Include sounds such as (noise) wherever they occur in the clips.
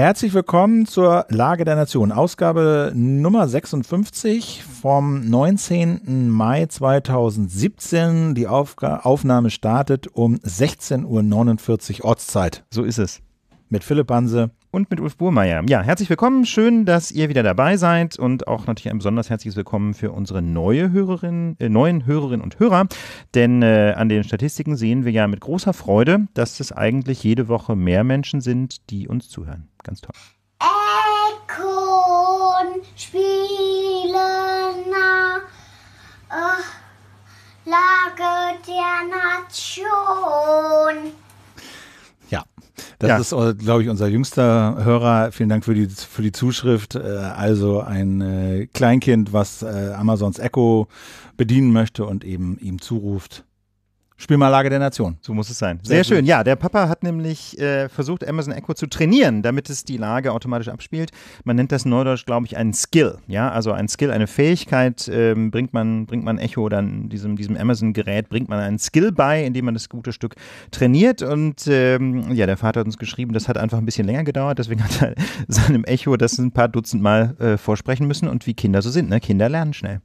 Herzlich willkommen zur Lage der Nation, Ausgabe Nummer 56 vom 19. Mai 2017. Die Aufga Aufnahme startet um 16.49 Uhr Ortszeit. So ist es mit Philipp Banse und mit Ulf Burmeier. Ja, herzlich willkommen. Schön, dass ihr wieder dabei seid und auch natürlich ein besonders herzliches Willkommen für unsere neue Hörerin, äh, neuen Hörerinnen und Hörer. Denn äh, an den Statistiken sehen wir ja mit großer Freude, dass es eigentlich jede Woche mehr Menschen sind, die uns zuhören. Ganz toll. Ekon spielen oh, Lage der Nation. Das ja. ist, äh, glaube ich, unser jüngster Hörer. Vielen Dank für die, für die Zuschrift. Äh, also ein äh, Kleinkind, was Amazons Echo bedienen möchte und eben ihm zuruft. Spielmalage der Nation. So muss es sein. Sehr, Sehr schön. Ja, der Papa hat nämlich äh, versucht, Amazon Echo zu trainieren, damit es die Lage automatisch abspielt. Man nennt das in Neudeutsch, glaube ich, einen Skill. Ja, also ein Skill, eine Fähigkeit ähm, bringt man, bringt man Echo dann diesem, diesem Amazon-Gerät bringt man einen Skill bei, indem man das gute Stück trainiert. Und ähm, ja, der Vater hat uns geschrieben, das hat einfach ein bisschen länger gedauert, deswegen hat er (laughs) seinem Echo das ein paar Dutzend Mal äh, vorsprechen müssen. Und wie Kinder so sind, ne? Kinder lernen schnell.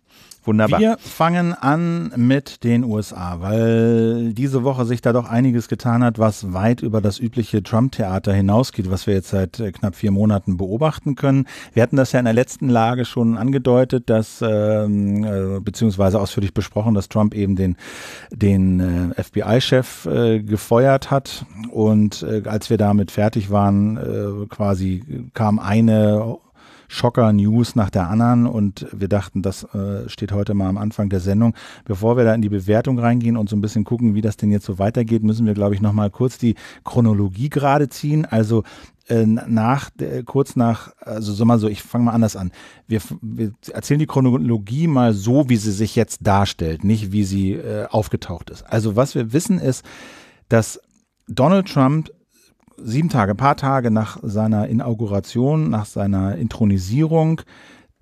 Wunderbar. Wir fangen an mit den USA, weil diese Woche sich da doch einiges getan hat, was weit über das übliche Trump-Theater hinausgeht, was wir jetzt seit äh, knapp vier Monaten beobachten können. Wir hatten das ja in der letzten Lage schon angedeutet, dass ähm, äh, beziehungsweise ausführlich besprochen, dass Trump eben den den äh, FBI-Chef äh, gefeuert hat und äh, als wir damit fertig waren, äh, quasi kam eine Schocker-News nach der anderen und wir dachten, das äh, steht heute mal am Anfang der Sendung. Bevor wir da in die Bewertung reingehen und so ein bisschen gucken, wie das denn jetzt so weitergeht, müssen wir, glaube ich, nochmal kurz die Chronologie gerade ziehen. Also äh, nach kurz nach also so mal so ich fange mal anders an wir, wir, erzählen die Chronologie mal so wie sie sich jetzt darstellt nicht wie sie äh, aufgetaucht ist also was wir wissen ist dass Donald Trump sieben Tage, paar Tage nach seiner Inauguration, nach seiner Intronisierung,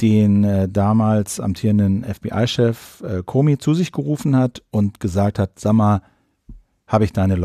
den äh, damals amtierenden FBI-Chef äh, Comey zu sich gerufen hat und gesagt hat, sag mal, habe ich deine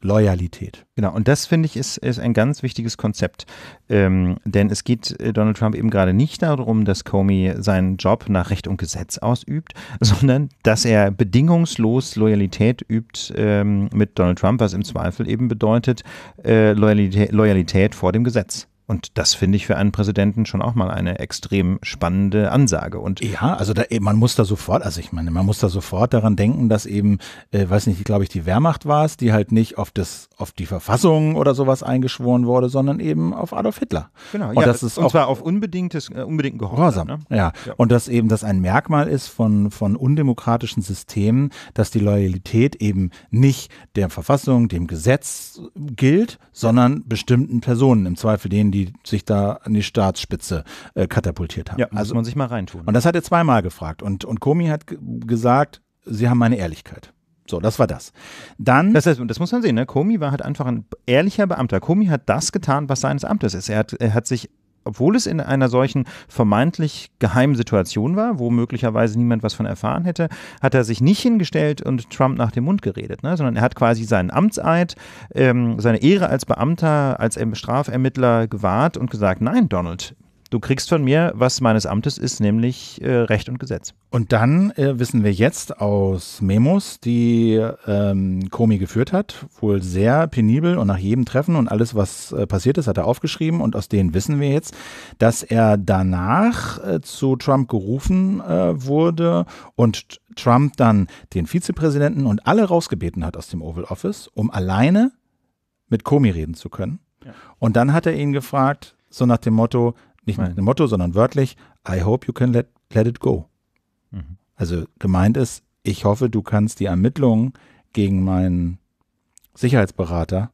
Loyalität. Genau, und das finde ich ist, ist ein ganz wichtiges Konzept. Ähm, denn es geht äh, Donald Trump eben gerade nicht darum, dass Comey seinen Job nach Recht und Gesetz ausübt, (laughs) sondern dass er bedingungslos Loyalität übt ähm, mit Donald Trump, was im Zweifel eben bedeutet äh, Loyalität, Loyalität vor dem Gesetz. Und das finde ich für einen Präsidenten schon auch mal eine extrem spannende Ansage. Und ja, also da, man muss da sofort, also ich meine, man muss da sofort daran denken, dass eben, äh, weiß nicht, glaube ich, die Wehrmacht war es, die halt nicht auf das, auf die Verfassung oder sowas eingeschworen wurde, sondern eben auf Adolf Hitler. Genau. Und ja, das ist und auch, zwar auf unbedingtes, äh, unbedingten Gehorsam. Ne? Ja. ja. Und dass eben das ein Merkmal ist von von undemokratischen Systemen, dass die Loyalität eben nicht der Verfassung, dem Gesetz gilt, sondern bestimmten Personen, im Zweifel denen, die die sich da an die Staatsspitze äh, katapultiert haben. Ja, also, muss man sich mal reintun. Und das hat er zweimal gefragt. Und, und Komi hat gesagt, sie haben meine Ehrlichkeit. So, das war das. Dann. Das, heißt, das muss man sehen, ne? Komi war halt einfach ein ehrlicher Beamter. Komi hat das getan, was seines Amtes ist. Er hat, er hat sich obwohl es in einer solchen vermeintlich geheimen Situation war, wo möglicherweise niemand was von erfahren hätte, hat er sich nicht hingestellt und Trump nach dem Mund geredet, ne? sondern er hat quasi seinen Amtseid, ähm, seine Ehre als Beamter, als Strafermittler gewahrt und gesagt, nein, Donald, Du kriegst von mir, was meines Amtes ist, nämlich äh, Recht und Gesetz. Und dann äh, wissen wir jetzt aus Memos, die ähm, Komi geführt hat, wohl sehr penibel und nach jedem Treffen und alles, was äh, passiert ist, hat er aufgeschrieben. Und aus denen wissen wir jetzt, dass er danach äh, zu Trump gerufen äh, wurde und Trump dann den Vizepräsidenten und alle rausgebeten hat aus dem Oval Office, um alleine mit Komi reden zu können. Ja. Und dann hat er ihn gefragt, so nach dem Motto, nicht mit einem Motto, sondern wörtlich, I hope you can let, let it go. Mhm. Also gemeint ist, ich hoffe, du kannst die Ermittlungen gegen meinen Sicherheitsberater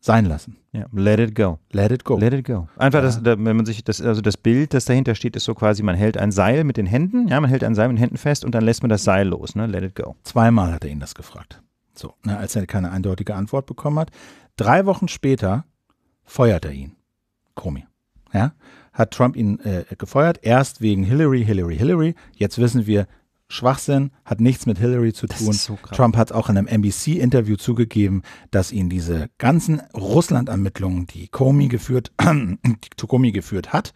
sein lassen. Ja, let it go. Let it go. Let it go. Einfach, ja. das, wenn man sich das, also das Bild, das dahinter steht, ist so quasi, man hält ein Seil mit den Händen, ja, man hält ein Seil mit den Händen fest und dann lässt man das Seil los, ne? Let it go. Zweimal hat er ihn das gefragt. So, ne, als er keine eindeutige Antwort bekommen hat. Drei Wochen später feuert er ihn. Komi. Ja hat Trump ihn äh, gefeuert. Erst wegen Hillary, Hillary, Hillary. Jetzt wissen wir, Schwachsinn, hat nichts mit Hillary zu tun. So Trump hat auch in einem NBC-Interview zugegeben, dass ihn diese ganzen Russland-Ermittlungen, die Comey geführt, (clears throat) die Comey geführt hat,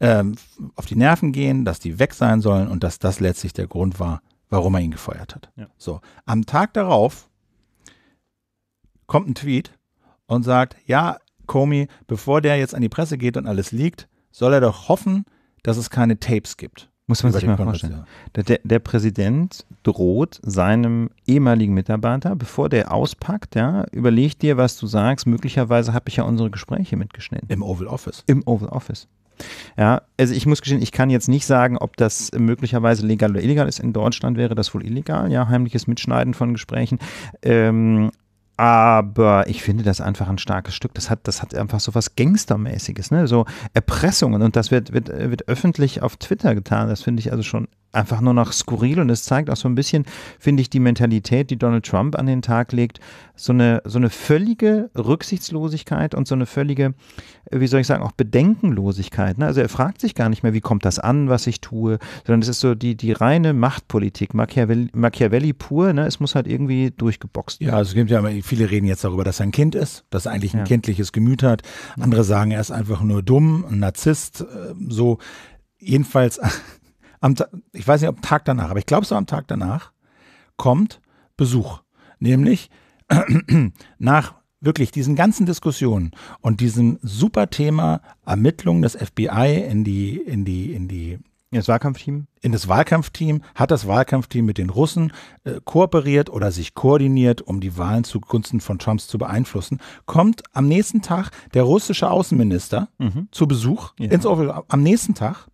ähm, auf die Nerven gehen, dass die weg sein sollen und dass das letztlich der Grund war, warum er ihn gefeuert hat. Ja. So, am Tag darauf kommt ein Tweet und sagt, ja, Comey, bevor der jetzt an die Presse geht und alles liegt, soll er doch hoffen, dass es keine Tapes gibt. Muss man sich mal vorstellen. Der, der, Präsident droht seinem ehemaligen Mitarbeiter, bevor der auspackt, ja, überleg dir, was du sagst. Möglicherweise habe ich ja unsere Gespräche mitgeschnitten. Im Oval Office. Im Oval Office. Ja, also ich muss gestehen, ich kann jetzt nicht sagen, ob das möglicherweise legal oder illegal ist. In Deutschland wäre das wohl illegal, ja, heimliches Mitschneiden von Gesprächen. Ähm, aber ich finde das einfach ein starkes Stück. Das hat, das hat einfach so was Gangstermäßiges, ne? So Erpressungen und das wird, wird, wird öffentlich auf Twitter getan. Das finde ich also schon einfach nur noch skurril und es zeigt auch so ein bisschen, finde ich, die Mentalität, die Donald Trump an den Tag legt. So eine, so eine völlige Rücksichtslosigkeit und so eine völlige, wie soll ich sagen, auch Bedenkenlosigkeit. Ne? Also er fragt sich gar nicht mehr, wie kommt das an, was ich tue, sondern es ist so die, die reine Machtpolitik, Machiavelli, Machiavelli pur, ne? es muss halt irgendwie durchgeboxt werden. Ja, also es gibt ja viele reden jetzt darüber, dass er ein Kind ist, dass er eigentlich ein ja. kindliches Gemüt hat. Mhm. Andere sagen, er ist einfach nur dumm, ein Narzisst, äh, so. Jedenfalls am, ich weiß nicht, am Tag danach, aber ich glaube so am Tag danach, kommt Besuch. Nämlich (clears throat) nach wirklich diesen ganzen Diskussionen und diesem super Thema Ermittlungen des FBI in die, in die, in die in das Wahlkampfteam? In das Wahlkampfteam. Hat das Wahlkampfteam mit den Russen äh, kooperiert oder sich koordiniert, um die Wahlen zugunsten von Trumps zu beeinflussen? Kommt am nächsten Tag der russische Außenminister mhm. zu Besuch ja. ins Office, am nächsten Tag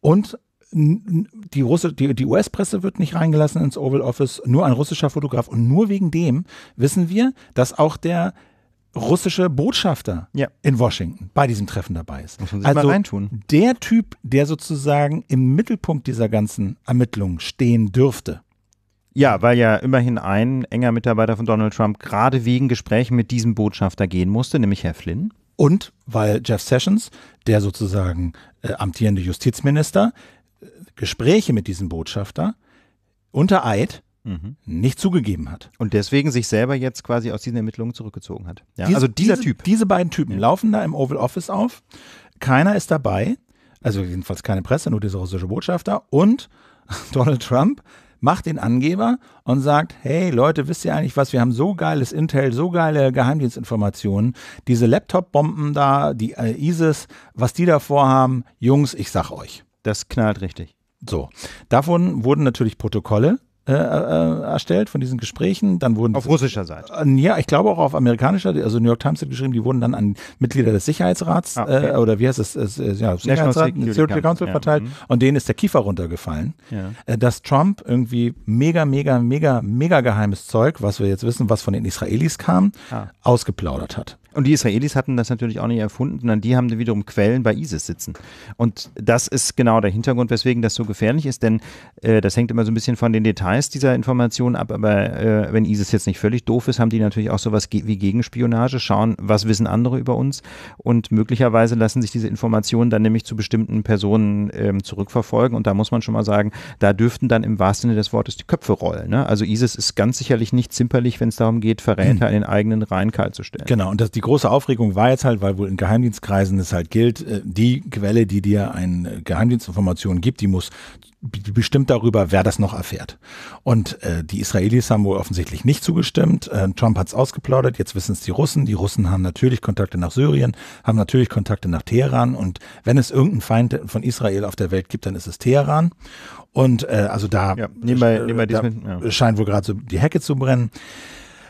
und die, Russe, die, die US-Presse wird nicht reingelassen ins Oval Office, nur ein russischer Fotograf. Und nur wegen dem wissen wir, dass auch der russische Botschafter ja. in Washington bei diesem Treffen dabei ist. Muss man sich also mal reintun. der Typ, der sozusagen im Mittelpunkt dieser ganzen Ermittlungen stehen dürfte. Ja, weil ja immerhin ein enger Mitarbeiter von Donald Trump gerade wegen Gesprächen mit diesem Botschafter gehen musste, nämlich Herr Flynn. Und weil Jeff Sessions, der sozusagen äh, amtierende Justizminister, Gespräche mit diesem Botschafter unter Eid mhm. nicht zugegeben hat. Und deswegen sich selber jetzt quasi aus diesen Ermittlungen zurückgezogen hat. Ja, diese, also dieser diese, Typ. Diese beiden Typen ja. laufen da im Oval Office auf. Keiner ist dabei. Also jedenfalls keine Presse, nur dieser russische Botschafter. Und (laughs) Donald Trump macht den Angeber und sagt, hey Leute, wisst ihr eigentlich was, wir haben so geiles Intel, so geile Geheimdienstinformationen, diese Laptop-Bomben da, die äh, ISIS, was die da vorhaben, Jungs, ich sag euch. Das knallt richtig. So, davon wurden natürlich Protokolle äh, äh, erstellt von diesen Gesprächen. Dann wurden auf russischer Seite. Äh, ja, ich glaube auch auf amerikanischer. Also New York Times hat geschrieben, die wurden dann an Mitglieder des Sicherheitsrats ah, okay. Äh, oder wie heißt es, äh, ja, Sicherheitsrat, Security, Security Council ja. verteilt. Mhm. Und denen ist der Kiefer runtergefallen, ja. dass Trump irgendwie mega, mega, mega, mega geheimes Zeug, was wir jetzt wissen, was von den Israelis kam, ah. ausgeplaudert hat. Und die Israelis hatten das natürlich auch nicht erfunden, sondern die haben wiederum Quellen bei ISIS sitzen. Und das ist genau der Hintergrund, weswegen das so gefährlich ist, denn äh, das hängt immer so ein bisschen von den Details dieser Informationen ab. Aber äh, wenn ISIS jetzt nicht völlig doof ist, haben die natürlich auch sowas ge wie Gegenspionage, schauen, was wissen andere über uns und möglicherweise lassen sich diese Informationen dann nämlich zu bestimmten Personen ähm, zurückverfolgen. Und da muss man schon mal sagen, da dürften dann im wahrsten Sinne des Wortes die Köpfe rollen. Ne? Also ISIS ist ganz sicherlich nicht zimperlich, wenn es darum geht, Verräter hm. (clears throat) in den eigenen Reihen kaltzustellen. Genau, und das, die große Aufregung war jetzt halt, weil wohl in Geheimdienstkreisen es halt gilt, äh, die Quelle, die dir eine äh, Geheimdienstinformation gibt, die muss bestimmt darüber, wer das noch erfährt. Und äh, die Israelis haben wohl offensichtlich nicht zugestimmt. Äh, Trump hat es ausgeplaudert, jetzt wissen es die Russen. Die Russen haben natürlich Kontakte nach Syrien, haben natürlich Kontakte nach Teheran. Und wenn es irgendeinen Feind von Israel auf der Welt gibt, dann ist es Teheran. Und äh, also da, ja, nehmen wir, nehmen wir äh, da mit, ja. scheint wohl gerade so die Hecke zu brennen.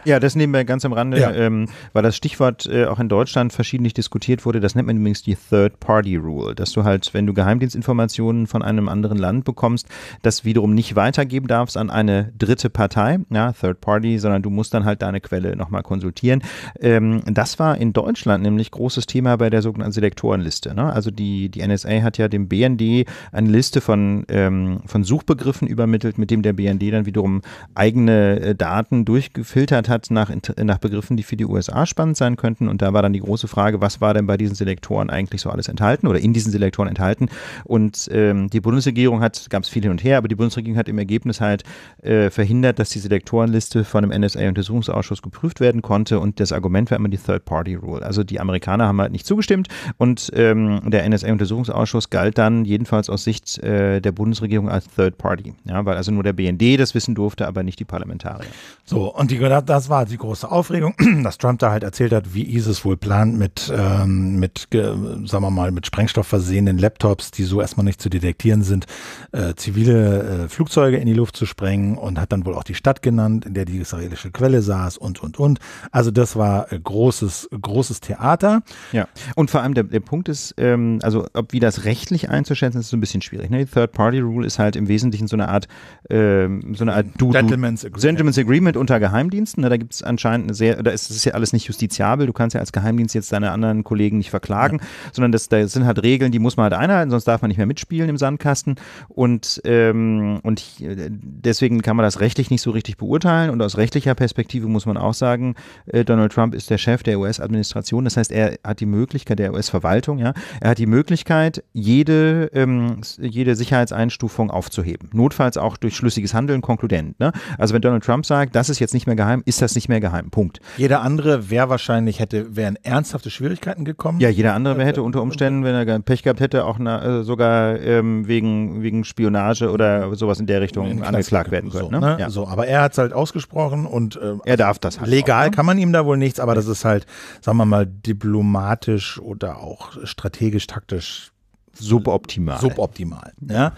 Ja, das nehmen wir ganz am Rande, ja. ähm, weil das Stichwort äh, auch in Deutschland verschiedentlich diskutiert wurde. Das nennt man übrigens die Third-Party-Rule, dass du halt, wenn du Geheimdienstinformationen von einem anderen Land bekommst, das wiederum nicht weitergeben darfst an eine dritte Partei, ja, Third-Party, sondern du musst dann halt deine Quelle nochmal konsultieren. Ähm, das war in Deutschland nämlich großes Thema bei der sogenannten Selektorenliste. Ne? Also die, die NSA hat ja dem BND eine Liste von, ähm, von Suchbegriffen übermittelt, mit dem der BND dann wiederum eigene äh, Daten durchgefiltert hat hat nach, äh, nach Begriffen, die für die USA spannend sein könnten. Und da war dann die große Frage, was war denn bei diesen Selektoren eigentlich so alles enthalten oder in diesen Selektoren enthalten? Und ähm, die Bundesregierung hat, gab es viel hin und her, aber die Bundesregierung hat im Ergebnis halt äh, verhindert, dass die Selektorenliste von dem NSA-Untersuchungsausschuss geprüft werden konnte. Und das Argument war immer die Third-Party-Rule. Also die Amerikaner haben halt nicht zugestimmt und ähm, der NSA-Untersuchungsausschuss galt dann jedenfalls aus Sicht äh, der Bundesregierung als Third-Party, ja, weil also nur der BND das wissen durfte, aber nicht die Parlamentarier. So, und die, da, da das war die große Aufregung, (clears throat) dass Trump da halt erzählt hat, wie ISIS wohl plant, mit, ähm, mit sagen wir mal, mit Sprengstoff versehenen Laptops, die so erstmal nicht zu detektieren sind, äh, zivile äh, Flugzeuge in die Luft zu sprengen und hat dann wohl auch die Stadt genannt, in der die israelische Quelle saß und, und, und. Also das war äh, großes, großes Theater. Ja, und vor allem der, der Punkt ist, ähm, also ob wie das rechtlich einzuschätzen ist, ist so ein bisschen schwierig. Ne? Die Third-Party-Rule ist halt im Wesentlichen so eine Art, ähm, so eine Art Gentleman's Agreement, Gentleman's Agreement unter Geheimdiensten. Ne? da gibt es anscheinend eine sehr, es ist ja alles nicht justiziabel, du kannst ja als Geheimdienst jetzt deine anderen Kollegen nicht verklagen, ja. sondern das, das sind halt Regeln, die muss man halt einhalten, sonst darf man nicht mehr mitspielen im Sandkasten und, ähm, und äh, deswegen kann man das rechtlich nicht so richtig beurteilen und aus rechtlicher Perspektive muss man auch sagen, äh, Donald Trump ist der Chef der US-Administration, das heißt, er hat die Möglichkeit, der US-Verwaltung, ja, er hat die Möglichkeit, jede, ähm, jede Sicherheitseinstufung aufzuheben, notfalls auch durch schlüssiges Handeln konkludent. Ne? Also wenn Donald Trump sagt, das ist jetzt nicht mehr geheim, ist das nicht mehr geheim. Punkt. Jeder andere wäre wahrscheinlich, hätte, wären ernsthafte Schwierigkeiten gekommen. Ja, jeder andere wär, hätte äh, unter Umständen, wenn er Pech gehabt hätte, auch na, äh, sogar ähm, wegen, wegen Spionage oder sowas in der Richtung in angeklagt werden können. So, ne? ne? ja. so, aber er hat es halt ausgesprochen und äh, er darf das halt. Legal auch, ne? kann man ihm da wohl nichts, aber das ist halt, sagen wir mal, diplomatisch oder auch strategisch, taktisch suboptimal. Suboptimal. Ja.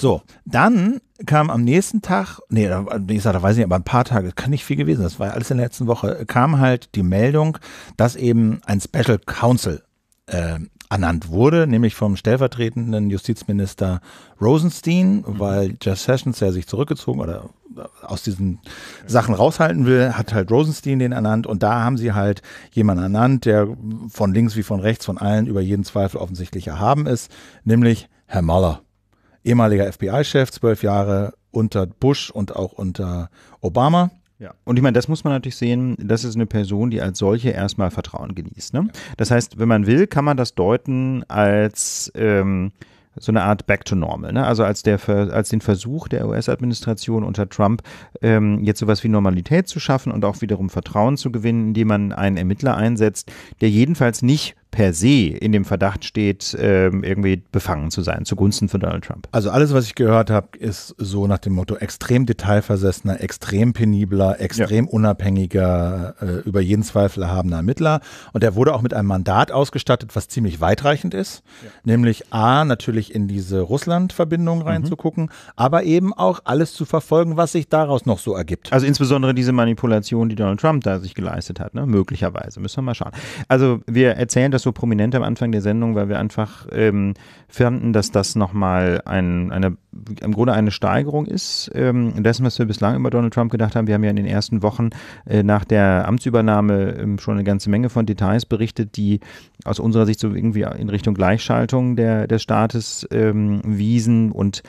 So, dann kam am nächsten Tag, nee, ich nächsten da weiß ich nicht, aber ein paar Tage, kann nicht viel gewesen, das war alles in der letzten Woche, kam halt die Meldung, dass eben ein Special Counsel äh, ernannt wurde, nämlich vom stellvertretenden Justizminister Rosenstein, mhm. weil Jeff Sessions, der sich zurückgezogen oder äh, aus diesen Sachen raushalten will, hat halt Rosenstein den ernannt und da haben sie halt jemanden ernannt, der von links wie von rechts von allen über jeden Zweifel offensichtlich erhaben ist, nämlich Herr Muller ehemaliger FBI-Chef, zwölf Jahre unter Bush und auch unter Obama. Ja, und ich meine, das muss man natürlich sehen, das ist eine Person, die als solche erstmal Vertrauen genießt. Ne? Das heißt, wenn man will, kann man das deuten als ähm, so eine Art Back to Normal, ne? also als, der, als den Versuch der US-Administration unter Trump, ähm, jetzt sowas wie Normalität zu schaffen und auch wiederum Vertrauen zu gewinnen, indem man einen Ermittler einsetzt, der jedenfalls nicht per se in dem Verdacht steht, ähm, irgendwie befangen zu sein, zugunsten von Donald Trump. Also alles, was ich gehört habe, ist so nach dem Motto extrem detailversessener, extrem penibler, extrem ja. unabhängiger, äh, über jeden Zweifel erhabener Ermittler. Und er wurde auch mit einem Mandat ausgestattet, was ziemlich weitreichend ist, ja. nämlich A, natürlich in diese Russland-Verbindung mhm. reinzugucken, mhm. aber eben auch alles zu verfolgen, was sich daraus noch so ergibt. Also insbesondere diese Manipulation, die Donald Trump da sich geleistet hat, ne? möglicherweise, müssen wir mal schauen. Also wir erzählen das so prominent am Anfang der Sendung, weil wir einfach ähm, fanden, dass das nochmal ein, eine, im Grunde eine Steigerung ist. Ähm, dessen, was wir bislang über Donald Trump gedacht haben, wir haben ja in den ersten Wochen äh, nach der Amtsübernahme ähm, schon eine ganze Menge von Details berichtet, die aus unserer Sicht so irgendwie in Richtung Gleichschaltung der, des Staates ähm, wiesen und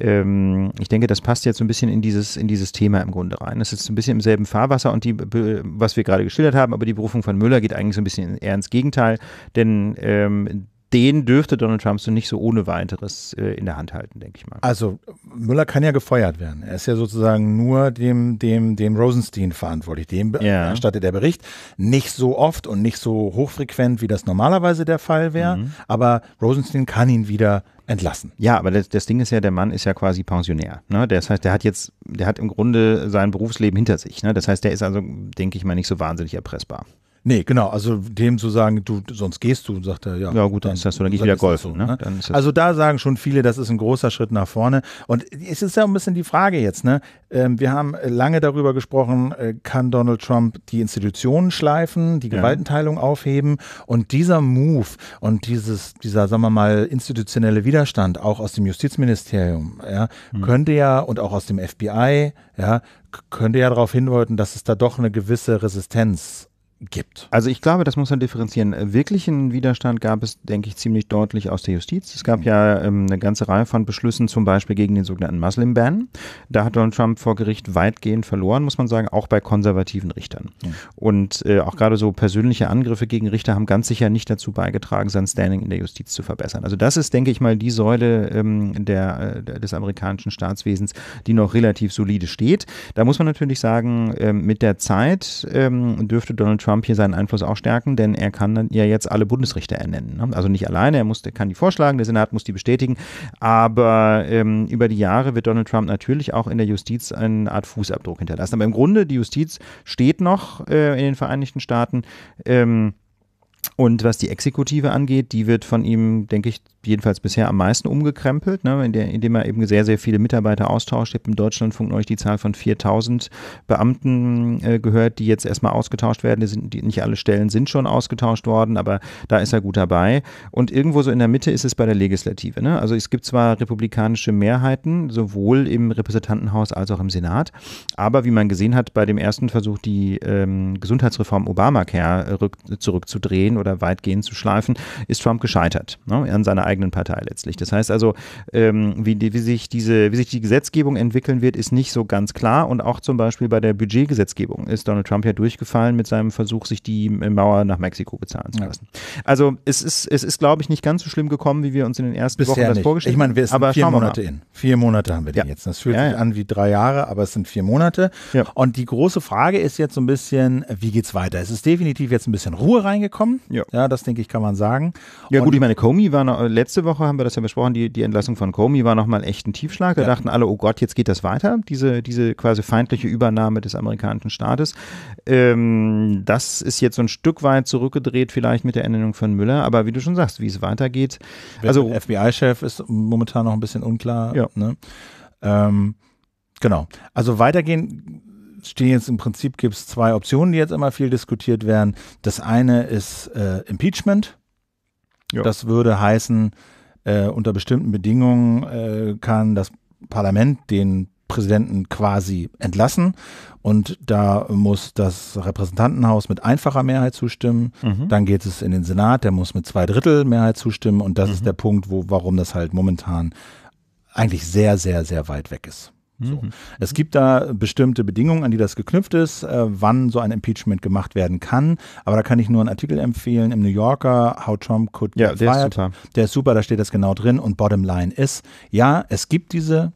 ähm, ich denke, das passt jetzt so ein bisschen in dieses, in dieses Thema im Grunde rein. Das ist ein bisschen im selben Fahrwasser und die, was wir gerade geschildert haben, aber die Berufung von Müller geht eigentlich so ein bisschen eher ins Gegenteil, denn ähm, den dürfte Donald Trump so nicht so ohne weiteres äh, in der Hand halten, denke ich mal. Also Müller kann ja gefeuert werden. Er ist ja sozusagen nur dem, dem, dem Rosenstein verantwortlich. Dem ja. erstattet der Bericht. Nicht so oft und nicht so hochfrequent, wie das normalerweise der Fall wäre. Mhm. Aber Rosenstein kann ihn wieder entlassen. Ja, aber das, das, Ding ist ja, der Mann ist ja quasi Pensionär. Ne? Das heißt, der hat jetzt, der hat im Grunde sein Berufsleben hinter sich. Ne? Das heißt, der ist also, denke ich mal, nicht so wahnsinnig erpressbar. Nee, genau, also dem zu sagen, du, sonst gehst du, sagt er, ja. Ja gut, dann ist das so, dann gehe ich wieder golfen. So, ne? ne? Also da sagen schon viele, das ist ein großer Schritt nach vorne. Und es ist ja ein bisschen die Frage jetzt, ne? Ähm, wir haben lange darüber gesprochen, äh, kann Donald Trump die Institutionen schleifen, die Gewaltenteilung ja. aufheben und dieser Move und dieses, dieser, sagen wir mal, institutionelle Widerstand auch aus dem Justizministerium, ja, hm. könnte ja und auch aus dem FBI, ja, könnte ja darauf hindeuten, dass es da doch eine gewisse Resistenz gibt. Also ich glaube, das muss man differenzieren. Äh, wirklichen Widerstand gab es, denke ich, ziemlich deutlich aus der Justiz. Es gab ja ähm, eine ganze Reihe von Beschlüssen, zum Beispiel gegen den sogenannten Muslim-Ban. Da hat Donald Trump vor Gericht weitgehend verloren, muss man sagen, auch bei konservativen Richtern. Ja. Und äh, auch gerade so persönliche Angriffe gegen Richter haben ganz sicher nicht dazu beigetragen, sein Standing in der Justiz zu verbessern. Also das ist, denke ich mal, die Säule ähm, der, äh, des amerikanischen Staatswesens, die noch relativ solide steht. Da muss man natürlich sagen, äh, mit der Zeit ähm, dürfte Donald Trump Trump hier seinen Einfluss auch stärken, denn er kann dann ja jetzt alle Bundesrichter ernennen. Ne? Also nicht alleine, er muss, er kann die vorschlagen, der Senat muss die bestätigen. Aber ähm, über die Jahre wird Donald Trump natürlich auch in der Justiz eine Art Fußabdruck hinterlassen. Aber im Grunde, die Justiz steht noch äh, in den Vereinigten Staaten. Ähm, und was die Exekutive angeht, die wird von ihm, denke ich, jedenfalls bisher am meisten umgekrempelt, ne, indem er eben sehr, sehr viele Mitarbeiter austauscht. Ich habe im Deutschlandfunk neulich die Zahl von 4000 Beamten äh, gehört, die jetzt erstmal ausgetauscht werden. Die sind, die, nicht alle Stellen sind schon ausgetauscht worden, aber da ist er gut dabei. Und irgendwo so in der Mitte ist es bei der Legislative. Ne? Also es gibt zwar republikanische Mehrheiten, sowohl im Repräsentantenhaus als auch im Senat, aber wie man gesehen hat, bei dem ersten Versuch, die ähm, Gesundheitsreform Obamacare äh, rück, zurückzudrehen oder weitgehend zu schleifen, ist Trump gescheitert ne, an seiner eigenen Partei letztlich. Das heißt also, ähm, wie, die, wie, sich diese, wie sich die Gesetzgebung entwickeln wird, ist nicht so ganz klar. Und auch zum Beispiel bei der Budgetgesetzgebung ist Donald Trump ja durchgefallen mit seinem Versuch, sich die Mauer nach Mexiko bezahlen zu lassen. Ja. Also es ist, es ist, glaube ich, nicht ganz so schlimm gekommen, wie wir uns in den ersten Bisher Wochen das nicht. vorgestellt haben. Ich meine, wir sind aber vier Monate in. Vier Monate haben wir ja. den jetzt. Das fühlt ja, sich an wie drei Jahre, aber es sind vier Monate. Und die große Frage ist jetzt so ein bisschen, wie geht es weiter? Es ist definitiv jetzt ein bisschen Ruhe reingekommen. Ja, das denke ich, kann man sagen. Ja, Und gut, ich meine, Comey war noch, letzte Woche haben wir das ja besprochen, die, die Entlassung von Comey war nochmal echt ein Tiefschlag. Da ja. dachten alle, oh Gott, jetzt geht das weiter, diese, diese quasi feindliche Übernahme des amerikanischen Staates. Ähm, das ist jetzt so ein Stück weit zurückgedreht, vielleicht mit der Ernennung von Müller, aber wie du schon sagst, wie es weitergeht. Also FBI-Chef ist momentan noch ein bisschen unklar. Ja. Ne? Ähm, genau. Also weitergehen stehen jetzt im Prinzip gibt es zwei Optionen, die jetzt immer viel diskutiert werden. Das eine ist äh, Impeachment. Ja. Das würde heißen, äh, unter bestimmten Bedingungen äh, kann das Parlament den Präsidenten quasi entlassen. Und da muss das Repräsentantenhaus mit einfacher Mehrheit zustimmen. Mhm. Dann geht es in den Senat, der muss mit zwei Drittel Mehrheit zustimmen. Und das mhm. ist der Punkt, wo, warum das halt momentan eigentlich sehr, sehr, sehr weit weg ist. So. Mhm. Es gibt da bestimmte Bedingungen, an die das geknüpft ist, äh, wann so ein Impeachment gemacht werden kann. Aber da kann ich nur einen Artikel empfehlen im New Yorker, How Trump Could Be ja, der Fired. Ist super. Der ist super, da steht das genau drin. Und Bottom Line ist, ja, es gibt diese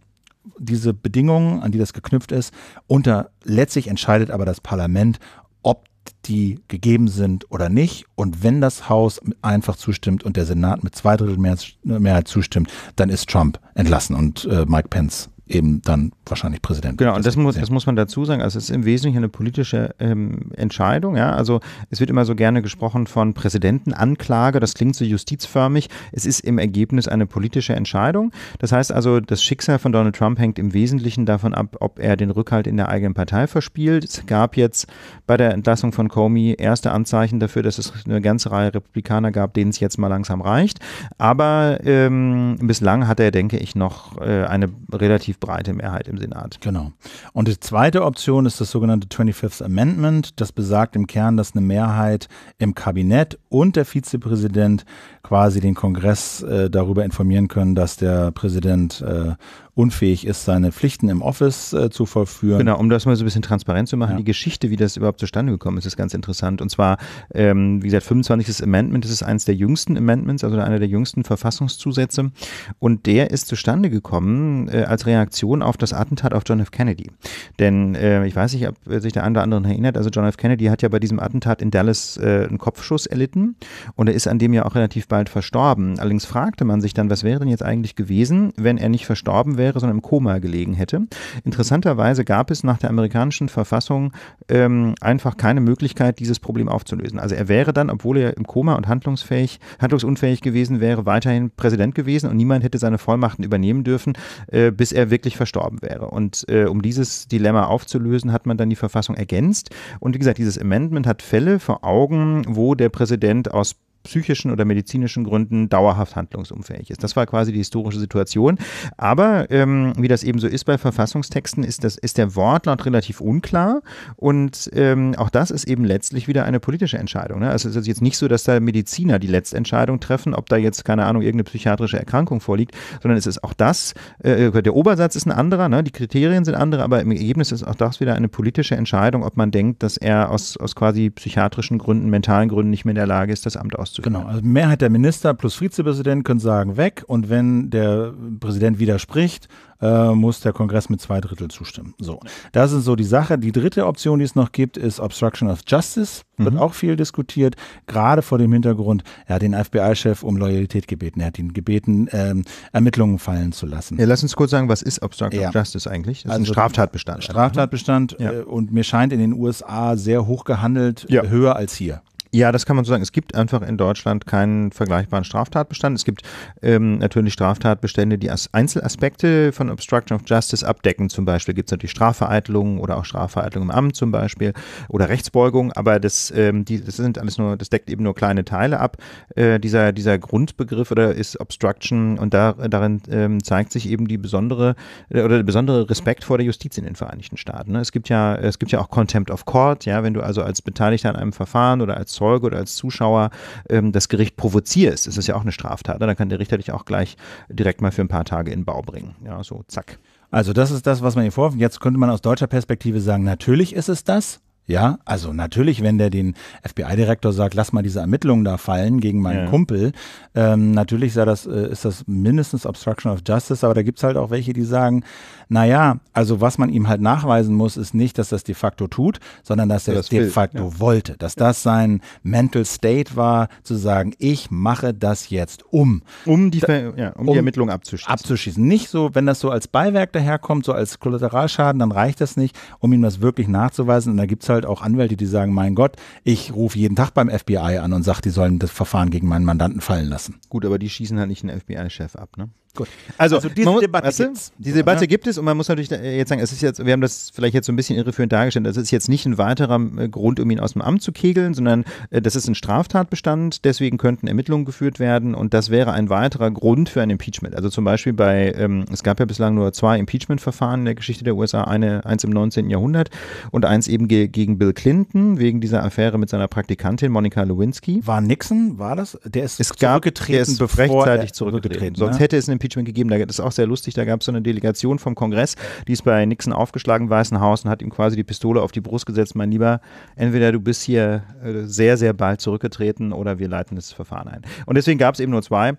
diese Bedingungen, an die das geknüpft ist, unter letztlich entscheidet aber das Parlament, ob die gegeben sind oder nicht. Und wenn das Haus einfach zustimmt und der Senat mit zwei Drittel Mehrheit zustimmt, dann ist Trump entlassen und äh, Mike Pence eben dann wahrscheinlich Präsident. Genau, und das muss, das muss man dazu sagen. Also es ist im Wesentlichen eine politische ähm, Entscheidung. Ja? Also es wird immer so gerne gesprochen von Präsidentenanklage. Das klingt so justizförmig. Es ist im Ergebnis eine politische Entscheidung. Das heißt also, das Schicksal von Donald Trump hängt im Wesentlichen davon ab, ob er den Rückhalt in der eigenen Partei verspielt. Es gab jetzt bei der Entlassung von Comey erste Anzeichen dafür, dass es eine ganze Reihe Republikaner gab, denen es jetzt mal langsam reicht. Aber ähm, bislang hat er, denke ich, noch äh, eine relativ relativ breite Mehrheit im Senat. Genau. Und die zweite Option ist das sogenannte 25th Amendment. Das besagt im Kern, dass eine Mehrheit im Kabinett und der Vizepräsident quasi den Kongress äh, darüber informieren können, dass der Präsident äh, unfähig ist, seine Pflichten im Office äh, zu vollführen. Genau, um das mal so ein bisschen transparent zu machen, ja. die Geschichte, wie das überhaupt zustande gekommen ist, ist ganz interessant. Und zwar, ähm, wie gesagt, 25. Amendment, das ist eines der jüngsten Amendments, also einer der jüngsten Verfassungszusätze. Und der ist zustande gekommen äh, als Reaktion auf das Attentat auf John F. Kennedy. Denn äh, ich weiß nicht, ob sich der eine oder andere erinnert, also John F. Kennedy hat ja bei diesem Attentat in Dallas äh, einen Kopfschuss erlitten und er ist an dem ja auch relativ bald verstorben. Allerdings fragte man sich dann, was wäre denn jetzt eigentlich gewesen, wenn er nicht verstorben wäre? wäre, sondern im Koma gelegen hätte. Interessanterweise gab es nach der amerikanischen Verfassung ähm, einfach keine Möglichkeit, dieses Problem aufzulösen. Also er wäre dann, obwohl er im Koma und handlungsfähig, handlungsunfähig gewesen wäre, weiterhin Präsident gewesen und niemand hätte seine Vollmachten übernehmen dürfen, äh, bis er wirklich verstorben wäre. Und äh, um dieses Dilemma aufzulösen, hat man dann die Verfassung ergänzt. Und wie gesagt, dieses Amendment hat Fälle vor Augen, wo der Präsident aus psychischen oder medizinischen Gründen dauerhaft handlungsunfähig ist. Das war quasi die historische Situation. Aber ähm, wie das eben so ist bei Verfassungstexten, ist, das, ist der Wortlaut relativ unklar. Und ähm, auch das ist eben letztlich wieder eine politische Entscheidung. Ne? Also es ist jetzt nicht so, dass da Mediziner die Letztentscheidung treffen, ob da jetzt, keine Ahnung, irgendeine psychiatrische Erkrankung vorliegt, sondern es ist auch das, äh, der Obersatz ist ein anderer, ne? die Kriterien sind andere, aber im Ergebnis ist auch das wieder eine politische Entscheidung, ob man denkt, dass er aus, aus quasi psychiatrischen Gründen, mentalen Gründen nicht mehr in der Lage ist, das Amt auszuüben auszugehen. Genau, also Mehrheit der Minister plus Vizepräsident können sagen, weg. Und wenn der Präsident widerspricht, äh, muss der Kongress mit zwei Drittel zustimmen. So, das ist so die Sache. Die dritte Option, die es noch gibt, ist Obstruction of Justice. Wird mhm. auch viel diskutiert, gerade vor dem Hintergrund, er hat den FBI-Chef um Loyalität gebeten. Er hat ihn gebeten, ähm, Ermittlungen fallen zu lassen. Ja, lass uns kurz sagen, was ist Obstruction ja. of Justice eigentlich? Das also ist ein also Straftatbestand. Ne? Straftatbestand ja. äh, und mir scheint in den USA sehr hoch gehandelt, höher als hier. Ja, das kann man so sagen. Es gibt einfach in Deutschland keinen vergleichbaren Straftatbestand. Es gibt ähm, natürlich Straftatbestände, die als Einzelaspekte von Obstruction of Justice abdecken. Zum Beispiel gibt es natürlich Strafvereitelungen oder auch Strafvereitelungen im Amt zum Beispiel oder Rechtsbeugung. Aber das, ähm, die, das sind alles nur, das deckt eben nur kleine Teile ab. Äh, dieser, dieser Grundbegriff oder ist Obstruction und da, darin ähm, zeigt sich eben die besondere äh, oder der besondere Respekt vor der Justiz in den Vereinigten Staaten. Ne? Es gibt ja, es gibt ja auch Contempt of Court. Ja, wenn du also als Beteiligter an einem Verfahren oder als Zeug Zeuge oder als Zuschauer ähm, das Gericht provozierst, ist es ja auch eine Straftat. Ne? Dann kann der Richter dich auch gleich direkt mal für ein paar Tage in Bau bringen. Ja, so zack. Also das ist das, was man hier vorwirft. Jetzt könnte man aus deutscher Perspektive sagen, natürlich ist es das. Ja, also natürlich, wenn der den FBI-Direktor sagt, lass mal diese Ermittlungen da fallen gegen meinen ja. Kumpel, ähm, natürlich sei das, äh, ist das mindestens Obstruction of Justice, aber da gibt es halt auch welche, die sagen, naja, also was man ihm halt nachweisen muss, ist nicht, dass das de facto tut, sondern dass er das de facto ja. wollte, dass das sein Mental State war, zu sagen, ich mache das jetzt um. Um die, Ver ja, um, um die Ermittlung abzuschließen. Abzuschließen. Nicht so, wenn das so als Beiwerk daherkommt, so als Kollateralschaden, dann reicht das nicht, um ihm das wirklich nachzuweisen und da gibt es halt halt auch Anwälte, die sagen, mein Gott, ich rufe jeden Tag beim FBI an und sage, die sollen das Verfahren gegen meinen Mandanten fallen lassen. Gut, aber die schießen halt nicht den FBI-Chef ab, ne? Gut. Also, also diese Debatte, weißt gibt's. diese Debatte ja. gibt es und man muss natürlich äh, jetzt sagen, es ist jetzt, wir haben das vielleicht jetzt so ein bisschen irreführend dargestellt, das ist jetzt nicht ein weiterer äh, Grund, um ihn aus dem Amt zu kegeln, sondern äh, das ist ein Straftatbestand, deswegen könnten Ermittlungen geführt werden und das wäre ein weiterer Grund für ein Impeachment. Also zum Beispiel bei, ähm, es gab ja bislang nur zwei Impeachment-Verfahren in der Geschichte der USA, eine, eins im 19. Jahrhundert und eins eben ge gegen Bill Clinton wegen dieser Affäre mit seiner Praktikantin Monika Lewinsky. War Nixon, war das? Der ist es gab, der ist rechtzeitig zurückgetreten. zurückgetreten ne? Sonst hätte es einen Impeachment gegeben. Da, das ist auch sehr lustig. Da gab es so eine Delegation vom Kongress, die ist bei Nixon aufgeschlagen, Weißen Haus, und hat ihm quasi die Pistole auf die Brust gesetzt. Mein Lieber, entweder du bist hier äh, sehr, sehr bald zurückgetreten oder wir leiten das Verfahren ein. Und deswegen gab es eben nur zwei.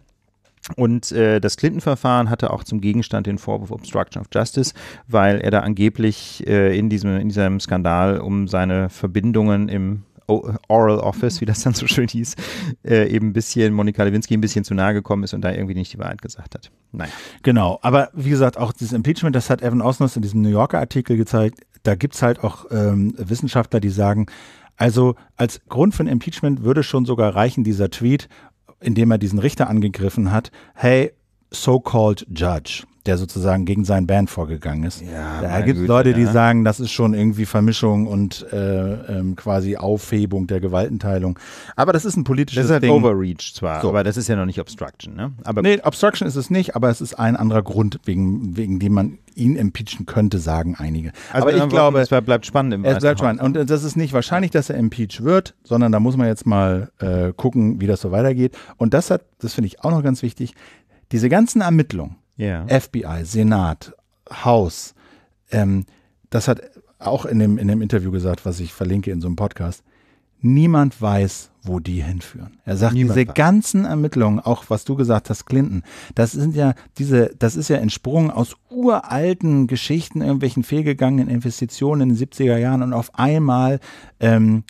Und äh, das Clinton-Verfahren hatte auch zum Gegenstand den Vorwurf Obstruction of Justice, weil er da angeblich äh, in, diesem, in diesem Skandal um seine Verbindungen im Oral Office, wie das dann so schön hieß, äh, eben ein bisschen Monika Lewinsky ein bisschen zu nahe gekommen ist und da irgendwie nicht die Wahrheit gesagt hat. Nein. Genau, aber wie gesagt, auch dieses Impeachment, das hat Evan Osnos in diesem New Yorker Artikel gezeigt, da gibt es halt auch ähm, Wissenschaftler, die sagen, also als Grund für ein Impeachment würde schon sogar reichen dieser Tweet, in dem er diesen Richter angegriffen hat, hey, so-called Judge der sozusagen gegen seinen Band vorgegangen ist. Ja, da gibt es Leute, ja. die sagen, das ist schon irgendwie Vermischung und äh, ähm, quasi Aufhebung der Gewaltenteilung. Aber das ist ein politisches das ist halt Ding. Overreach zwar, so. aber das ist ja noch nicht Obstruction. Ne? Aber nee, Obstruction ist es nicht, aber es ist ein anderer Grund, wegen, wegen dem man ihn impeachen könnte, sagen einige. Also aber ich glaube, es bleibt spannend im Es bleibt spannend. Und das ist nicht wahrscheinlich, dass er impeached wird, sondern da muss man jetzt mal äh, gucken, wie das so weitergeht. Und das hat, das finde ich auch noch ganz wichtig, diese ganzen Ermittlungen, Yeah. FBI, Senat, Haus. Ähm, das hat auch in dem, in dem Interview gesagt, was ich verlinke in so einem Podcast. Niemand weiß, wo die hinführen. Er sagt, Niemand diese weiß. ganzen Ermittlungen, auch was du gesagt hast, Clinton, das sind ja diese, das ist ja entsprungen aus uralten Geschichten, irgendwelchen fehlgegangenen Investitionen in den 70er Jahren und auf einmal ähm,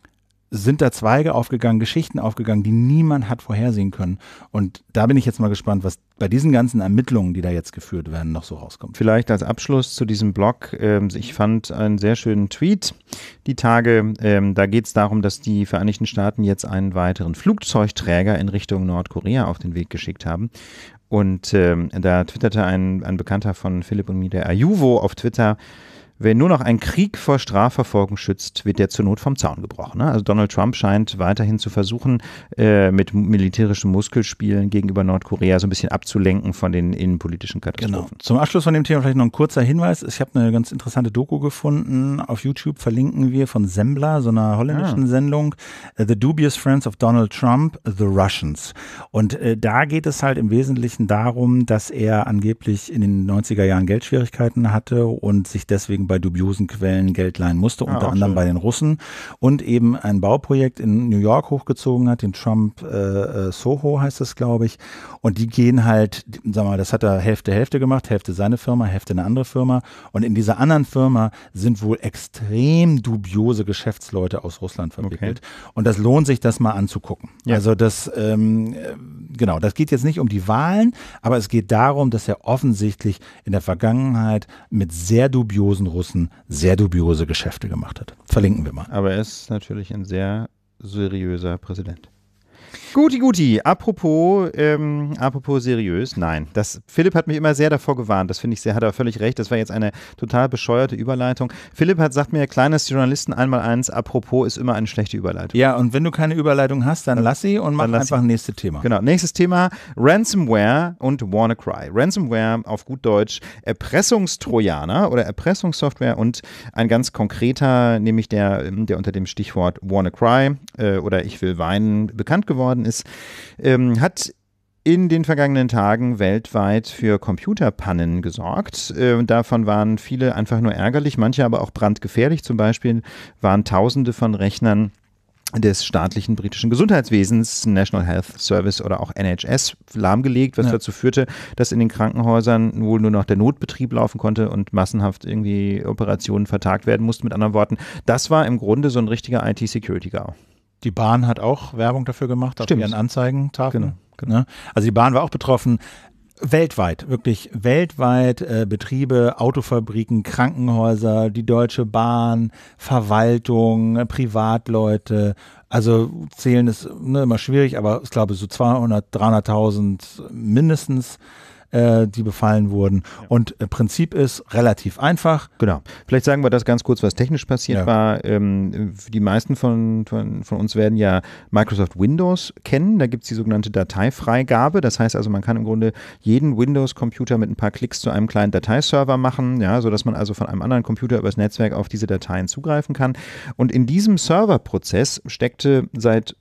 sind da Zweige aufgegangen, Geschichten aufgegangen, die niemand hat vorhersehen können. Und da bin ich jetzt mal gespannt, was bei diesen ganzen Ermittlungen, die da jetzt geführt werden, noch so rauskommt. Vielleicht als Abschluss zu diesem Blog. Ähm, ich fand einen sehr schönen Tweet die Tage. Ähm, da geht es darum, dass die Vereinigten Staaten jetzt einen weiteren Flugzeugträger in Richtung Nordkorea auf den Weg geschickt haben. Und ähm, da twitterte ein, ein Bekannter von Philipp und mir, der Ayuvo, auf Twitter, Wer nur noch einen Krieg vor Strafverfolgung schützt, wird der zur Not vom Zaun gebrochen. Ne? Also Donald Trump scheint weiterhin zu versuchen, äh, mit militärischen Muskelspielen gegenüber Nordkorea so ein bisschen abzulenken von den innenpolitischen genau. Katastrophen. Genau. Zum Abschluss von dem Thema vielleicht noch ein kurzer Hinweis. Ich habe eine ganz interessante Doku gefunden. Auf YouTube verlinken wir von Sembler, so einer holländischen ah. Sendung, äh, The Dubious Friends of Donald Trump, The Russians. Und äh, da geht es halt im Wesentlichen darum, dass er angeblich in den 90er Jahren Geldschwierigkeiten hatte und sich deswegen eben bei dubiosen Quellen Geld leihen musste, ah, unter anderem schön. bei den Russen und eben ein Bauprojekt in New York hochgezogen hat, den Trump äh, äh Soho heißt es, glaube ich. Und die gehen halt, sag mal, das hat er Hälfte Hälfte gemacht, Hälfte seine Firma, Hälfte eine andere Firma. Und in dieser anderen Firma sind wohl extrem dubiose Geschäftsleute aus Russland verwickelt. Okay. Und das lohnt sich, das mal anzugucken. Ja. Also das, ähm, äh, genau, das geht jetzt nicht um die Wahlen, aber es geht darum, dass er offensichtlich in der Vergangenheit mit sehr dubiosen Russen sehr dubiose Geschäfte gemacht hat. Verlinken wir mal. Aber er ist natürlich ein sehr seriöser Präsident. Guti, guti. Apropos, ähm, apropos seriös, nein. Das, Philipp hat mich immer sehr davor gewarnt. Das finde ich sehr, hat er völlig recht. Das war jetzt eine total bescheuerte Überleitung. Philipp hat sagt mir, kleines Journalisten einmal eins, apropos ist immer eine schlechte Überleitung. Ja, und wenn du keine Überleitung hast, dann lass sie und mach einfach ein nächstes Thema. Genau, nächstes Thema: Ransomware und WannaCry. Ransomware auf gut Deutsch Erpressungstrojaner oder Erpressungssoftware und ein ganz konkreter, nämlich der, ähm, der unter dem Stichwort WannaCry äh, oder Ich will weinen bekannt geworden worden ist, ähm, hat in den vergangenen Tagen weltweit für Computerpannen gesorgt. Äh, davon waren viele einfach nur ärgerlich, manche aber auch brandgefährlich. Zum Beispiel waren Tausende von Rechnern des staatlichen britischen Gesundheitswesens, National Health Service oder auch NHS, lahmgelegt, was ja. dazu führte, dass in den Krankenhäusern wohl nur noch der Notbetrieb laufen konnte und massenhaft irgendwie Operationen vertagt werden mussten. Mit anderen Worten, das war im Grunde so ein richtiger IT-Security-Gau die Bahn hat auch Werbung dafür gemacht, auf Stimmt. ihren Anzeigentafeln. Genau, genau. Ne? Also die Bahn war auch betroffen. Weltweit, wirklich weltweit äh, Betriebe, Autofabriken, Krankenhäuser, die Deutsche Bahn, Verwaltung, äh, Privatleute. Also zählen ist ne, immer schwierig, aber ich glaube so 200, 300.000 mindestens äh, die befallen wurden. Ja. Und äh, Prinzip ist relativ einfach. Genau. Vielleicht sagen wir das ganz kurz, was technisch passiert ja. war. Ähm, die meisten von, von, von, uns werden ja Microsoft Windows kennen. Da gibt es die sogenannte Dateifreigabe. Das heißt also, man kann im Grunde jeden Windows-Computer mit ein paar Klicks zu einem kleinen Dateiserver machen, ja, sodass man also von einem anderen Computer übers Netzwerk auf diese Dateien zugreifen kann. Und in diesem Serverprozess steckte seit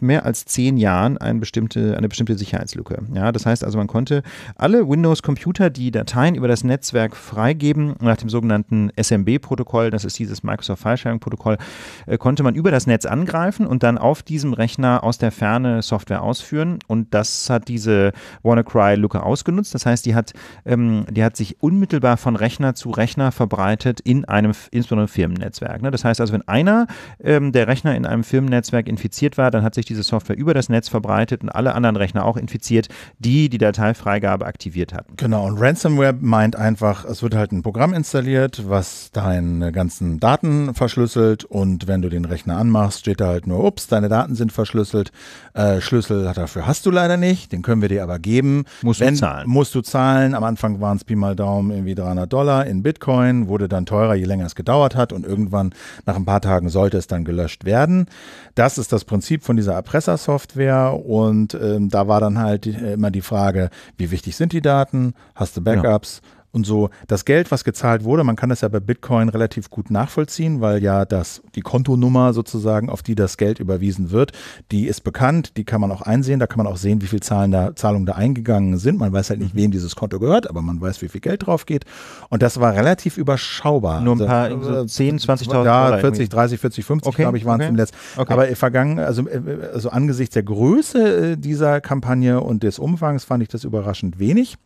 mehr als zehn Jahren eine bestimmte, eine bestimmte Sicherheitslücke. Ja, das heißt also, man konnte alle Windows-Computer, die Dateien über das Netzwerk freigeben, nach dem sogenannten SMB-Protokoll, das ist dieses Microsoft File Sharing Protokoll, äh, konnte man über das Netz angreifen und dann auf diesem Rechner aus der Ferne Software ausführen. Und das hat diese WannaCry-Lücke ausgenutzt. Das heißt, die hat, ähm, die hat sich unmittelbar von Rechner zu Rechner verbreitet in einem, insbesondere Firmennetzwerk. Ne? Das heißt also, wenn einer ähm, der Rechner in einem Firmennetzwerk infiziert war, dann hat hat sich diese Software über das Netz verbreitet und alle anderen Rechner auch infiziert, die die Dateifreigabe aktiviert hatten. Genau, und Ransomware meint einfach, es wird halt ein Programm installiert, was deine ganzen Daten verschlüsselt und wenn du den Rechner anmachst, steht da halt nur, ups, deine Daten sind verschlüsselt, äh, Schlüssel dafür hast du leider nicht, den können wir dir aber geben. Musst wenn, du zahlen. Musst du zahlen, am Anfang waren es Pi mal Daumen irgendwie 300 Dollar in Bitcoin, wurde dann teurer, je länger es gedauert hat und irgendwann nach ein paar Tagen sollte es dann gelöscht werden. Das ist das Prinzip von dieser Erpressersoftware und ähm, da war dann halt äh, immer die Frage, wie wichtig sind die Daten? Hast du Backups? Ja. Und so das Geld, was gezahlt wurde, man kann das ja bei Bitcoin relativ gut nachvollziehen, weil ja das, die Kontonummer sozusagen, auf die das Geld überwiesen wird, die ist bekannt, die kann man auch einsehen, da kann man auch sehen, wie viel Zahlen da, Zahlungen da eingegangen sind. Man weiß halt nicht, mhm. wem dieses Konto gehört, aber man weiß, wie viel Geld drauf geht. Und das war relativ überschaubar. Nur ein also, paar, also, so 10, äh, 20.000 Ja, 40, 30, 40, 50, okay, glaube ich, waren es okay. im letzten. Okay. Aber vergangen, also, äh, also angesichts der Größe äh, dieser Kampagne und des Umfangs fand ich das überraschend wenig.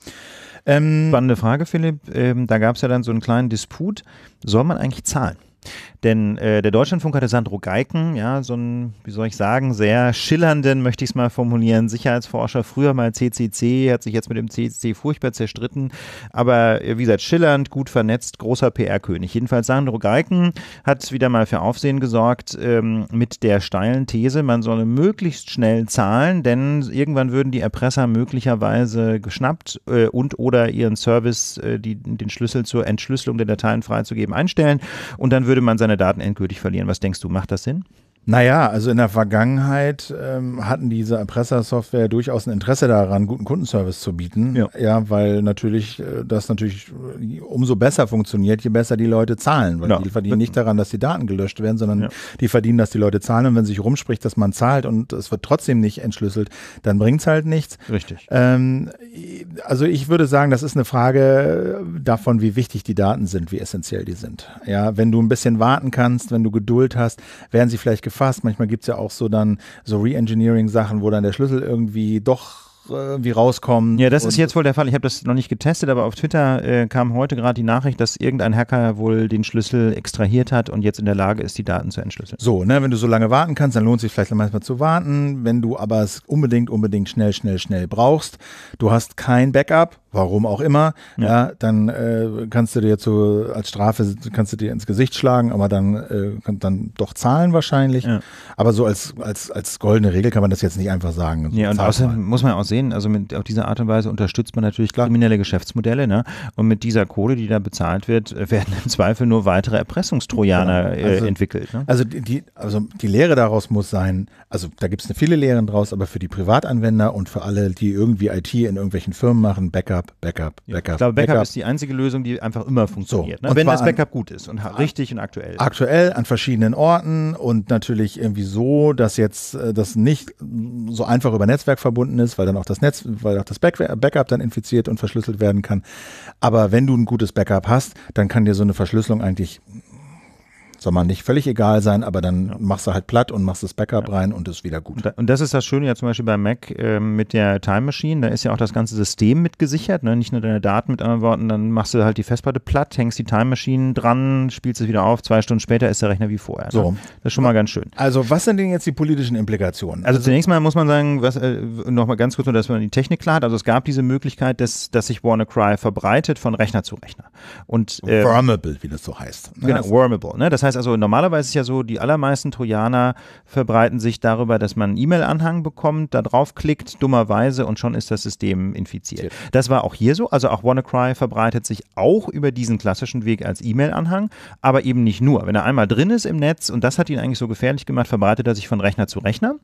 Ähm, Spannende Frage, Philipp. Ähm, da gab es ja dann so einen kleinen Disput. Soll man eigentlich zahlen? Denn äh, der Deutschlandfunk hatte Sandro Geiken, ja, so ein, wie soll ich sagen, sehr schillernden, möchte ich es mal formulieren, Sicherheitsforscher, früher mal CCC, hat sich jetzt mit dem CCC furchtbar zerstritten, aber äh, wie gesagt, schillernd, gut vernetzt, großer PR-König. Jedenfalls Sandro Geiken hat wieder mal für Aufsehen gesorgt ähm, mit der steilen These, man solle möglichst schnell zahlen, denn irgendwann würden die Erpresser möglicherweise geschnappt äh, und oder ihren Service, äh, die, den Schlüssel zur Entschlüsselung der Dateien freizugeben, einstellen und dann würde würde man seine Daten endgültig verlieren. Was denkst du, macht das Sinn? Naja, also in der Vergangenheit ähm, hatten diese Erpressersoftware durchaus ein Interesse daran, guten Kundenservice zu bieten. Ja, ja weil natürlich äh, das natürlich äh, umso besser funktioniert, je besser die Leute zahlen. Weil ja. die verdienen nicht daran, dass die Daten gelöscht werden, sondern ja. die verdienen, dass die Leute zahlen. Und wenn sich rumspricht, dass man zahlt und es wird trotzdem nicht entschlüsselt, dann bringt es halt nichts. Richtig. Ähm, also ich würde sagen, das ist eine Frage äh, davon, wie wichtig die Daten sind, wie essentiell die sind. Ja, wenn du ein bisschen warten kannst, wenn du Geduld hast, werden sie vielleicht gefällt angefasst. Manchmal gibt es ja auch so dann so Reengineering-Sachen, wo dann der Schlüssel irgendwie doch äh, wie rauskommen. Ja, das ist jetzt wohl der Fall. Ich habe das noch nicht getestet, aber auf Twitter äh, kam heute gerade die Nachricht, dass irgendein Hacker wohl den Schlüssel extrahiert hat und jetzt in der Lage ist, die Daten zu entschlüsseln. So, ne, wenn du so lange warten kannst, dann lohnt sich vielleicht manchmal zu warten. Wenn du aber es unbedingt, unbedingt schnell, schnell, schnell brauchst, du hast kein Backup, warum auch immer, ja. ja dann äh, kannst du dir zu, als Strafe kannst du dir ins Gesicht schlagen, aber dann, äh, dann doch zahlen wahrscheinlich. Ja. Aber so als, als, als goldene Regel kann man das jetzt nicht einfach sagen. ja, und außerdem muss man auch sehen, also mit, auf diese Art und Weise unterstützt man natürlich Klar. kriminelle Geschäftsmodelle, ne? Und mit dieser Kohle, die da bezahlt wird, äh, werden im Zweifel nur weitere Erpressungstrojaner genau. Äh, also, äh, entwickelt. Ne? Also die, also die Lehre daraus muss sein, also da gibt es ne viele Lehren draus, aber für die Privatanwender und für alle, die irgendwie IT in irgendwelchen Firmen machen, Backup, Backup, Backup, Backup. ich glaube, Backup, Backup, ist die einzige Lösung, die einfach immer funktioniert. So. Ne? wenn das Backup an, gut ist und richtig und aktuell. Aktuell an verschiedenen Orten und natürlich irgendwie so, dass jetzt äh, das nicht so einfach über Netzwerk verbunden ist, weil dann auch das Netz, weil auch das Backup dann infiziert und verschlüsselt werden kann. Aber wenn du ein gutes Backup hast, dann kann dir so eine Verschlüsselung eigentlich soll man nicht völlig egal sein, aber dann ja. machst du halt platt und machst das Backup ja. rein und ist wieder gut. Und das ist das Schöne ja zum Beispiel bei Mac äh, mit der Time Machine, da ist ja auch das ganze System mit gesichert, ne? nicht nur deine Daten mit anderen Worten, dann machst du halt die Festplatte platt, hängst die Time Machine dran, spielst es wieder auf, zwei Stunden später ist der Rechner wie vorher. Ne? Das ist schon mal ganz schön. Also was sind denn jetzt die politischen Implikationen? Also, also zunächst mal muss man sagen, was, äh, nochmal ganz kurz nur, dass man die Technik klar hat, also es gab diese Möglichkeit, dass, dass sich WannaCry verbreitet von Rechner zu Rechner. Und, äh, wormable, wie das so heißt. Ne? Genau, also wormable. Ne? Das heißt heißt also, normalerweise ist es ja so, die allermeisten Trojaner verbreiten sich darüber, dass man einen E-Mail-Anhang bekommt, da draufklickt, dummerweise, und schon ist das System infiziert. Das war auch hier so. Also auch WannaCry verbreitet sich auch über diesen klassischen Weg als E-Mail-Anhang, aber eben nicht nur. Wenn er einmal drin ist im Netz, und das hat ihn eigentlich so gefährlich gemacht, verbreitet er sich von Rechner zu Rechner.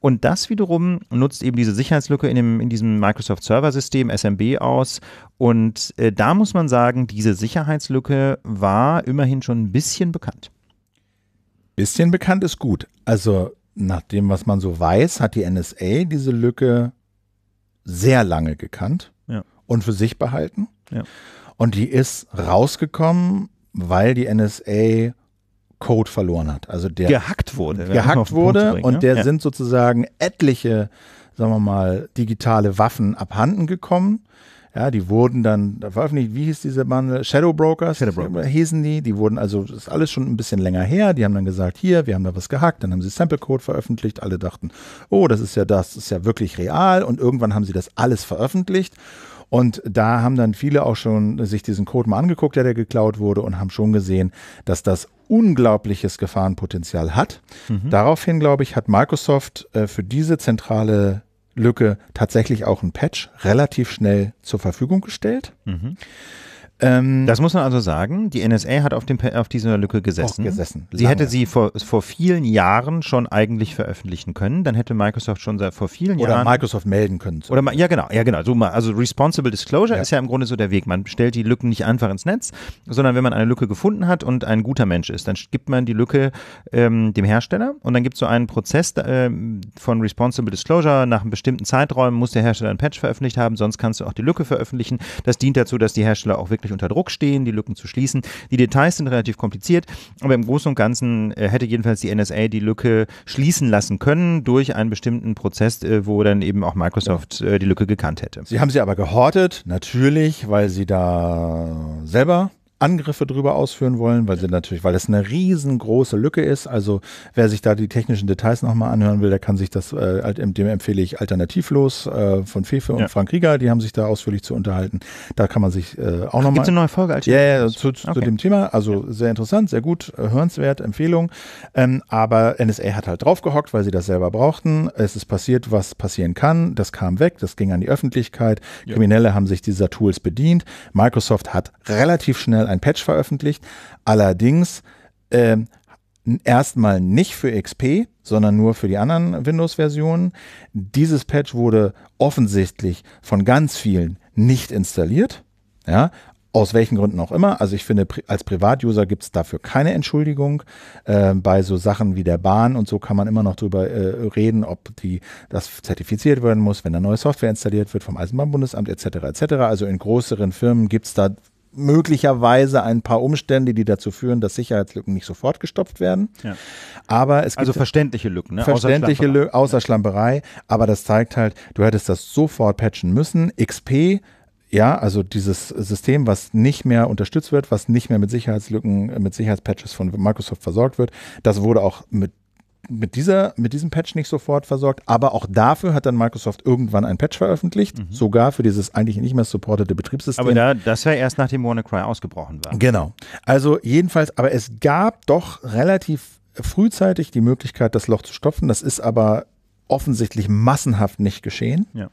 Und das wiederum nutzt eben diese Sicherheitslücke in, dem, in diesem Microsoft Server System SMB aus. Und äh, da muss man sagen, diese Sicherheitslücke war immerhin schon ein bisschen bekannt. Bisschen bekannt ist gut. Also nach dem, was man so weiß, hat die NSA diese Lücke sehr lange gekannt ja. und für sich behalten. Ja. Und die ist rausgekommen, weil die NSA Code verloren hat. Also der gehackt wurde. Gehackt wurde und der ja. sind sozusagen etliche, sagen wir mal, digitale Waffen abhanden gekommen, ja, die wurden dann veröffentlicht. Wie hieß diese Bundle? Shadow Brokers. Shadow Brokers. Hießen die. Die wurden also, das ist alles schon ein bisschen länger her. Die haben dann gesagt, hier, wir haben da was gehackt. Dann haben sie Sample Code veröffentlicht. Alle dachten, oh, das ist ja das, das ist ja wirklich real. Und irgendwann haben sie das alles veröffentlicht. Und da haben dann viele auch schon sich diesen Code mal angeguckt, der, der geklaut wurde, und haben schon gesehen, dass das unglaubliches Gefahrenpotenzial hat. Mhm. Daraufhin, glaube ich, hat Microsoft äh, für diese zentrale Lücke tatsächlich auch ein Patch relativ schnell zur Verfügung gestellt. Mhm. Ähm, das muss man also sagen, die NSA hat auf, dem, auf dieser Lücke gesessen. gesessen sie hätte sie vor, vor vielen Jahren schon eigentlich veröffentlichen können, dann hätte Microsoft schon seit vor vielen oder Jahren. Oder Microsoft melden können. Oder, ja, genau, ja, genau. So mal, also Responsible Disclosure ja. ist ja im Grunde so der Weg. Man stellt die Lücken nicht einfach ins Netz, sondern wenn man eine Lücke gefunden hat und ein guter Mensch ist, dann gibt man die Lücke ähm, dem Hersteller und dann gibt es so einen Prozess äh, von Responsible Disclosure. Nach einem bestimmten Zeitraum muss der Hersteller ein Patch veröffentlicht haben, sonst kannst du auch die Lücke veröffentlichen. Das dient dazu, dass die Hersteller auch wirklich deutlich unter Druck stehen, die Lücken zu schließen. Die Details sind relativ kompliziert, aber im Großen und Ganzen äh, hätte jedenfalls die NSA die Lücke schließen lassen können durch einen bestimmten Prozess, äh, wo dann eben auch Microsoft äh, die Lücke gekannt hätte. Sie haben sie aber gehortet, natürlich, weil sie da selber Angriffe drüber ausführen wollen, weil sie natürlich, weil es eine riesengroße Lücke ist. Also wer sich da die technischen Details nochmal anhören will, der kann sich das, äh, dem empfehle ich alternativlos äh, von Fefe und ja. Frank Rieger, die haben sich da ausführlich zu unterhalten. Da kann man sich äh, auch nochmal. Gibt es eine neue Folge als Ja, ja zu, okay. zu, dem Thema. Also ja. sehr interessant, sehr gut, äh, hörenswert, Empfehlung. Ähm, aber NSA hat halt draufgehockt, weil sie das selber brauchten. Es ist passiert, was passieren kann. Das kam weg, das ging an die Öffentlichkeit. Ja. Kriminelle haben sich dieser Tools bedient. Microsoft hat relativ schnell ein Patch veröffentlicht. Allerdings äh, erstmal nicht für XP, sondern nur für die anderen Windows-Versionen. Dieses Patch wurde offensichtlich von ganz vielen nicht installiert. Ja, aus welchen Gründen auch immer. Also ich finde, als Privatuser gibt es dafür keine Entschuldigung. Äh, bei so Sachen wie der Bahn und so kann man immer noch drüber äh, reden, ob die, das zertifiziert werden muss, wenn da neue Software installiert wird vom Eisenbahnbundesamt etc. etc. Also in größeren Firmen gibt es da möglicherweise ein paar Umstände, die dazu führen, dass Sicherheitslücken nicht sofort gestopft werden. Ja. Aber es also verständliche Lücken, ne? verständliche außer Lücken, außer Schlamperei. Aber das zeigt halt, du hättest das sofort patchen müssen. XP ja, also dieses System, was nicht mehr unterstützt wird, was nicht mehr mit Sicherheitslücken, mit Sicherheitspatches von Microsoft versorgt wird, das wurde auch mit mit, dieser, mit diesem Patch nicht sofort versorgt, aber auch dafür hat dann Microsoft irgendwann ein Patch veröffentlicht, mhm. sogar für dieses eigentlich nicht mehr supportete Betriebssystem. Aber da, das war erst nachdem WannaCry ausgebrochen war. Genau. Also jedenfalls, aber es gab doch relativ frühzeitig die Möglichkeit, das Loch zu stopfen. Das ist aber offensichtlich massenhaft nicht geschehen. Ja.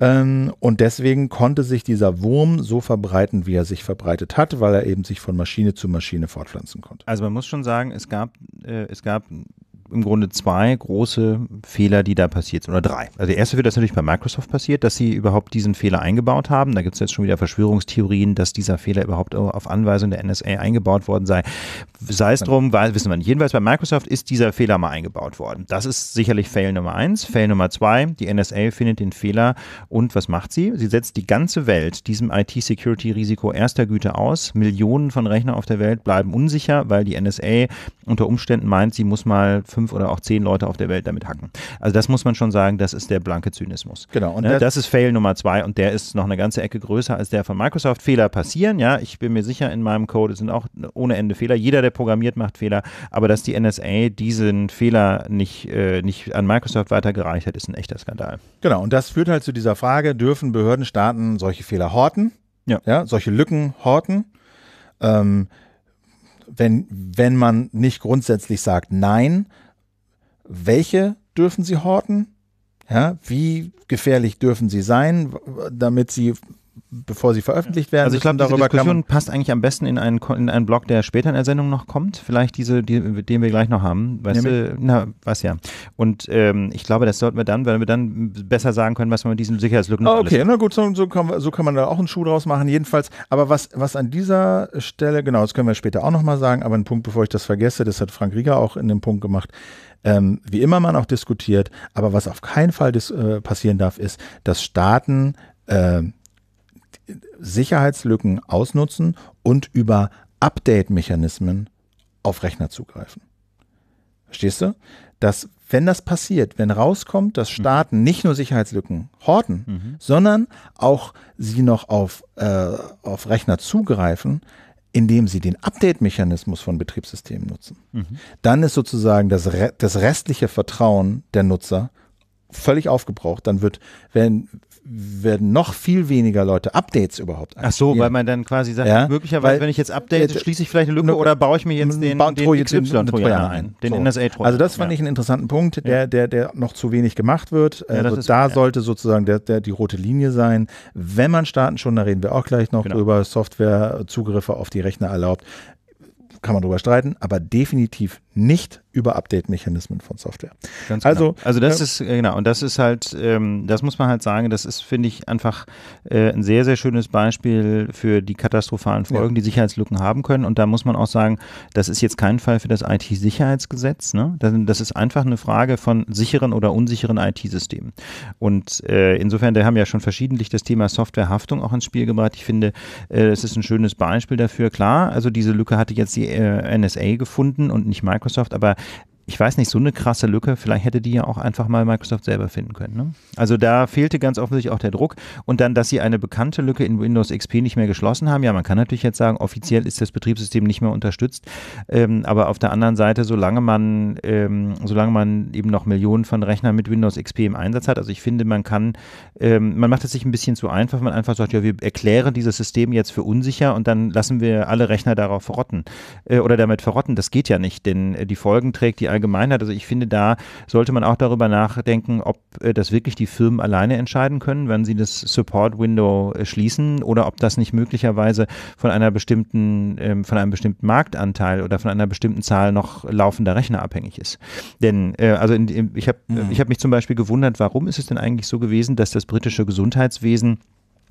Ähm, und deswegen konnte sich dieser Wurm so verbreiten, wie er sich verbreitet hat, weil er eben sich von Maschine zu Maschine fortpflanzen konnte. Also man muss schon sagen, es gab, äh, es gab im Grunde zwei große Fehler, die da passiert sind, oder drei. Also der erste wird das natürlich bei Microsoft passiert, dass sie überhaupt diesen Fehler eingebaut haben. Da gibt es jetzt schon wieder Verschwörungstheorien, dass dieser Fehler überhaupt auf Anweisung der NSA eingebaut worden sei. Sei es drum, weil, wissen wir nicht. Jedenfalls bei Microsoft ist dieser Fehler mal eingebaut worden. Das ist sicherlich Fail Nummer eins. Fail Nummer zwei, die NSA findet den Fehler und was macht sie? Sie setzt die ganze Welt diesem IT-Security-Risiko erster Güte aus. Millionen von Rechner auf der Welt bleiben unsicher, weil die NSA unter Umständen meint, sie muss mal fünf oder auch zehn Leute auf der Welt damit hacken. Also das muss man schon sagen, das ist der blanke Zynismus. Genau. Und ne? das ist Fail Nummer zwei und der ist noch eine ganze Ecke größer als der von Microsoft. Fehler passieren, ja, ich bin mir sicher, in meinem Code sind auch ohne Ende Fehler. Jeder, der programmiert, macht Fehler, aber dass die NSA diesen Fehler nicht, äh, nicht an Microsoft weitergereicht hat, ist ein echter Skandal. Genau, und das führt halt zu dieser Frage, dürfen Behörden, Staaten solche Fehler horten? Ja. ja solche Lücken horten? Ähm, wenn, wenn man nicht grundsätzlich sagt Nein, welche dürfen sie horten? Ja, wie gefährlich dürfen sie sein, damit sie bevor sie veröffentlicht werden. Also ich glaube, darüber Diskussion klammern. passt eigentlich am besten in einen, in einen Blog, der später in der Sendung noch kommt. Vielleicht diese, die, den wir gleich noch haben. Weißt Nämlich? du, na, was ja. Und ähm, ich glaube, das sollten wir dann, weil wir dann besser sagen können, was man mit diesem Sicherheitslücken noch ah, Okay, na gut, so, so, kann, so kann man da auch einen Schuh draus machen. Jedenfalls, aber was, was an dieser Stelle, genau, das können wir später auch nochmal sagen, aber ein Punkt, bevor ich das vergesse, das hat Frank Rieger auch in dem Punkt gemacht, ähm, wie immer man auch diskutiert. Aber was auf keinen Fall dis, äh, passieren darf, ist, dass Staaten äh, Sicherheitslücken ausnutzen und über Update-Mechanismen auf Rechner zugreifen. Verstehst du? Dass, wenn das passiert, wenn rauskommt, dass mhm. Staaten nicht nur Sicherheitslücken horten, mhm. sondern auch sie noch auf, äh, auf Rechner zugreifen, indem sie den Update-Mechanismus von Betriebssystemen nutzen. Mhm. Dann ist sozusagen das, Re das restliche Vertrauen der Nutzer völlig aufgebraucht. Dann wird, wenn, werden noch viel weniger Leute Updates überhaupt Ach so, weil man dann quasi sagt, ja? möglicherweise, weil, wenn ich jetzt update, schließe ich vielleicht eine Lücke oder baue ich mir jetzt den, den, den XY-Trojaner ein, den so. NSA-Trojaner. Also das fand ja. ich einen interessanten Punkt, der, der, der noch zu wenig gemacht wird. also ist, da sollte sozusagen der, der, die rote Linie sein. Wenn man starten schon, da reden wir auch gleich noch genau. drüber, Zugriffe auf die Rechner erlaubt, kann man drüber streiten, aber definitiv nicht über Update-Mechanismen von Software. Ganz also, genau. also das äh, ist äh, genau und das ist halt, ähm, das muss man halt sagen, das ist finde ich einfach äh, ein sehr sehr schönes Beispiel für die katastrophalen Folgen, ja. die Sicherheitslücken haben können. Und da muss man auch sagen, das ist jetzt kein Fall für das IT-Sicherheitsgesetz. Ne? Das, das, ist einfach eine Frage von sicheren oder unsicheren IT-Systemen. Und äh, insofern, da haben ja schon verschiedentlich das Thema Softwarehaftung auch ins Spiel gebracht. Ich finde, äh, es ist ein schönes Beispiel dafür. Klar, also diese Lücke hatte jetzt die äh, NSA gefunden und nicht Microsoft geschafft, aber ich weiß nicht, so eine krasse Lücke, vielleicht hätte die ja auch einfach mal Microsoft selber finden können. Ne? Also da fehlte ganz offensichtlich auch der Druck. Und dann, dass sie eine bekannte Lücke in Windows XP nicht mehr geschlossen haben. Ja, man kann natürlich jetzt sagen, offiziell ist das Betriebssystem nicht mehr unterstützt. Ähm, aber auf der anderen Seite, solange man, ähm, solange man eben noch Millionen von Rechnern mit Windows XP im Einsatz hat, also ich finde, man kann, ähm, man macht es sich ein bisschen zu einfach, man einfach sagt, ja, wir erklären dieses System jetzt für unsicher und dann lassen wir alle Rechner darauf verrotten äh, oder damit verrotten. Das geht ja nicht, denn äh, die Folgen trägt die Allgemeinheit. Also ich finde, da sollte man auch darüber nachdenken, ob äh, das wirklich die Firmen alleine entscheiden können, wenn sie das Support-Window äh, schließen oder ob das nicht möglicherweise von einer bestimmten, ähm, von einem bestimmten Marktanteil oder von einer bestimmten Zahl noch laufender Rechner abhängig ist. Denn äh, also in, ich habe mhm. ich habe mich zum Beispiel gewundert, warum ist es denn eigentlich so gewesen, dass das britische Gesundheitswesen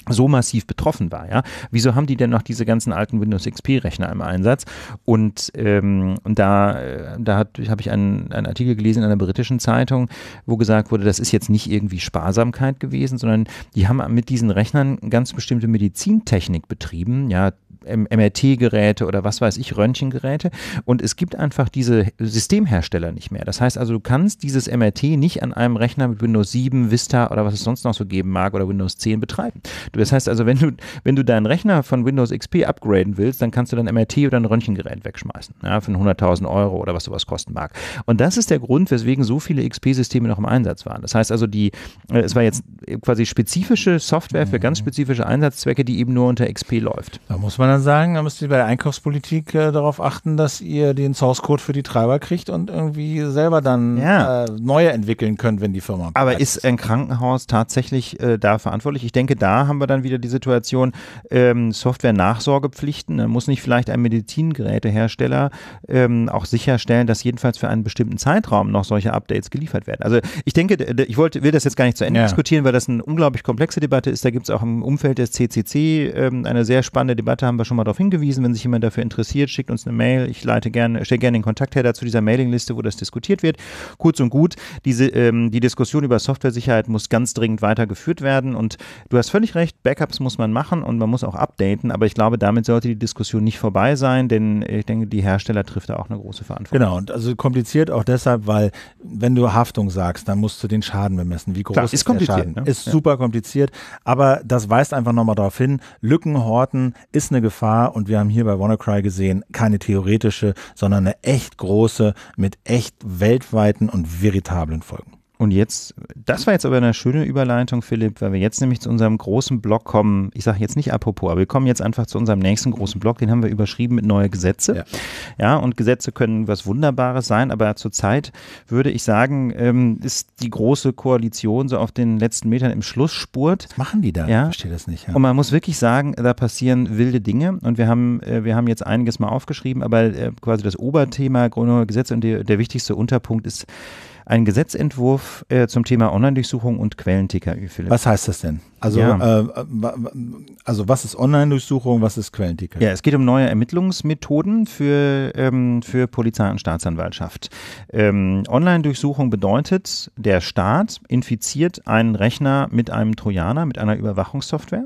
so massiv betroffen war. Ja? Wieso haben die denn noch diese ganzen alten Windows XP-Rechner im Einsatz? Und, ähm, und da, äh, da habe ich einen, einen Artikel gelesen in einer britischen Zeitung, wo gesagt wurde, das ist jetzt nicht irgendwie Sparsamkeit gewesen, sondern die haben mit diesen Rechnern ganz bestimmte Medizintechnik betrieben, ja, MRT-Geräte oder was weiß ich, Röntgengeräte. Und es gibt einfach diese Systemhersteller nicht mehr. Das heißt also, du kannst dieses MRT nicht an einem Rechner mit Windows 7, Vista oder was es sonst noch so geben mag oder Windows 10 betreiben. Das heißt also, wenn du, wenn du deinen Rechner von Windows XP upgraden willst, dann kannst du dein MRT oder ein Röntgengerät wegschmeißen. Ja, für 100.000 Euro oder was sowas kosten mag. Und das ist der Grund, weswegen so viele XP-Systeme noch im Einsatz waren. Das heißt also, die, äh, es war jetzt quasi spezifische Software für mhm. ganz spezifische Einsatzzwecke, die eben nur unter XP läuft. Da muss man anderen sagen, da müsst ihr bei der Einkaufspolitik äh, darauf achten, dass ihr den Source Code für die Treiber kriegt und irgendwie selber dann ja. äh, neue entwickeln könnt, wenn die Firma. Aber ist ein Krankenhaus tatsächlich äh, da verantwortlich? Ich denke, da haben wir dann wieder die Situation ähm, Software-Nachsorgepflichten. Da muss nicht vielleicht ein Medizingerätehersteller ähm, auch sicherstellen, dass jedenfalls für einen bestimmten Zeitraum noch solche Updates geliefert werden. Also ich denke, ich wollte, will das jetzt gar nicht zu Ende ja. diskutieren, weil das eine unglaublich komplexe Debatte ist. Da gibt es auch im Umfeld des CCC ähm, eine sehr spannende Debatte, haben wir wir schon mal darauf hingewiesen. Wenn sich jemand dafür interessiert, schickt uns eine Mail. Ich leite gerne, stelle gerne den Kontakt her dazu dieser Mailingliste, wo das diskutiert wird. Kurz und gut, diese, ähm, die Diskussion über Softwaresicherheit muss ganz dringend weitergeführt werden. Und du hast völlig recht, Backups muss man machen und man muss auch updaten. Aber ich glaube, damit sollte die Diskussion nicht vorbei sein, denn ich denke, die Hersteller trifft da auch eine große Verantwortung. Genau, und also kompliziert auch deshalb, weil wenn du Haftung sagst, dann musst du den Schaden bemessen. Wie groß Klar, ist, ist der Schaden? Ne? Ist ja. super kompliziert, aber das weist einfach nochmal darauf hin, Lücken horten ist eine Gefahr Gefahr und wir haben hier bei WannaCry gesehen, keine theoretische, sondern eine echt große mit echt weltweiten und veritablen Folgen. Und jetzt, das war jetzt aber eine schöne Überleitung, Philipp, weil wir jetzt nämlich zu unserem großen Block kommen. Ich sage jetzt nicht apropos, aber wir kommen jetzt einfach zu unserem nächsten großen Block. Den haben wir überschrieben mit neue Gesetze. Ja, ja und Gesetze können was Wunderbares sein, aber zurzeit würde ich sagen, ähm, ist die große Koalition so auf den letzten Metern im Schlussspurt. Was machen die da? Ja. Ich verstehe das nicht. Ja. Und man muss wirklich sagen, da passieren wilde Dinge. Und wir haben, äh, wir haben jetzt einiges mal aufgeschrieben, aber äh, quasi das Oberthema neue Gesetze und die, der wichtigste Unterpunkt ist, einen Gesetzentwurf äh, zum Thema Online-Durchsuchung und Quellen-TKÜ, Philipp. Was heißt das denn? Also, ja. äh, äh also was ist Online-Durchsuchung, was ist Quellenticket? Ja, es geht um neue Ermittlungsmethoden für, ähm, für Polizei und Staatsanwaltschaft. Ähm, Online-Durchsuchung bedeutet, der Staat infiziert einen Rechner mit einem Trojaner, mit einer Überwachungssoftware.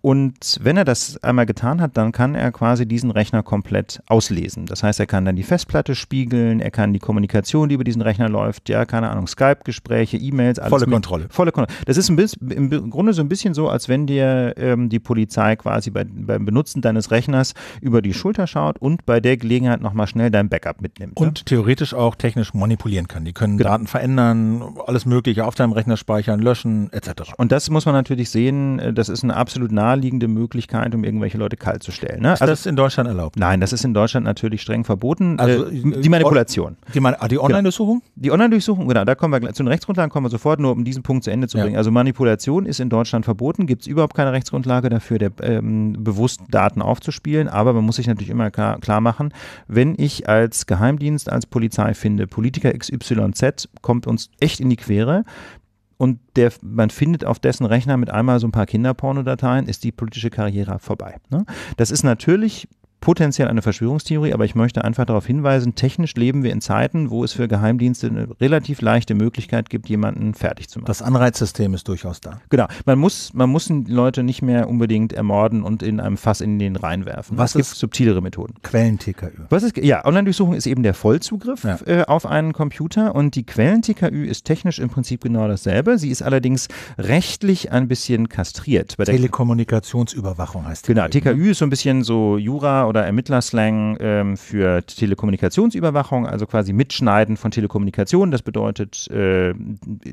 Und wenn er das einmal getan hat, dann kann er quasi diesen Rechner komplett auslesen. Das heißt, er kann dann die Festplatte spiegeln, er kann die Kommunikation, die über diesen Rechner läuft, ja, keine Ahnung, Skype-Gespräche, E-Mails, alles. Volle mit. Kontrolle. Volle Kontrolle. Das ist ein bisschen, im Grunde so so ein bisschen so, als wenn dir ähm, die Polizei quasi bei, beim Benutzen deines Rechners über die Schulter schaut und bei der Gelegenheit nochmal schnell dein Backup mitnimmt. Und ne? theoretisch auch technisch manipulieren kann. Die können genau. Daten verändern, alles Mögliche auf deinem Rechner speichern, löschen, etc. Und das muss man natürlich sehen, äh, das ist eine absolut naheliegende Möglichkeit, um irgendwelche Leute kalt zu stellen. Ne? Ist also, das in Deutschland erlaubt? Nein, das ist in Deutschland natürlich streng verboten. Also äh, äh die Manipulation. Die, ah, die Online-Durchsuchung? Die Online-Durchsuchung, genau, da kommen wir zu den Rechtsgrundlagen kommen wir sofort, nur um diesen Punkt zu Ende zu bringen. Also Manipulation ist in Deutschland Deutschland verboten, gibt es überhaupt keine Rechtsgrundlage dafür, der, ähm, bewusst Daten aufzuspielen. Aber man muss sich natürlich immer klar, klar machen, wenn ich als Geheimdienst, als Polizei finde, Politiker XYZ kommt uns echt in die Quere, und der, man findet auf dessen Rechner mit einmal so ein paar Kinderpornodateien, ist die politische Karriere vorbei. Ne? Das ist natürlich potenziell eine Verschwörungstheorie, aber ich möchte einfach darauf hinweisen, technisch leben wir in Zeiten, wo es für Geheimdienste eine relativ leichte Möglichkeit gibt, jemanden fertig zu machen. Das Anreizsystem ist durchaus da. Genau. Man muss, man muss Leute nicht mehr unbedingt ermorden und in einem Fass in den reinwerfen. Was es gibt subtilere Methoden. Quellen-TKÜ. Was ist, ja, Online-Durchsuchung ist eben der Vollzugriff ja. äh, auf einen Computer und die Quellen-TKÜ ist technisch im Prinzip genau dasselbe. Sie ist allerdings rechtlich ein bisschen kastriert. Telekommunikationsüberwachung heißt die. Genau, TKÜ ne? ist so ein bisschen so Jura oder Ermittlerslang ähm, für Telekommunikationsüberwachung, also quasi Mitschneiden von Telekommunikation. Das bedeutet äh,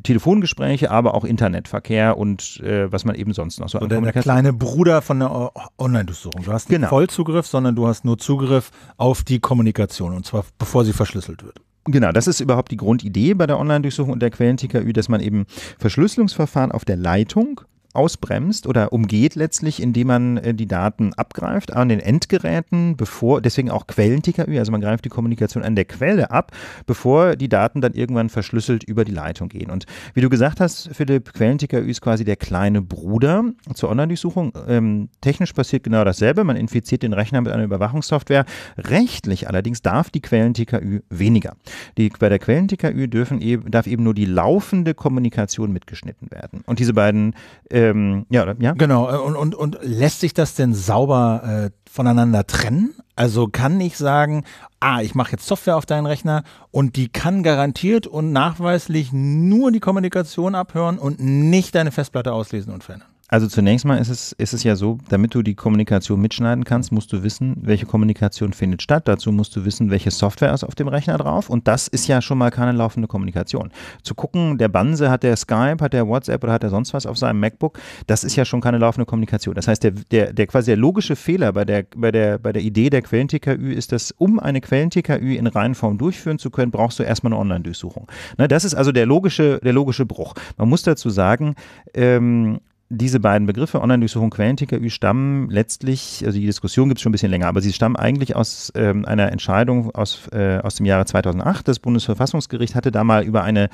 Telefongespräche, aber auch Internetverkehr und äh, was man eben sonst noch so Oder der kleine Bruder von der Online-Durchsuchung. Du hast nicht genau. Vollzugriff, sondern du hast nur Zugriff auf die Kommunikation und zwar bevor sie verschlüsselt wird. Genau, das ist überhaupt die Grundidee bei der Online-Durchsuchung und der Quellen-TKÜ, dass man eben Verschlüsselungsverfahren auf der Leitung ausbremst oder umgeht letztlich, indem man äh, die Daten abgreift an den Endgeräten, bevor, deswegen auch Quellen-TKÜ, also man greift die Kommunikation an der Quelle ab, bevor die Daten dann irgendwann verschlüsselt über die Leitung gehen. Und wie du gesagt hast, Philipp, Quellen-TKÜ ist quasi der kleine Bruder zur Online-Durchsuchung. Ähm, technisch passiert genau dasselbe, man infiziert den Rechner mit einer Überwachungssoftware. Rechtlich allerdings darf die Quellen-TKÜ weniger. Die, bei der Quellen-TKÜ dürfen eben, darf eben nur die laufende Kommunikation mitgeschnitten werden. Und diese beiden äh, ähm, ja, ja. Genau, äh, und, und, und lässt sich das denn sauber äh, voneinander trennen? Also kann ich sagen, ah, ich mache jetzt Software auf deinen Rechner und die kann garantiert und nachweislich nur die Kommunikation abhören und nicht deine Festplatte auslesen und verändern. Also zunächst mal ist es, ist es ja so, damit du die Kommunikation mitschneiden kannst, musst du wissen, welche Kommunikation findet statt. Dazu musst du wissen, welche Software ist auf dem Rechner drauf. Und das ist ja schon mal keine laufende Kommunikation. Zu gucken, der Banse, hat der Skype, hat der WhatsApp oder hat er sonst was auf seinem MacBook, das ist ja schon keine laufende Kommunikation. Das heißt, der, der, der quasi der logische Fehler bei der, bei der, bei der Idee der Quellen-TKÜ ist, dass um eine Quellen-TKÜ in Reihenform durchführen zu können, brauchst du erstmal eine Online-Durchsuchung. Ne, das ist also der logische, der logische Bruch. Man muss dazu sagen, ähm, diese beiden Begriffe, Online-Durchsuchung, Quellen-TKÜ, stammen letztlich, also die Diskussion gibt es schon ein bisschen länger, aber sie stammen eigentlich aus ähm, einer Entscheidung aus, äh, aus dem Jahre 2008. Das Bundesverfassungsgericht hatte da mal über eine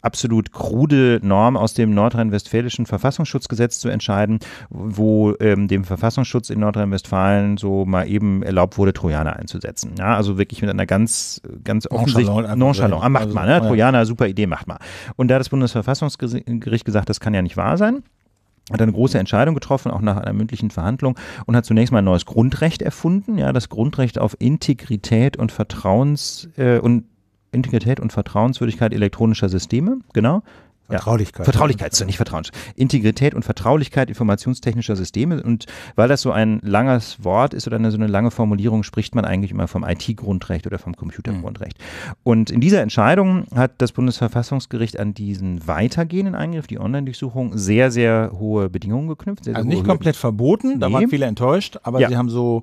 absolut krude Norm aus dem nordrhein-westfälischen Verfassungsschutzgesetz zu entscheiden, wo ähm, dem Verfassungsschutz in Nordrhein-Westfalen so mal eben erlaubt wurde, Trojaner einzusetzen. Ja, also wirklich mit einer ganz, ganz offensichtlichen nonchalant. nonchalant. Ah, macht also, mal, ne? Trojaner, super Idee, macht mal. Und da hat das Bundesverfassungsgericht gesagt, das kann ja nicht wahr sein hat eine große Entscheidung getroffen, auch nach einer mündlichen Verhandlung, und hat zunächst mal ein neues Grundrecht erfunden, ja, das Grundrecht auf Integrität und Vertrauens äh, und Integrität und Vertrauenswürdigkeit elektronischer Systeme, genau, Vertraulichkeit. Ja. Vertraulichkeit ist nicht Vertrauen. Integrität und Vertraulichkeit informationstechnischer Systeme. Und weil das so ein langes Wort ist oder eine, so eine lange Formulierung, spricht man eigentlich immer vom IT-Grundrecht oder vom Computergrundrecht. Mhm. Und in dieser Entscheidung hat das Bundesverfassungsgericht an diesen weitergehenden Eingriff, die Online-Durchsuchung, sehr, sehr hohe Bedingungen geknüpft. Sehr, also nicht komplett Hürden. verboten, da nee. waren viele enttäuscht, aber ja. sie haben so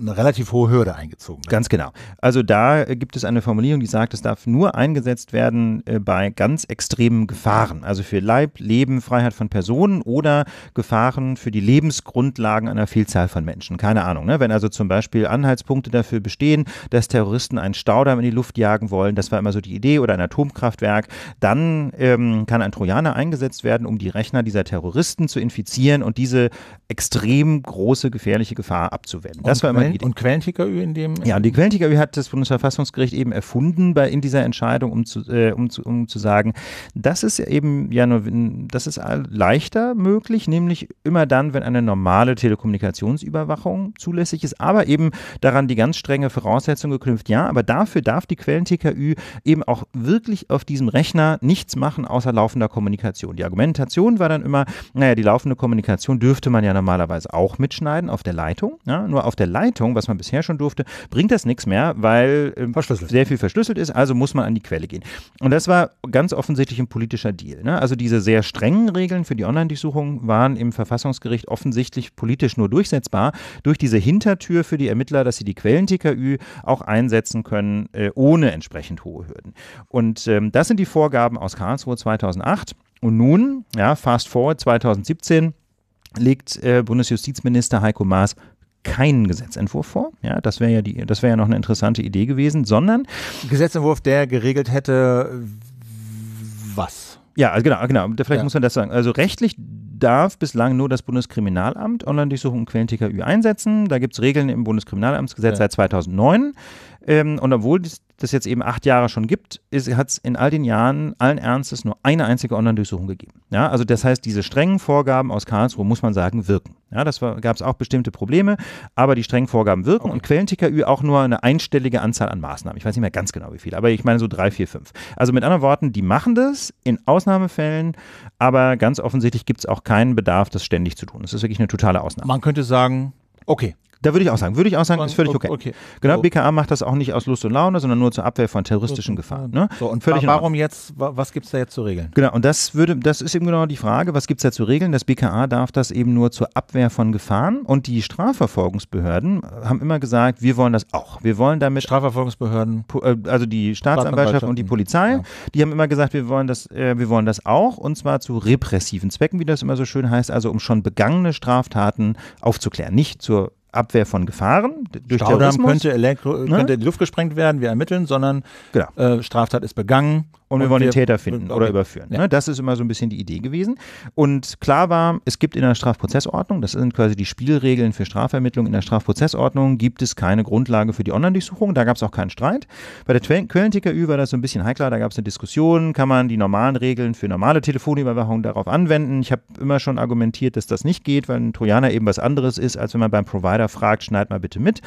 eine relativ hohe Hürde eingezogen. Ne? Ganz genau. Also da äh, gibt es eine Formulierung, die sagt, es darf nur eingesetzt werden äh, bei ganz extremen Gefahren. Also für Leib, Leben, Freiheit von Personen oder Gefahren für die Lebensgrundlagen einer Vielzahl von Menschen. Keine Ahnung. Ne? Wenn also zum Beispiel Anhaltspunkte dafür bestehen, dass Terroristen einen Staudamm in die Luft jagen wollen, das war immer so die Idee, oder ein Atomkraftwerk, dann ähm, kann ein Trojaner eingesetzt werden, um die Rechner dieser Terroristen zu infizieren und diese extrem große gefährliche Gefahr abzuwenden. Das war immerhin. Und Quellen-TKÜ in dem? Ja, und die Quellen-TKÜ hat das Bundesverfassungsgericht eben erfunden bei, in dieser Entscheidung, um zu, äh, um, zu, um zu sagen, das ist eben, ja, nur, das ist leichter möglich, nämlich immer dann, wenn eine normale Telekommunikationsüberwachung zulässig ist, aber eben daran die ganz strenge Voraussetzung geknüpft, ja, aber dafür darf die Quellen-TKÜ eben auch wirklich auf diesem Rechner nichts machen, außer laufender Kommunikation. Die Argumentation war dann immer, naja, die laufende Kommunikation dürfte man ja normalerweise auch mitschneiden auf der Leitung, ja, nur auf der Leitung, was man bisher schon durfte, bringt das nichts mehr, weil ähm, sehr viel verschlüsselt ist, also muss man an die Quelle gehen. Und das war ganz offensichtlich ein politischer Deal. Ne? Also diese sehr strengen Regeln für die Online-Durchsuchung waren im Verfassungsgericht offensichtlich politisch nur durchsetzbar durch diese Hintertür für die Ermittler, dass sie die Quellen-TKÜ auch einsetzen können, äh, ohne entsprechend hohe Hürden. Und ähm, das sind die Vorgaben aus Karlsruhe 2008. Und nun, ja, fast forward 2017, legt äh, Bundesjustizminister Heiko Maas keinen Gesetzentwurf vor. Ja, das wäre ja die, das wäre ja noch eine interessante Idee gewesen, sondern Gesetzentwurf, der geregelt hätte, was? Ja, also genau, genau. Vielleicht ja. muss man das sagen. Also rechtlich darf bislang nur das Bundeskriminalamt online durchsuchung und Quellen-TKÜ einsetzen. Da gibt es Regeln im Bundeskriminalamtsgesetz ja. seit 2009. Ähm, und obwohl das jetzt eben acht Jahre schon gibt, hat es in all den Jahren allen Ernstes nur eine einzige Online-Durchsuchung gegeben. Ja, also das heißt, diese strengen Vorgaben aus Karlsruhe, muss man sagen, wirken. Ja, das gab es auch bestimmte Probleme, aber die strengen Vorgaben wirken okay. und Quellen-TKÜ auch nur eine einstellige Anzahl an Maßnahmen. Ich weiß nicht mehr ganz genau, wie viele, aber ich meine so drei, vier, fünf. Also mit anderen Worten, die machen das in Ausnahmefällen, aber ganz offensichtlich gibt es auch keinen Bedarf, das ständig zu tun. Das ist wirklich eine totale Ausnahme. Man könnte sagen, okay, da würde ich auch sagen, würde ich auch sagen, ist völlig okay. okay. Genau, so. BKA macht das auch nicht aus Lust und Laune, sondern nur zur Abwehr von terroristischen Gefahren. Ne? So, und völlig warum jetzt, was gibt es da jetzt zu regeln? Genau, und das würde, das ist eben genau die Frage, was gibt es da zu regeln? Das BKA darf das eben nur zur Abwehr von Gefahren und die Strafverfolgungsbehörden haben immer gesagt, wir wollen das auch. Wir wollen damit. Strafverfolgungsbehörden? Äh, also die Staatsanwaltschaft und die Polizei, ja. die haben immer gesagt, wir wollen das, äh, wir wollen das auch und zwar zu repressiven Zwecken, wie das immer so schön heißt, also um schon begangene Straftaten aufzuklären, nicht zur Abwehr von Gefahren durch Staudamm Terrorismus. Könnte, Elektro, ne? könnte in die Luft gesprengt werden, wir ermitteln, sondern genau. äh, Straftat ist begangen. Und, und wir wollen wir den Täter finden oder überführen. Ja. Ne? Das ist immer so ein bisschen die Idee gewesen. Und klar war, es gibt in der Strafprozessordnung, das sind quasi die Spielregeln für Strafvermittlung in der Strafprozessordnung, gibt es keine Grundlage für die Online-Durchsuchung. Da gab es auch keinen Streit. Bei der Quellen-TKÜ war das so ein bisschen heikler. Da gab es eine Diskussion, kann man die normalen Regeln für normale Telefonüberwachung darauf anwenden. Ich habe immer schon argumentiert, dass das nicht geht, weil ein Trojaner eben was anderes ist, als wenn man beim Provider fragt, schneid mal bitte mit.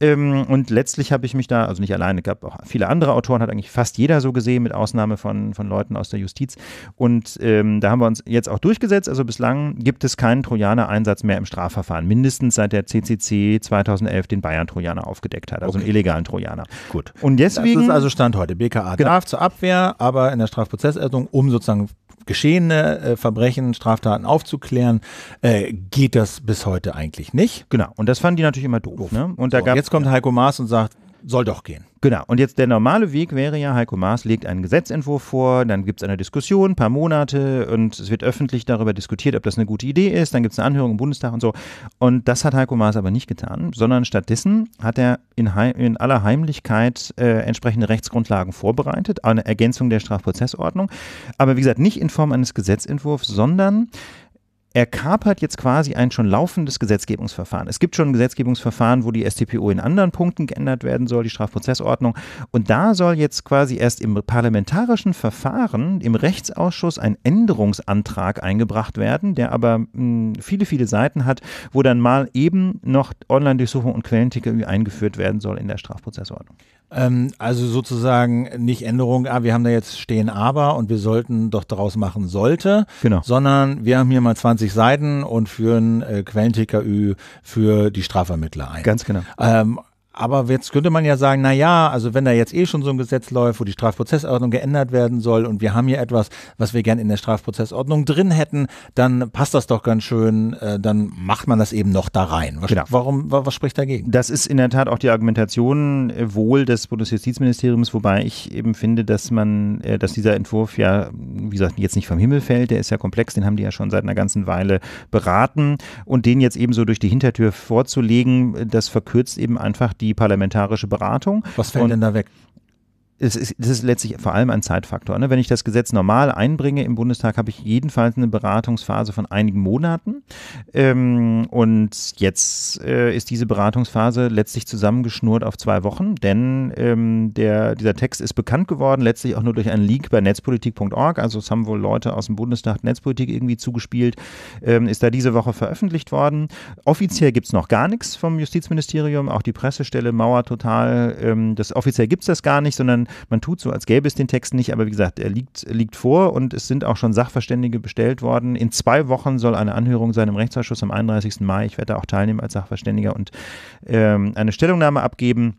Ähm, und letztlich habe ich mich da, also nicht alleine, gab auch viele andere Autoren, hat eigentlich fast jeder so gesehen, mit Ausnahme Maßnahme von, von Leuten aus der Justiz. Und ähm, da haben wir uns jetzt auch durchgesetzt. Also bislang gibt es keinen Trojaner-Einsatz mehr im Strafverfahren. Mindestens seit der CCC 2011 den Bayern-Trojaner aufgedeckt hat. Also okay. einen illegalen Trojaner. Gut. Und deswegen. Das ist also Stand heute. BKA genau. darf zur Abwehr, aber in der Strafprozessordnung, um sozusagen geschehene äh, Verbrechen, Straftaten aufzuklären, äh, geht das bis heute eigentlich nicht. Genau. Und das fanden die natürlich immer doof. doof. Ne? Und da so, gab, jetzt kommt ja. Heiko Maas und sagt, soll doch gehen. Genau. Und jetzt der normale Weg wäre ja, Heiko Maas legt einen Gesetzentwurf vor, dann gibt es eine Diskussion, ein paar Monate und es wird öffentlich darüber diskutiert, ob das eine gute Idee ist, dann gibt es eine Anhörung im Bundestag und so. Und das hat Heiko Maas aber nicht getan, sondern stattdessen hat er in, Heim, in aller Heimlichkeit äh, entsprechende Rechtsgrundlagen vorbereitet, eine Ergänzung der Strafprozessordnung. Aber wie gesagt, nicht in Form eines Gesetzentwurfs, sondern er kapert jetzt quasi ein schon laufendes Gesetzgebungsverfahren. Es gibt schon ein Gesetzgebungsverfahren, wo die StPO in anderen Punkten geändert werden soll, die Strafprozessordnung. Und da soll jetzt quasi erst im parlamentarischen Verfahren, im Rechtsausschuss, ein Änderungsantrag eingebracht werden, der aber mh, hm, viele, viele Seiten hat, wo dann mal eben noch Online-Durchsuchung und Quellenticket eingeführt werden soll in der Strafprozessordnung. Ähm, also sozusagen nicht Änderung, ah, wir haben da jetzt stehen aber und wir sollten doch daraus machen sollte, genau. sondern wir haben hier mal 20 Seiten und führen äh, Quellen-TKÜ für die Strafvermittler ein. Ganz genau. Ähm, aber jetzt könnte man ja sagen, na ja, also wenn da jetzt eh schon so ein Gesetz läuft, wo die Strafprozessordnung geändert werden soll und wir haben hier etwas, was wir gern in der Strafprozessordnung drin hätten, dann passt das doch ganz schön, äh, dann macht man das eben noch da rein. Was, genau. Warum, was spricht dagegen? Das ist in der Tat auch die Argumentation äh, wohl des Bundesjustizministeriums, wobei ich eben finde, dass man, äh, dass dieser Entwurf ja, wie gesagt, jetzt nicht vom Himmel fällt, der ist ja komplex, den haben die ja schon seit einer ganzen Weile beraten und den jetzt eben so durch die Hintertür vorzulegen, das verkürzt eben einfach die parlamentarische Beratung. Was fällt und denn da weg? es ist, das ist letztlich vor allem ein Zeitfaktor. Ne? Wenn ich das Gesetz normal einbringe im Bundestag, habe ich jedenfalls eine Beratungsphase von einigen Monaten. Ähm, und jetzt äh, ist diese Beratungsphase letztlich zusammengeschnurrt auf zwei Wochen, denn ähm, der, dieser Text ist bekannt geworden, letztlich auch nur durch einen Leak bei netzpolitik.org. Also es haben wohl Leute aus dem Bundestag Netzpolitik irgendwie zugespielt. Ähm, ist da diese Woche veröffentlicht worden. Offiziell gibt es noch gar nichts vom Justizministerium, auch die Pressestelle Mauer total. Ähm, das offiziell gibt es das gar nicht, sondern man tut so, als gäbe es den Text nicht, aber wie gesagt, er liegt, liegt vor und es sind auch schon Sachverständige bestellt worden. In zwei Wochen soll eine Anhörung sein im Rechtsausschuss am 31. Mai. Ich werde da auch teilnehmen als Sachverständiger und ähm, eine Stellungnahme abgeben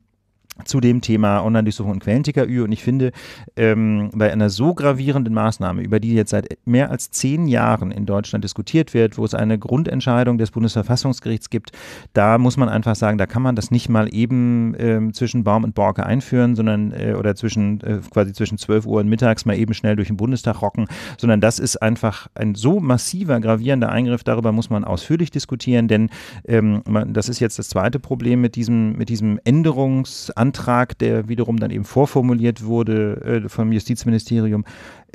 zu dem Thema Online-Durchsuchung und Quellenticker.ü und ich finde, ähm, bei einer so gravierenden Maßnahme, über die jetzt seit mehr als zehn Jahren in Deutschland diskutiert wird, wo es eine Grundentscheidung des Bundesverfassungsgerichts gibt, da muss man einfach sagen, da kann man das nicht mal eben ähm, zwischen Baum und Borke einführen, sondern äh, oder zwischen äh, quasi zwischen 12 Uhr und mittags mal eben schnell durch den Bundestag rocken, sondern das ist einfach ein so massiver, gravierender Eingriff, darüber muss man ausführlich diskutieren, denn ähm, man, das ist jetzt das zweite Problem mit diesem, mit diesem Änderungsantrag Antrag, der wiederum dann eben vorformuliert wurde äh, vom Justizministerium,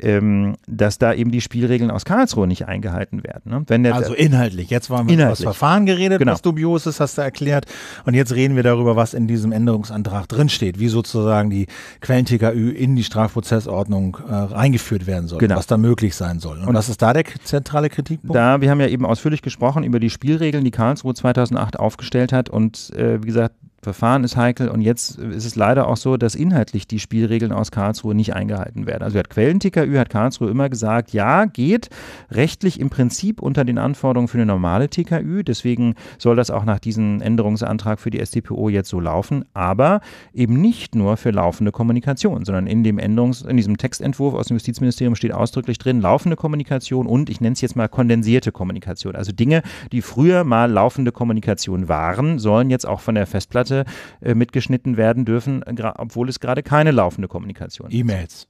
ähm, dass da eben die Spielregeln aus Karlsruhe nicht eingehalten werden. Ne? Wenn der, also inhaltlich. Jetzt waren wir über das Verfahren geredet, genau. was dubios ist, hast du erklärt. Und jetzt reden wir darüber, was in diesem Änderungsantrag drinsteht, wie sozusagen die Quellen-TKÜ in die Strafprozessordnung äh, eingeführt werden soll, genau. was da möglich sein soll. Und, Und was ist da der zentrale Kritikpunkt? Da, wir haben ja eben ausführlich gesprochen über die Spielregeln, die Karlsruhe 2008 aufgestellt hat. Und äh, wie gesagt, Verfahren ist heikel und jetzt ist es leider auch so, dass inhaltlich die Spielregeln aus Karlsruhe nicht eingehalten werden. Also hat Quellen-TKÜ, hat Karlsruhe immer gesagt, ja, geht rechtlich im Prinzip unter den Anforderungen für eine normale TKÜ, deswegen soll das auch nach diesem Änderungsantrag für die STPO jetzt so laufen, aber eben nicht nur für laufende Kommunikation, sondern in dem Änderungs in diesem Textentwurf aus dem Justizministerium steht ausdrücklich drin laufende Kommunikation und ich nenne es jetzt mal kondensierte Kommunikation. Also Dinge, die früher mal laufende Kommunikation waren, sollen jetzt auch von der Festplatte Monate äh, mitgeschnitten werden dürfen, äh, obwohl es gerade keine laufende Kommunikation e gibt. E-Mails.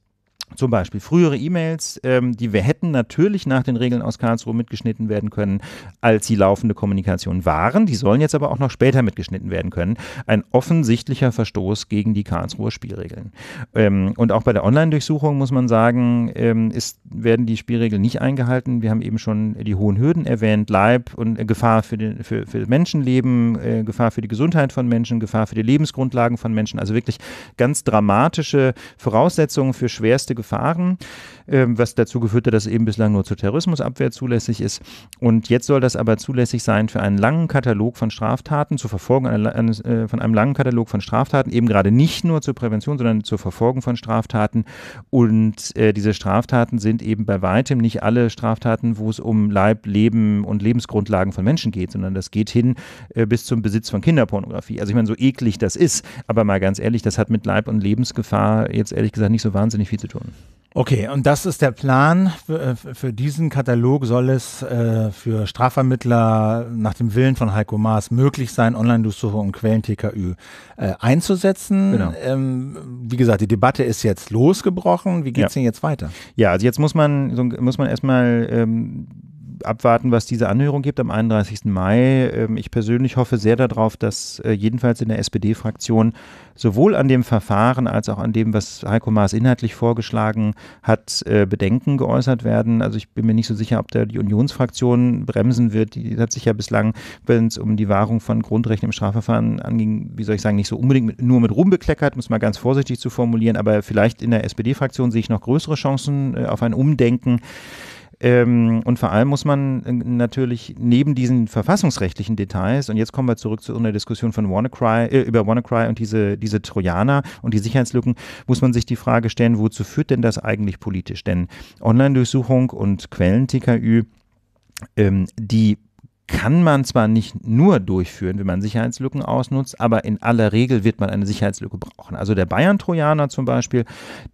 Zum Beispiel frühere E-Mails, ähm, die wir hätten natürlich nach den Regeln aus Karlsruhe mitgeschnitten werden können, als sie laufende Kommunikation waren. Die sollen jetzt aber auch noch später mitgeschnitten werden können. Ein offensichtlicher Verstoß gegen die Karlsruher Spielregeln. Ähm, und auch bei der Online-Durchsuchung muss man sagen, ähm, ist, werden die Spielregeln nicht eingehalten. Wir haben eben schon die hohen Hürden erwähnt, Leib und äh, Gefahr für, den, für, für Menschenleben, äh, Gefahr für die Gesundheit von Menschen, Gefahr für die Lebensgrundlagen von Menschen. Also wirklich ganz dramatische Voraussetzungen für schwerste Gefahren, ähm, was dazu geführt hat, dass eben bislang nur zur Terrorismusabwehr zulässig ist. Und jetzt soll das aber zulässig sein für einen langen Katalog von Straftaten, zur Verfolgung eines, äh, von einem langen Katalog von Straftaten, eben gerade nicht nur zur Prävention, sondern zur Verfolgung von Straftaten. Und äh, diese Straftaten sind eben bei weitem nicht alle Straftaten, wo es um Leib, Leben und Lebensgrundlagen von Menschen geht, sondern das geht hin äh, bis zum Besitz von Kinderpornografie. Also ich meine, so eklig das ist, aber mal ganz ehrlich, das hat mit Leib und Lebensgefahr jetzt ehrlich gesagt nicht so wahnsinnig viel zu tun. Okay, und das ist der Plan. Für, äh, für diesen Katalog soll es äh, für Strafvermittler nach dem Willen von Heiko Maas möglich sein, online durchsuchung und Quellen-TKÜ äh, einzusetzen. Genau. Ähm, wie gesagt, die Debatte ist jetzt losgebrochen. Wie geht's ja. denn jetzt weiter? Ja, also jetzt muss man, muss man erstmal ähm, abwarten, was diese Anhörung gibt am 31. Mai. Ähm, ich persönlich hoffe sehr darauf, dass äh, jedenfalls in der SPD-Fraktion sowohl an dem Verfahren als auch an dem, was Heiko Maas inhaltlich vorgeschlagen hat, äh, Bedenken geäußert werden. Also ich bin mir nicht so sicher, ob da die Unionsfraktion bremsen wird. Die hat sich ja bislang, wenn es um die Wahrung von Grundrechten im Strafverfahren anging, wie soll ich sagen, nicht so unbedingt mit, nur mit Ruhm bekleckert, muss mal ganz vorsichtig zu formulieren. Aber vielleicht in der SPD-Fraktion sehe ich noch größere Chancen äh, auf ein Umdenken. Ähm, und vor allem muss man äh, natürlich neben diesen verfassungsrechtlichen Details, und jetzt kommen wir zurück zu einer Diskussion von WannaCry, äh, über WannaCry und diese, diese Trojaner und die Sicherheitslücken, muss man sich die Frage stellen, wozu führt denn das eigentlich politisch? Denn Online-Durchsuchung und Quellen-TKÜ, ähm, die kann man zwar nicht nur durchführen, wenn man Sicherheitslücken ausnutzt, aber in aller Regel wird man eine Sicherheitslücke brauchen. Also der Bayern-Trojaner zum Beispiel,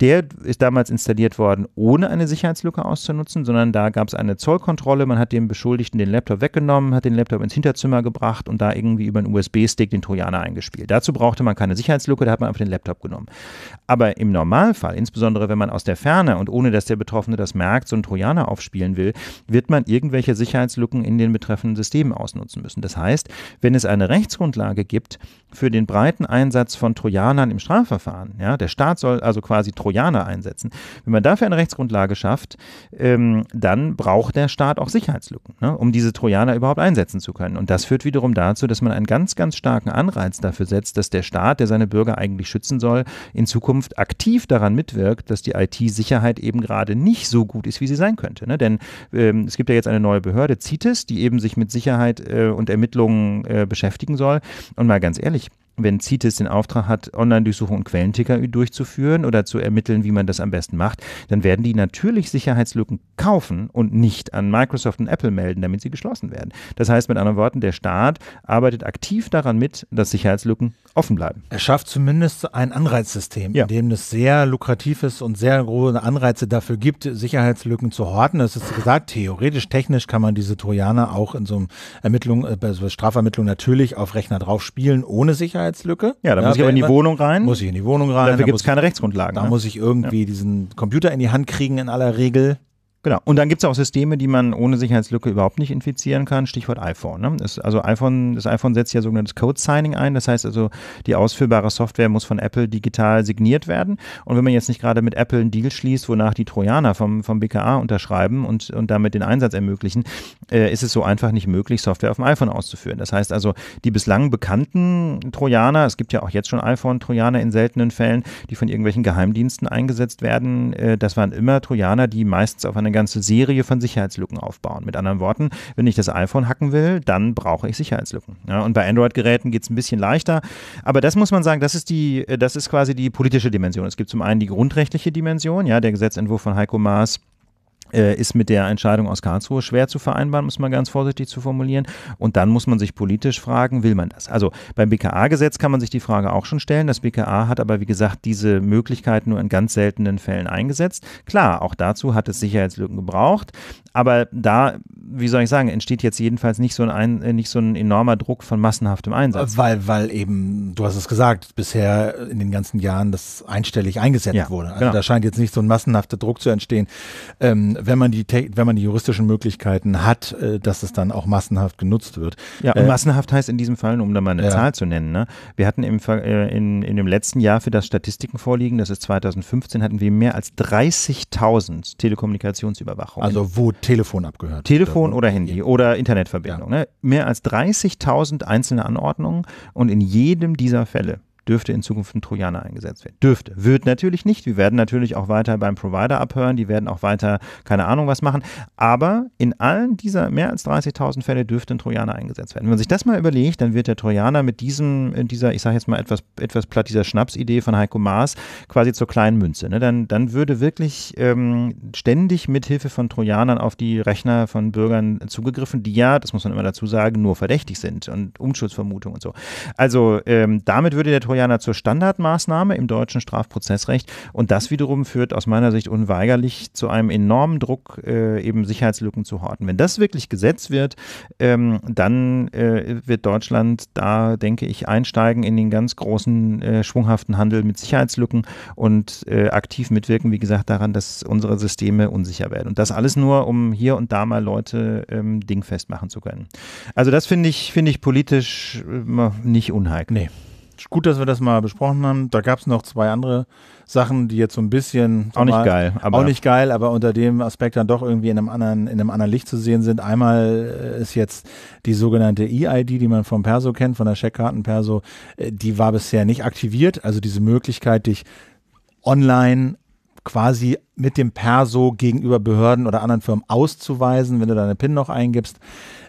der ist damals installiert worden, ohne eine Sicherheitslücke auszunutzen, sondern da gab es eine Zollkontrolle. Man hat dem Beschuldigten den Laptop weggenommen, hat den Laptop ins Hinterzimmer gebracht und da irgendwie über einen USB-Stick den Trojaner eingespielt. Dazu brauchte man keine Sicherheitslücke, da hat man einfach den Laptop genommen. Aber im Normalfall, insbesondere wenn man aus der Ferne und ohne dass der Betroffene das merkt, so einen Trojaner aufspielen will, wird man irgendwelche Sicherheitslücken in den betreffenden System ausnutzen müssen. Das heißt, wenn es eine Rechtsgrundlage gibt für den breiten Einsatz von Trojanern im Strafverfahren, ja, der Staat soll also quasi Trojaner einsetzen, wenn man dafür eine Rechtsgrundlage schafft, ähm, dann braucht der Staat auch Sicherheitslücken, ne, um diese Trojaner überhaupt einsetzen zu können. Und das führt wiederum dazu, dass man einen ganz, ganz starken Anreiz dafür setzt, dass der Staat, der seine Bürger eigentlich schützen soll, in Zukunft aktiv daran mitwirkt, dass die IT-Sicherheit eben gerade nicht so gut ist, wie sie sein könnte. Ne? Denn ähm, es gibt ja jetzt eine neue Behörde, CITES, die eben sich mit Sicherheit äh, und Ermittlungen äh, beschäftigen soll. Und mal ganz ehrlich, wenn CITES den Auftrag hat, online durchsuchung und Quellenticker durchzuführen oder zu ermitteln, wie man das am besten macht, dann werden die natürlich Sicherheitslücken kaufen und nicht an Microsoft und Apple melden, damit sie geschlossen werden. Das heißt mit anderen Worten, der Staat arbeitet aktiv daran mit, dass Sicherheitslücken offen bleiben. Er schafft zumindest ein Anreizsystem, ja. in dem es sehr lukrativ ist und sehr große Anreize dafür gibt, Sicherheitslücken zu horten. Das ist gesagt, theoretisch, technisch kann man diese Trojaner auch in so einer Ermittlung, äh, Strafvermittlung natürlich auf Rechner drauf spielen, ohne Sicherheit. Sicherheitslücke. Ja, da muss ich aber in die Wohnung rein. Muss ich in die Wohnung rein. Dafür da gibt es keine Rechtsgrundlagen. Da ne? muss ich irgendwie ja. diesen Computer in die Hand kriegen in aller Regel. Genau. Und dann gibt es auch Systeme, die man ohne Sicherheitslücke überhaupt nicht infizieren kann. Stichwort iPhone. Ne? Das, also iPhone, das iPhone setzt ja sogenanntes Code-Signing ein. Das heißt also, die ausführbare Software muss von Apple digital signiert werden. Und wenn man jetzt nicht gerade mit Apple einen Deal schließt, wonach die Trojaner vom, vom BKA unterschreiben und, und damit den Einsatz ermöglichen, äh, ist es so einfach nicht möglich, Software auf dem iPhone auszuführen. Das heißt also, die bislang bekannten Trojaner, es gibt ja auch jetzt schon iPhone-Trojaner in seltenen Fällen, die von irgendwelchen Geheimdiensten eingesetzt werden, äh, das waren immer Trojaner, die meistens auf einer ganze Serie von Sicherheitslücken aufbauen. Mit anderen Worten, wenn ich das iPhone hacken will, dann brauche ich Sicherheitslücken. Ja, und bei Android-Geräten geht es ein bisschen leichter. Aber das muss man sagen, das ist die, äh, das ist quasi die politische Dimension. Es gibt zum einen die grundrechtliche Dimension, ja, der Gesetzentwurf von Heiko Maas äh, ist mit der Entscheidung aus Karlsruhe schwer zu vereinbaren, muss man ganz vorsichtig zu formulieren. Und dann muss man sich politisch fragen, will man das? Also beim BKA-Gesetz kann man sich die Frage auch schon stellen. Das BKA hat aber, wie gesagt, diese Möglichkeit nur in ganz seltenen Fällen eingesetzt. Klar, auch dazu hat es Sicherheitslücken gebraucht aber da, wie soll ich sagen, entsteht jetzt jedenfalls nicht so ein, äh, nicht so ein enormer Druck von massenhaftem Einsatz. Weil, weil eben, du hast es gesagt, bisher in den ganzen Jahren das einstellig eingesetzt ja, wurde. Also genau. da scheint jetzt nicht so ein massenhafter Druck zu entstehen. Ähm, wenn, man die, wenn man die juristischen Möglichkeiten hat, äh, dass es dann auch massenhaft genutzt wird. Ja, und äh, massenhaft heißt in diesem Fall, um da mal eine ja. Zahl zu nennen, ne? wir hatten im, äh, in, in dem letzten Jahr für das Statistiken vorliegen, das ist 2015, hatten wir mehr als 30.000 Telekommunikationsüberwachungen. Also wo Telefon abgehört. Telefon oder Handy ja. oder Internetverbindung. Ja. Ne? Mehr als 30.000 einzelne Anordnungen und in jedem dieser Fälle dürfte in Zukunft ein Trojaner eingesetzt werden. Dürfte. Wird natürlich nicht. Wir werden natürlich auch weiter beim Provider abhören. Die werden auch weiter, keine Ahnung, was machen. Aber in allen dieser mehr als 30.000 Fälle dürfte ein Trojaner eingesetzt werden. Wenn man sich das mal überlegt, dann wird der Trojaner mit diesem, dieser, ich sage jetzt mal etwas, etwas platt, dieser Schnapsidee von Heiko Maas quasi zur kleinen Münze. Ne? Dann, dann würde wirklich ähm, ständig mit Hilfe von Trojanern auf die Rechner von Bürgern zugegriffen, die ja, das muss man immer dazu sagen, nur verdächtig sind und Umschutzvermutung und so. Also ähm, damit würde der Trojaner Nordkoreaner zur Standardmaßnahme im deutschen Strafprozessrecht. Und das wiederum führt aus meiner Sicht unweigerlich zu einem enormen Druck, äh, eben Sicherheitslücken zu horten. Wenn das wirklich Gesetz wird, ähm, dann äh, wird Deutschland da, denke ich, einsteigen in den ganz großen, äh, schwunghaften Handel mit Sicherheitslücken und äh, aktiv mitwirken, wie gesagt, daran, dass unsere Systeme unsicher werden. Und das alles nur, um hier und da mal Leute ähm, dingfest machen zu können. Also das finde ich, finde ich politisch äh, nicht unheimlich. Nee gut, dass wir das mal besprochen haben. Da gab es noch zwei andere Sachen, die jetzt so ein bisschen auch nicht mal, geil, aber auch nicht geil, aber unter dem Aspekt dann doch irgendwie in einem anderen in einem anderen Licht zu sehen sind. Einmal äh, ist jetzt die sogenannte EID, die man vom Perso kennt, von der Checkkarten Perso, äh, die war bisher nicht aktiviert, also diese Möglichkeit dich online quasi mit dem Perso gegenüber Behörden oder anderen Firmen auszuweisen, wenn du deine PIN noch eingibst.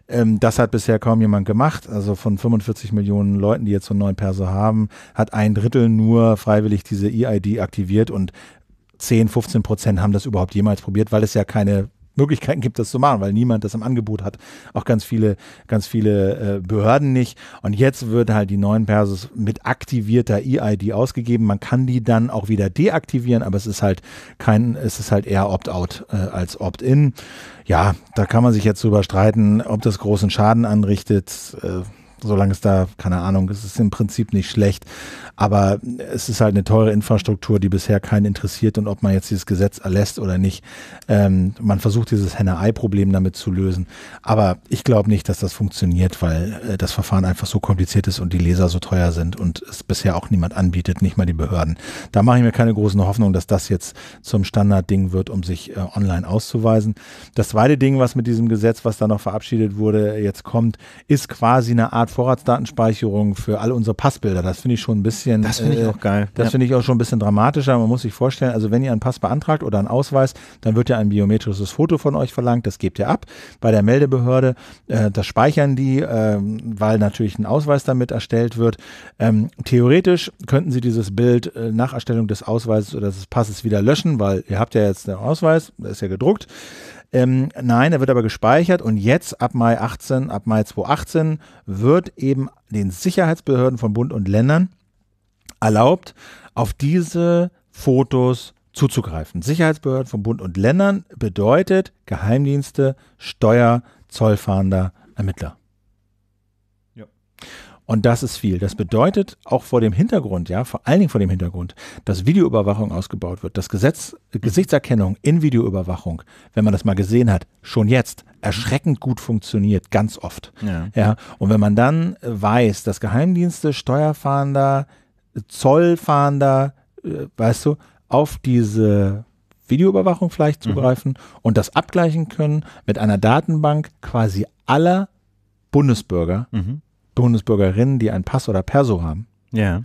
Ähm, das hat bisher kaum jemand gemacht. Also von 45 Millionen Leuten, die jetzt so einen neuen Perso haben, hat ein Drittel nur freiwillig diese EID aktiviert und 10, 15 Prozent haben das überhaupt jemals probiert, weil es ja keine Möglichkeiten gibt, das zu machen, weil niemand das im Angebot hat. Auch ganz viele, ganz viele äh, Behörden nicht. Und jetzt wird halt die neuen Persos mit aktivierter EID ausgegeben. Man kann die dann auch wieder deaktivieren, aber es ist halt kein, es ist halt eher Opt-out äh, als Opt-in. Ja, da kann man sich jetzt drüber streiten, ob das großen Schaden anrichtet. Äh, solange es da, keine Ahnung, es ist im Prinzip nicht schlecht. Aber es ist halt eine teure Infrastruktur, die bisher keinen interessiert und ob man jetzt dieses Gesetz erlässt oder nicht. Ähm, man versucht dieses Henne-Ei-Problem damit zu lösen. Aber ich glaube nicht, dass das funktioniert, weil äh, das Verfahren einfach so kompliziert ist und die Leser so teuer sind und es bisher auch niemand anbietet, nicht mal die Behörden. Da mache ich mir keine großen Hoffnungen, dass das jetzt zum Standardding wird, um sich äh, online auszuweisen. Das zweite Ding, was mit diesem Gesetz, was da noch verabschiedet wurde, jetzt kommt, ist quasi eine Art Vorratsdatenspeicherung für all unsere Passbilder. Das finde ich schon ein bisschen bisschen. Das finde ich äh, auch geil. Das ja. finde ich auch schon ein bisschen dramatischer. Man muss sich vorstellen, also wenn ihr einen Pass beantragt oder einen Ausweis, dann wird ja ein biometrisches Foto von euch verlangt. Das gebt ihr ab bei der Meldebehörde. Äh, das speichern die, äh, weil natürlich ein Ausweis damit erstellt wird. Ähm, theoretisch könnten sie dieses Bild äh, nach Erstellung des Ausweises oder des Passes wieder löschen, weil ihr habt ja jetzt den Ausweis, der ist ja gedruckt. Ähm, nein, er wird aber gespeichert und jetzt ab Mai 18, ab Mai 2018 wird eben den Sicherheitsbehörden von Bund und Ländern erlaubt, auf diese Fotos zuzugreifen. Sicherheitsbehörden von Bund und Ländern bedeutet Geheimdienste, Steuer, Zollfahnder, Ermittler. Ja. Und das ist viel. Das bedeutet auch vor dem Hintergrund, ja, vor allen Dingen vor dem Hintergrund, dass Videoüberwachung ausgebaut wird, dass Gesetz, Gesichtserkennung in Videoüberwachung, wenn man das mal gesehen hat, schon jetzt erschreckend gut funktioniert, ganz oft. Ja. ja. Und wenn man dann weiß, dass Geheimdienste, Steuerfahnder, Zollfahnder, äh, weißt du, auf diese Videoüberwachung vielleicht mhm. zugreifen mhm. und das abgleichen können mit einer Datenbank quasi aller Bundesbürger, mhm. Bundesbürgerinnen, die einen Pass oder Perso haben. Ja.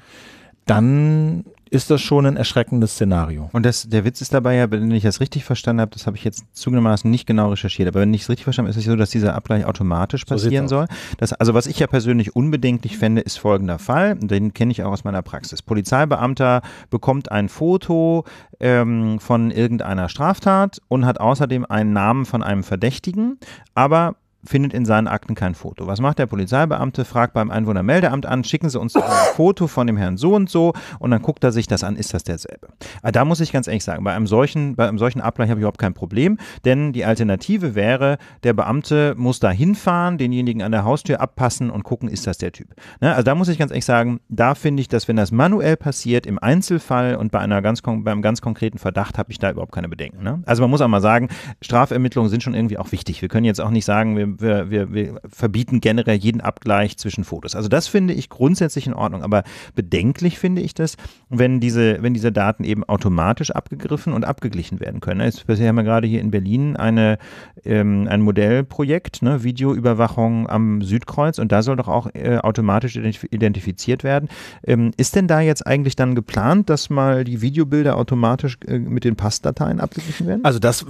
Dann ist das schon ein erschreckendes Szenario. Und das, der Witz ist dabei ja, wenn ich das richtig verstanden habe, das habe ich jetzt zugegebenermaßen nicht genau recherchiert, aber wenn ich es richtig verstanden habe, ist es so, dass dieser Abgleich automatisch passieren so soll. Das, also was ich ja persönlich unbedingt nicht fände, ist folgender Fall, den kenne ich auch aus meiner Praxis. Polizeibeamter bekommt ein Foto ähm, von irgendeiner Straftat und hat außerdem einen Namen von einem Verdächtigen, aber findet in seinen Akten kein Foto. Was macht der Polizeibeamte? Fragt beim Einwohnermeldeamt an, schicken Sie uns ein Foto von dem Herrn so und so und dann guckt er sich das an, ist das derselbe. Aber ah, da muss ich ganz ehrlich sagen, bei einem solchen, bei einem solchen Abgleich habe ich überhaupt kein Problem, denn die Alternative wäre, der Beamte muss da hinfahren, denjenigen an der Haustür abpassen und gucken, ist das der Typ. Ne? Also da muss ich ganz ehrlich sagen, da finde ich, dass wenn das manuell passiert, im Einzelfall und bei, einer ganz, bei einem ganz konkreten Verdacht habe ich da überhaupt keine Bedenken. Ne? Also man muss auch mal sagen, Strafermittlungen sind schon irgendwie auch wichtig. Wir können jetzt auch nicht sagen, wir wir, wir, wir verbieten generell jeden Abgleich zwischen Fotos. Also das finde ich grundsätzlich in Ordnung, aber bedenklich finde ich das, wenn diese, wenn diese Daten eben automatisch abgegriffen und abgeglichen werden können. Jetzt haben wir gerade hier in Berlin eine, ähm, ein Modellprojekt, ne, Videoüberwachung am Südkreuz und da soll doch auch äh, automatisch identifiziert werden. Ähm, ist denn da jetzt eigentlich dann geplant, dass mal die Videobilder automatisch äh, mit den Passdateien abgeglichen werden? Also das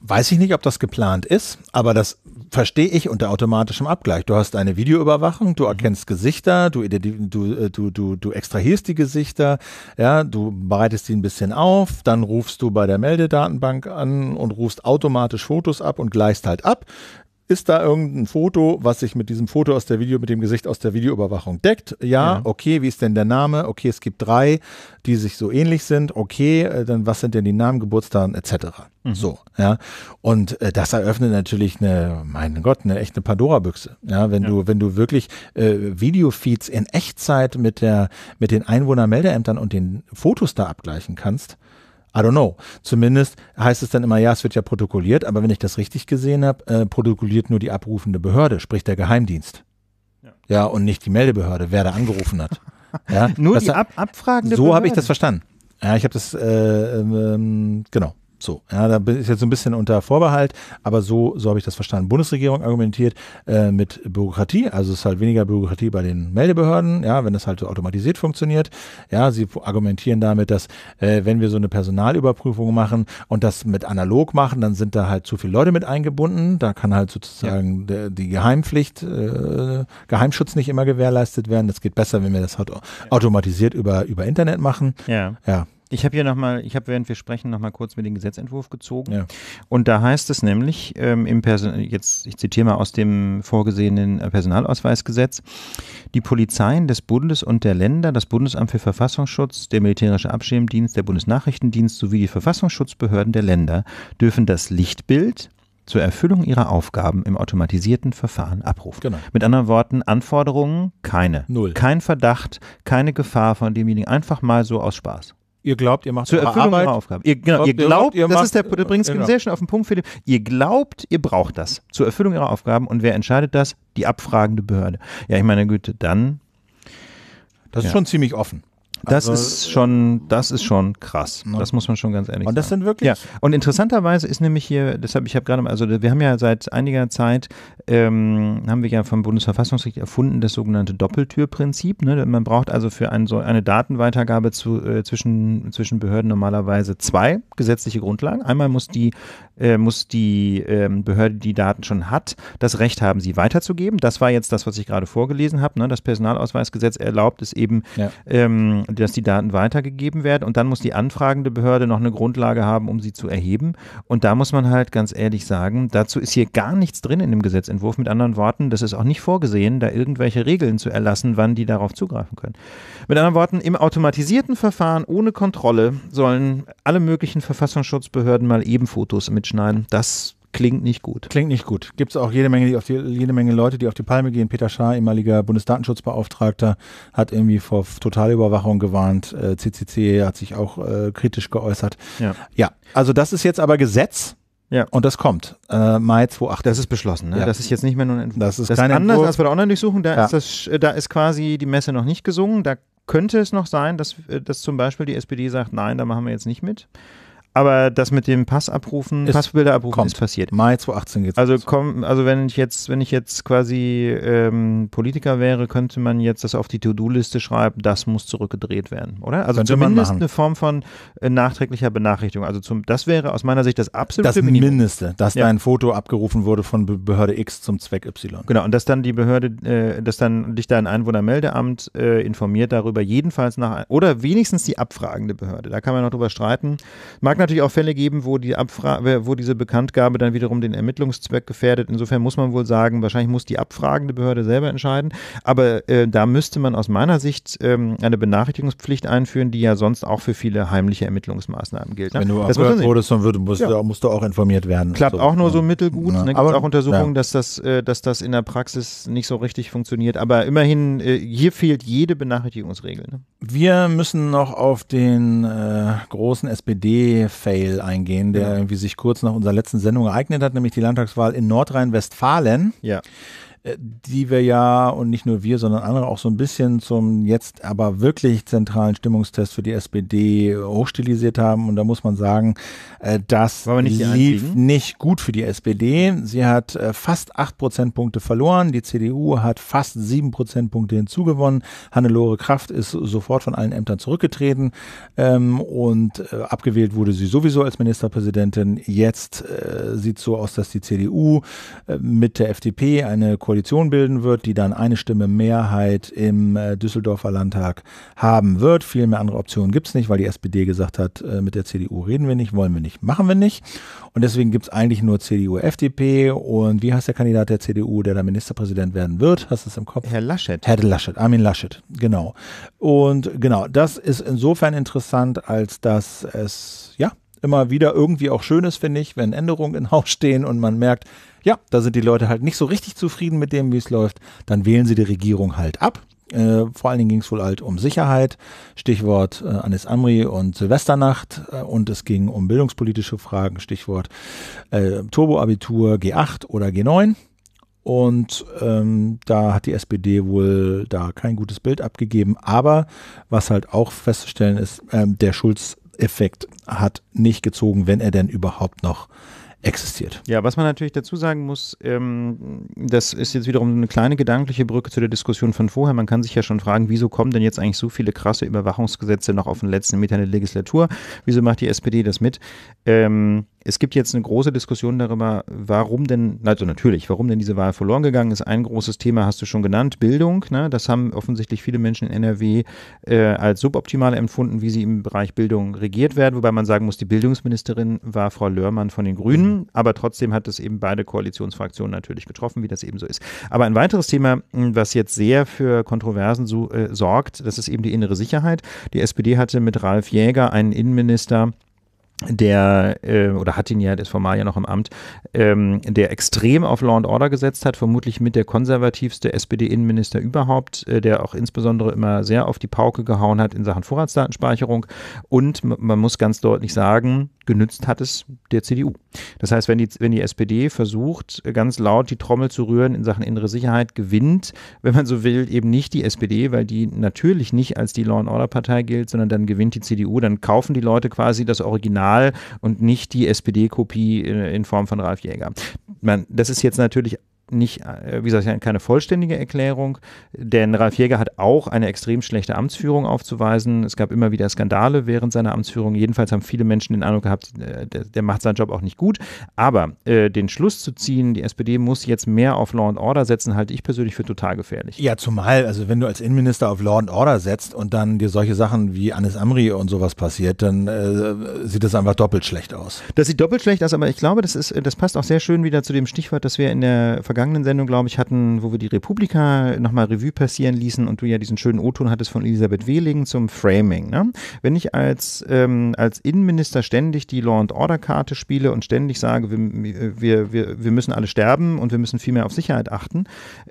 weiß ich nicht, ob das geplant ist, aber das verstehe verstehe ich unter automatischem Abgleich. Du hast eine Videoüberwachung, du mhm. erkennst Gesichter, du, du, äh, du, du, du extrahierst die Gesichter, ja, du bereitest die ein bisschen auf, dann rufst du bei der Meldedatenbank an und rufst automatisch Fotos ab und gleichst halt ab. Ist da irgendein Foto, was sich mit diesem Foto aus der Video, mit dem Gesicht aus der Videoüberwachung deckt? Ja, ja, okay, wie ist denn der Name? Okay, es gibt drei, die sich so ähnlich sind. Okay, äh, dann was sind denn die Namen, Geburtstagen etc. Mhm. So, ja. Und äh, das eröffnet natürlich eine, mein Gott, eine echte Pandora-Büchse. Ja, wenn ja. du, wenn du wirklich äh, Videofeeds in Echtzeit mit der, mit den Einwohnermeldeämtern und den Fotos da abgleichen kannst, I don't know. Zumindest heißt es dann immer, ja, es wird ja protokolliert, aber wenn ich das richtig gesehen habe, äh, protokolliert nur die abrufende Behörde, sprich der Geheimdienst. Ja, ja und nicht die Meldebehörde, wer da angerufen hat. (laughs) ja, nur die ab abfragende So habe ich das verstanden. Ja, ich habe das, äh, ähm, genau. So, ja, da ist jetzt so ein bisschen unter Vorbehalt, aber so, so habe ich das verstanden. Bundesregierung argumentiert äh, mit Bürokratie, also es ist halt weniger Bürokratie bei den Meldebehörden, ja, wenn das halt so automatisiert funktioniert. Ja, sie argumentieren damit, dass äh, wenn wir so eine Personalüberprüfung machen und das mit analog machen, dann sind da halt zu viele Leute mit eingebunden. Da kann halt sozusagen ja. der, die Geheimpflicht, äh, Geheimschutz nicht immer gewährleistet werden. Das geht besser, wenn wir das halt automatisiert über, über Internet machen. Ja. Ja. Ich habe hier nochmal, ich habe während wir sprechen nochmal kurz mit dem Gesetzentwurf gezogen. Ja. Und da heißt es nämlich, ähm, im Person jetzt, ich zitiere mal aus dem vorgesehenen äh, Personalausweisgesetz, die Polizeien des Bundes und der Länder, das Bundesamt für Verfassungsschutz, der Militärische Abschirmdienst, der Bundesnachrichtendienst sowie die Verfassungsschutzbehörden der Länder dürfen das Lichtbild zur Erfüllung ihrer Aufgaben im automatisierten Verfahren abrufen. Genau. Mit anderen Worten, Anforderungen keine. Null. Kein Verdacht, keine Gefahr von demjenigen, einfach mal so aus Spaß. Ihr glaubt, ihr macht zur Erfüllung eurer Aufgaben. Ihr, genau, glaubt, ihr glaubt, ihr das macht, ist der, der genau. sehr schön auf den Punkt, Philipp. Ihr glaubt, ihr braucht das zur Erfüllung ihrer Aufgaben und wer entscheidet das? Die abfragende Behörde. Ja, ich meine Güte, dann. Das ja. ist schon ziemlich offen. Das also, ist schon, das ist schon krass. Ne? Das muss man schon ganz ehrlich sagen. Und das sagen. sind wirklich. Ja. Und interessanterweise ist nämlich hier, deshalb ich habe gerade, also wir haben ja seit einiger Zeit ähm, haben wir ja vom Bundesverfassungsgericht erfunden das sogenannte Doppeltürprinzip. Ne? Man braucht also für ein, so eine Datenweitergabe zu, äh, zwischen zwischen Behörden normalerweise zwei gesetzliche Grundlagen. Einmal muss die äh, muss die ähm, Behörde, die Daten schon hat, das Recht haben, sie weiterzugeben. Das war jetzt das, was ich gerade vorgelesen habe. Ne? Das Personalausweisgesetz erlaubt es eben, ja. ähm, dass die Daten weitergegeben werden. Und dann muss die anfragende Behörde noch eine Grundlage haben, um sie zu erheben. Und da muss man halt ganz ehrlich sagen, dazu ist hier gar nichts drin in dem Gesetzentwurf. Mit anderen Worten, das ist auch nicht vorgesehen, da irgendwelche Regeln zu erlassen, wann die darauf zugreifen können. Mit anderen Worten, im automatisierten Verfahren ohne Kontrolle sollen alle möglichen Verfassungsschutzbehörden mal eben Fotos mit schneiden. Das klingt nicht gut. Klingt nicht gut. Gibt es auch jede Menge, die auf die, jede Menge Leute, die auf die Palme gehen. Peter Schaar, ehemaliger Bundesdatenschutzbeauftragter, hat irgendwie vor Totalüberwachung gewarnt. CCC äh, hat sich auch äh, kritisch geäußert. Ja. ja, also das ist jetzt aber Gesetz. Ja. Und das kommt. Äh, Mai 2008. Das ist beschlossen. Ne? Ja. Das ist jetzt nicht mehr nur ein Entwurf. Das ist, das kein ist anders Entwurf. als bei der Online-Durchsuchung. Da, ja. ist das, da ist quasi die Messe noch nicht gesungen. Da könnte es noch sein, dass, äh, dass zum Beispiel die SPD sagt, nein, da machen wir jetzt nicht mit. Aber das mit dem Pass abrufen, ist, Passbilder abrufen kommt. ist passiert. Mai 2018 geht's. Also komm, also wenn ich jetzt, wenn ich jetzt quasi ähm, Politiker wäre, könnte man jetzt das auf die To-Do-Liste schreiben, das muss zurückgedreht werden, oder? Also könnte zumindest eine Form von äh, nachträglicher Benachrichtigung. Also zum, das wäre aus meiner Sicht das absolute Das Minimum. Mindeste, dass ja. dein Foto abgerufen wurde von Behörde X zum Zweck Y. Genau, und dass dann die Behörde, äh, dass dann dich dein Einwohnermeldeamt äh, informiert darüber, jedenfalls nach, oder wenigstens die abfragende Behörde. Da kann man noch drüber streiten. Mag natürlich auch Fälle geben, wo, die Abfrage, wo diese Bekanntgabe dann wiederum den Ermittlungszweck gefährdet. Insofern muss man wohl sagen, wahrscheinlich muss die abfragende Behörde selber entscheiden. Aber äh, da müsste man aus meiner Sicht ähm, eine Benachrichtigungspflicht einführen, die ja sonst auch für viele heimliche Ermittlungsmaßnahmen gilt. Ne? Wenn du das abgehört wurdest, dann würde, musst, ja. musst, du auch informiert werden. Klappt so. auch nur so mittelgut. Ja. Ne? Gibt auch Untersuchungen, ja. dass, das, äh, dass das in der Praxis nicht so richtig funktioniert. Aber immerhin, äh, hier fehlt jede Benachrichtigungsregel. Ne? Wir müssen noch auf den äh, großen SPD- Landtagsfail eingehen, der ja. Genau. irgendwie sich kurz nach unserer letzten Sendung ereignet hat, nämlich die Landtagswahl in Nordrhein-Westfalen. Ja. Äh, die wir ja und nicht nur wir, sondern andere auch so ein bisschen zum jetzt aber wirklich zentralen Stimmungstest für die SPD hochstilisiert haben. Und da muss man sagen, äh, das lief nicht gut für die SPD. Sie hat äh, fast acht Prozentpunkte verloren, die CDU hat fast sieben Prozentpunkte hinzugewonnen. Hannelore Kraft ist sofort von allen Ämtern zurückgetreten ähm, und abgewählt wurde sie sowieso als Ministerpräsidentin. Jetzt sieht es so aus, dass die CDU mit der FDP eine Koalition Koalition bilden wird, die dann eine Stimme Mehrheit im äh, Düsseldorfer Landtag haben wird. Viel mehr andere Optionen gibt es nicht, weil die SPD gesagt hat, äh, mit der CDU reden wir nicht, wollen wir nicht, machen wir nicht. Und deswegen gibt es eigentlich nur CDU, FDP und wie heißt der Kandidat der CDU, der da Ministerpräsident werden wird? Hast du es im Kopf? Herr Laschet. Herr Laschet, Armin Laschet, genau. Und genau, das ist insofern interessant, als dass es, ja, immer wieder irgendwie auch schön ist, finde ich, wenn Änderungen im Haus stehen und man merkt, ja, da sind die Leute halt nicht so richtig zufrieden mit dem, wie es läuft, dann wählen sie die Regierung halt ab. Äh, vor allen Dingen ging es wohl halt um Sicherheit, Stichwort äh, Anis Amri und Silvesternacht äh, und es ging um bildungspolitische Fragen, Stichwort äh, Turboabitur G8 oder G9 und ähm, da hat die SPD wohl da kein gutes Bild abgegeben, aber was halt auch festzustellen ist, ähm, der Schulz-Effekt hat nicht gezogen, wenn er denn überhaupt noch äh, existiert. Ja, was man natürlich dazu sagen muss, ähm, das ist jetzt wiederum eine kleine gedankliche Brücke zu der Diskussion von vorher. Man kann sich ja schon fragen, wieso kommen denn jetzt eigentlich so viele krasse Überwachungsgesetze noch auf den letzten Meter der Legislatur? Wieso macht die SPD das mit? Ähm, es gibt jetzt eine große Diskussion darüber, warum denn, also natürlich, warum denn diese Wahl verloren gegangen ist. Ein großes Thema hast du schon genannt, Bildung. Ne? Das haben offensichtlich viele Menschen in NRW äh, als suboptimal empfunden, wie sie im Bereich Bildung regiert werden. Wobei man sagen muss, die Bildungsministerin war Frau Lörmann von den Grünen, mhm. aber trotzdem hat es eben beide Koalitionsfraktionen natürlich getroffen, wie das eben so ist. Aber ein weiteres Thema, hm, was jetzt sehr für Kontroversen so, äh, sorgt, das ist eben die innere Sicherheit. Die SPD hatte mit Ralf Jäger einen Innenminister, der äh, oder hat ihn ja, der ist formal ja noch im Amt, ähm, der extrem auf Law and Order gesetzt hat, vermutlich mit der konservativste SPD-Innenminister überhaupt, äh, der auch insbesondere immer sehr auf die Pauke gehauen hat in Sachen Vorratsdatenspeicherung. Und man muss ganz deutlich sagen, genützt hat es der CDU. Das heißt, wenn die, wenn die SPD versucht, ganz laut die Trommel zu rühren in Sachen innere Sicherheit, gewinnt, wenn man so will, eben nicht die SPD, weil die natürlich nicht als die Law and Order Partei gilt, sondern dann gewinnt die CDU, dann kaufen die Leute quasi das Original und nicht die SPD-Kopie äh, in Form von Ralf Jäger. Man, das ist jetzt natürlich nicht, äh, wie gesagt, keine vollständige Erklärung, denn Ralf Jäger hat auch eine extrem schlechte Amtsführung aufzuweisen. Es gab immer wieder Skandale während seiner Amtsführung. Jedenfalls haben viele Menschen den Eindruck gehabt, äh, der, der macht seinen Job auch nicht gut. Aber äh, den Schluss zu ziehen, die SPD muss jetzt mehr auf Law and Order setzen, halte ich persönlich für total gefährlich. Ja, zumal, also wenn du als Innenminister auf Law and Order setzt und dann dir solche Sachen wie Anis Amri und sowas passiert, dann äh, sieht das einfach doppelt schlecht aus. Das sieht doppelt schlecht aus, aber ich glaube, das, ist, das passt auch sehr schön wieder zu dem Stichwort, das wir in der Vergangenheit vergangenen Sendung, glaube ich, hatten, wo wir die Republika nochmal Revue passieren ließen und du ja diesen schönen O-Ton hattest von Elisabeth Wehling zum Framing. Ne? Wenn ich als, ähm, als Innenminister ständig die Law and Order Karte spiele und ständig sage, wir, wir, wir, wir müssen alle sterben und wir müssen viel mehr auf Sicherheit achten,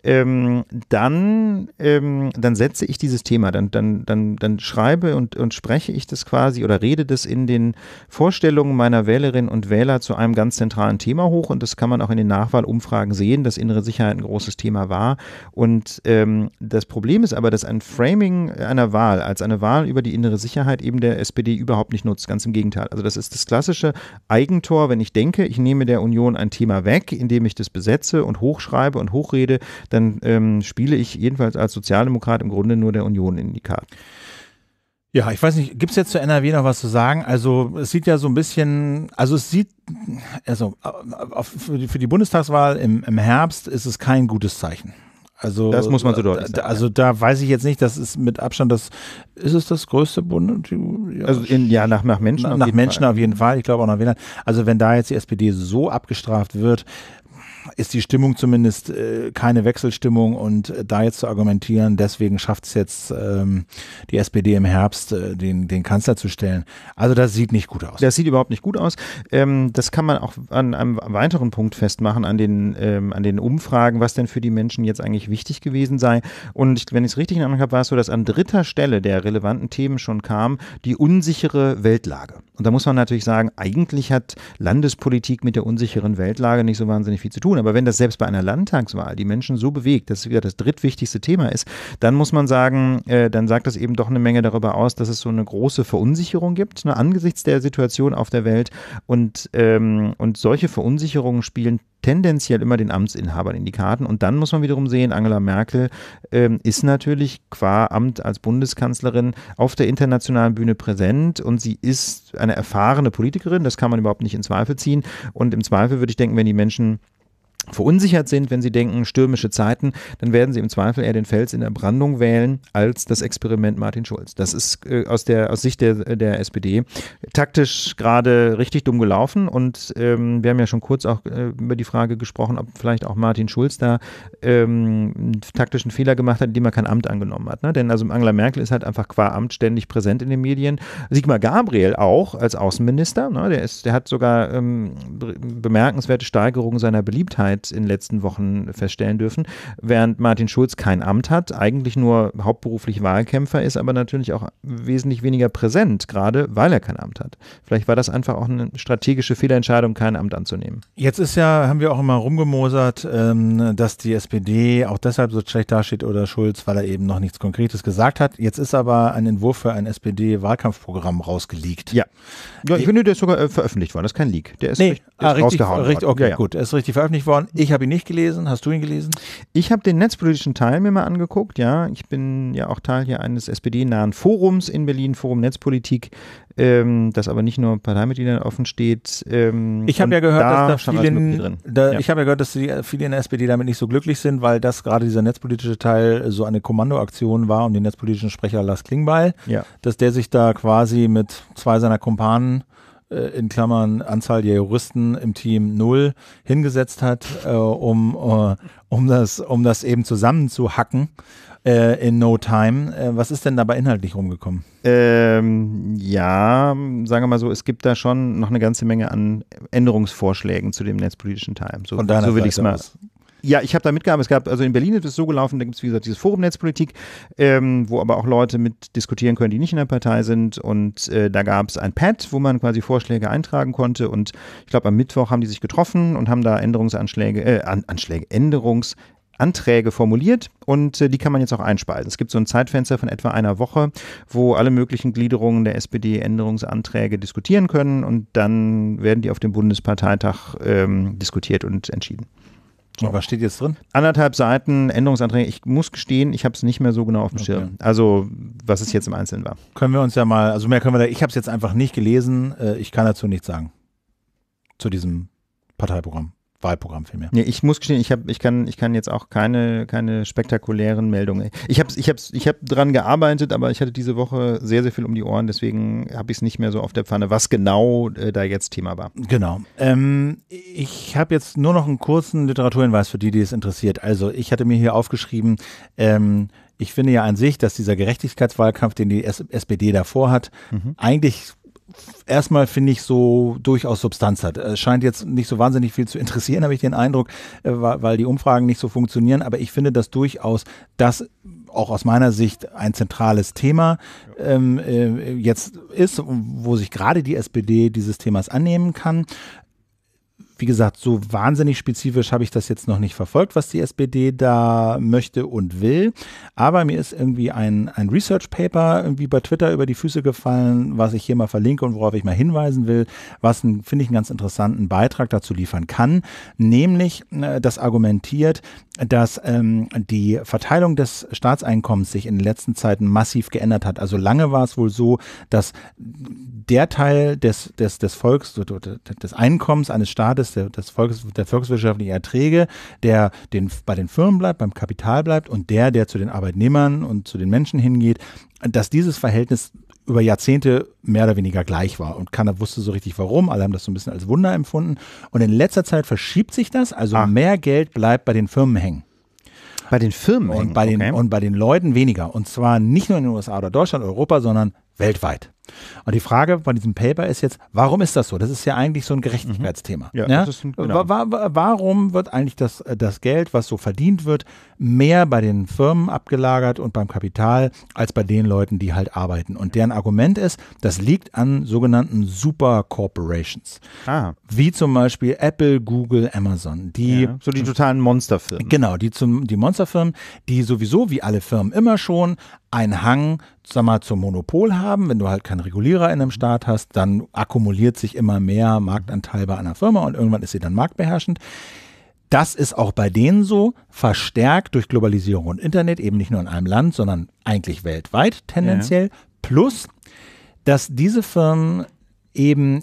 ähm, dann, ähm, dann setze ich dieses Thema, dann, dann, dann, dann schreibe und, und spreche ich das quasi oder rede das in den Vorstellungen meiner Wählerinnen und Wähler zu einem ganz zentralen Thema hoch und das kann man auch in den Nachwahlumfragen sehen, dass dass innere Sicherheit ein großes Thema war. Und ähm, das Problem ist aber, dass ein Framing einer Wahl als eine Wahl über die innere Sicherheit eben der SPD überhaupt nicht nutzt. Ganz im Gegenteil. Also das ist das klassische Eigentor, wenn ich denke, ich nehme der Union ein Thema weg, indem ich das besetze und hochschreibe und hochrede, dann ähm, spiele ich jedenfalls als Sozialdemokrat im Grunde nur der Union in die Karten. Ja, ich weiß nicht, gibt es jetzt zu NRW noch was zu sagen? Also es sieht ja so ein bisschen, also es sieht, also äh, für die, für die Bundestagswahl im, im Herbst ist es kein gutes Zeichen. Also, das muss man so deutlich sagen. Also da weiß ich jetzt nicht, das ist mit Abstand das, ist es das größte Bund? Ja, also in, ja, nach, nach Menschen. Na, nach Menschen Fall. auf jeden Fall, ich glaube auch nach Wählern. Also wenn da jetzt die SPD so abgestraft wird, ist die Stimmung zumindest äh, keine Wechselstimmung und äh, da jetzt zu argumentieren, deswegen schafft es jetzt ähm, die SPD im Herbst, äh, den, den Kanzler zu stellen. Also das sieht nicht gut aus. Das sieht überhaupt nicht gut aus. Ähm, das kann man auch an einem weiteren Punkt festmachen, an den, ähm, an den Umfragen, was denn für die Menschen jetzt eigentlich wichtig gewesen sei. Und wenn ich es richtig in Erinnerung habe, war es so, dass an dritter Stelle der relevanten Themen schon kam, die unsichere Weltlage. Und da muss man natürlich sagen, eigentlich hat Landespolitik mit der unsicheren Weltlage nicht so wahnsinnig viel zu tun tun. Aber wenn das selbst bei einer Landtagswahl die Menschen so bewegt, dass es wieder das drittwichtigste Thema ist, dann muss man sagen, äh, dann sagt das eben doch eine Menge darüber aus, dass es so eine große Verunsicherung gibt, ne, angesichts der Situation auf der Welt. Und, ähm, und solche Verunsicherungen spielen tendenziell immer den Amtsinhabern in die Karten. Und dann muss man wiederum sehen, Angela Merkel ähm, ist natürlich qua Amt als Bundeskanzlerin auf der internationalen Bühne präsent und sie ist eine erfahrene Politikerin, das kann man überhaupt nicht in Zweifel ziehen. Und im Zweifel würde ich denken, wenn die Menschen verunsichert sind, wenn sie denken, stürmische Zeiten, dann werden sie im Zweifel eher den Fels in der Brandung wählen als das Experiment Martin Schulz. Das ist äh, aus, der, aus Sicht der, der SPD taktisch gerade richtig dumm gelaufen und ähm, wir haben ja schon kurz auch äh, über die Frage gesprochen, ob vielleicht auch Martin Schulz da ähm, einen taktischen Fehler gemacht hat, indem er kein Amt angenommen hat. Ne? Denn also Angela Merkel ist halt einfach qua Amt ständig präsent in den Medien. Sigmar Gabriel auch als Außenminister, ne? der, ist, der hat sogar ähm, bemerkenswerte Steigerungen seiner Beliebtheit Internet in den letzten Wochen feststellen dürfen. Während Martin Schulz kein Amt hat, eigentlich nur hauptberuflich Wahlkämpfer ist, aber natürlich auch wesentlich weniger präsent, gerade weil er kein Amt hat. Vielleicht war das einfach auch eine strategische Fehlentscheidung, kein Amt anzunehmen. Jetzt ist ja, haben wir auch immer rumgemosert, ähm, dass die SPD auch deshalb so schlecht dasteht oder Schulz, weil er eben noch nichts Konkretes gesagt hat. Jetzt ist aber ein Entwurf für ein SPD-Wahlkampfprogramm rausgeleakt. Ja. ja ich, ich finde, der ist sogar äh, veröffentlicht worden. Das ist kein Leak. Der ist, nee, richtig, ah, richtig, rausgehauen richtig, okay, Ja, ja. gut. Er ist richtig veröffentlicht worden. Ich habe ihn nicht gelesen. Hast du ihn gelesen? Ich habe den netzpolitischen Teil mir mal angeguckt. Ja, ich bin ja auch Teil hier eines SPD-nahen Forums in Berlin, Forum Netzpolitik, ähm, das aber nicht nur Parteimitgliedern offen steht. Ähm, ich habe ja gehört, da dass da viele, ja. ich ja gehört, dass viele in der SPD damit nicht so glücklich sind, weil das gerade dieser netzpolitische Teil so eine Kommandoaktion war um den netzpolitischen Sprecher Lars Klingbeil, ja. dass der sich da quasi mit zwei seiner Kumpanen äh, in Klammern Anzahl der Juristen im Team null hingesetzt hat, äh, um, äh, um, das, um das eben zusammenzuhacken äh, in No Time. Äh, was ist denn dabei inhaltlich rumgekommen? Ähm, ja, sagen wir mal so, es gibt da schon noch eine ganze Menge an Änderungsvorschlägen zu dem netzpolitischen Teil. So, Von deiner so will ich es mal. Aus ja, ich habe da mitgehabt. Es gab, also in Berlin ist es so gelaufen, da gibt es, wie gesagt, dieses Forum Netzpolitik, ähm, wo aber auch Leute mit diskutieren können, die nicht in der Partei sind. Und äh, da gab es ein Pad, wo man quasi Vorschläge eintragen konnte. Und ich glaube, am Mittwoch haben die sich getroffen und haben da Änderungsanschläge, äh, Anschläge, Änderungs, Anträge formuliert und äh, die kann man jetzt auch einspeisen. Es gibt so ein Zeitfenster von etwa einer Woche, wo alle möglichen Gliederungen der SPD Änderungsanträge diskutieren können und dann werden die auf dem Bundesparteitag ähm, diskutiert und entschieden. So. Genau. was steht jetzt drin? Anderthalb Seiten Änderungsanträge. Ich muss gestehen, ich habe es nicht mehr so genau auf dem Schirm. Okay. Also, was es jetzt im Einzelnen war. Können wir uns ja mal, also mehr können wir da, ich habe es jetzt einfach nicht gelesen. Äh, ich kann dazu nichts sagen. Zu diesem Parteiprogramm. Wahlprogramm vielmehr. Nee, ich muss gestehen, ich, hab, ich, kann, ich kann jetzt auch keine, keine spektakulären Meldungen. Ich habe ich hab's, ich hab dran gearbeitet, aber ich hatte diese Woche sehr, sehr viel um die Ohren, deswegen habe ich es nicht mehr so auf der Pfanne, was genau äh, da jetzt Thema war. Genau. Ähm, ich habe jetzt nur noch einen kurzen Literaturhinweis für die, die es interessiert. Also ich hatte mir hier aufgeschrieben, ähm, ich finde ja an sich, dass dieser Gerechtigkeitswahlkampf, den die SPD davor hat, mhm. eigentlich erstmal finde ich so durchaus Substanz hat. Es scheint jetzt nicht so wahnsinnig viel zu interessieren, habe ich den Eindruck, äh, weil die Umfragen nicht so funktionieren. Aber ich finde das durchaus dass auch aus meiner Sicht ein zentrales Thema ähm, äh, jetzt ist, wo sich gerade die SPD dieses Themas annehmen kann wie gesagt, so wahnsinnig spezifisch habe ich das jetzt noch nicht verfolgt, was die SPD da möchte und will. Aber mir ist irgendwie ein, ein Research Paper irgendwie bei Twitter über die Füße gefallen, was ich hier mal verlinke und worauf ich mal hinweisen will, was, finde ich, einen ganz interessanten Beitrag dazu liefern kann. Nämlich, äh, das argumentiert, dass ähm, die Verteilung des Staatseinkommens sich in den letzten Zeiten massiv geändert hat. Also lange war es wohl so, dass der Teil des, des, des Volks, des Einkommens eines Staates, der, des Volkes, der volkswirtschaftlichen Erträge, der den, bei den Firmen bleibt, beim Kapital bleibt und der, der zu den Arbeitnehmern und zu den Menschen hingeht, dass dieses Verhältnis über Jahrzehnte mehr oder weniger gleich war. Und keiner wusste so richtig warum. Alle haben das so ein bisschen als Wunder empfunden. Und in letzter Zeit verschiebt sich das. Also Ach. mehr Geld bleibt bei den Firmen hängen. Bei den Firmen und hängen? Bei den, okay. Und bei den Leuten weniger. Und zwar nicht nur in den USA oder Deutschland, Europa, sondern weltweit. Und die Frage bei diesem Paper ist jetzt, warum ist das so? Das ist ja eigentlich so ein Gerechtigkeitsthema. Mhm. Ja, ja? Ne? Ein, genau. warum wird eigentlich das, äh, das Geld, was so verdient wird, mehr bei den Firmen abgelagert und beim Kapital als bei den Leuten, die halt arbeiten. Und deren Argument ist, das liegt an sogenannten Super Corporations. Ah. Wie zum Beispiel Apple, Google, Amazon. Die, ja, so die totalen Monsterfirmen. Genau, die, zum, die Monsterfirmen, die sowieso wie alle Firmen immer schon einen Hang sag mal, zum Monopol haben. Wenn du halt keinen Regulierer in einem Staat hast, dann akkumuliert sich immer mehr Marktanteil bei einer Firma und irgendwann ist sie dann marktbeherrschend. Das ist auch bei denen so, verstärkt durch Globalisierung und Internet, eben nicht nur in einem Land, sondern eigentlich weltweit tendenziell. Ja. Plus, dass diese Firmen eben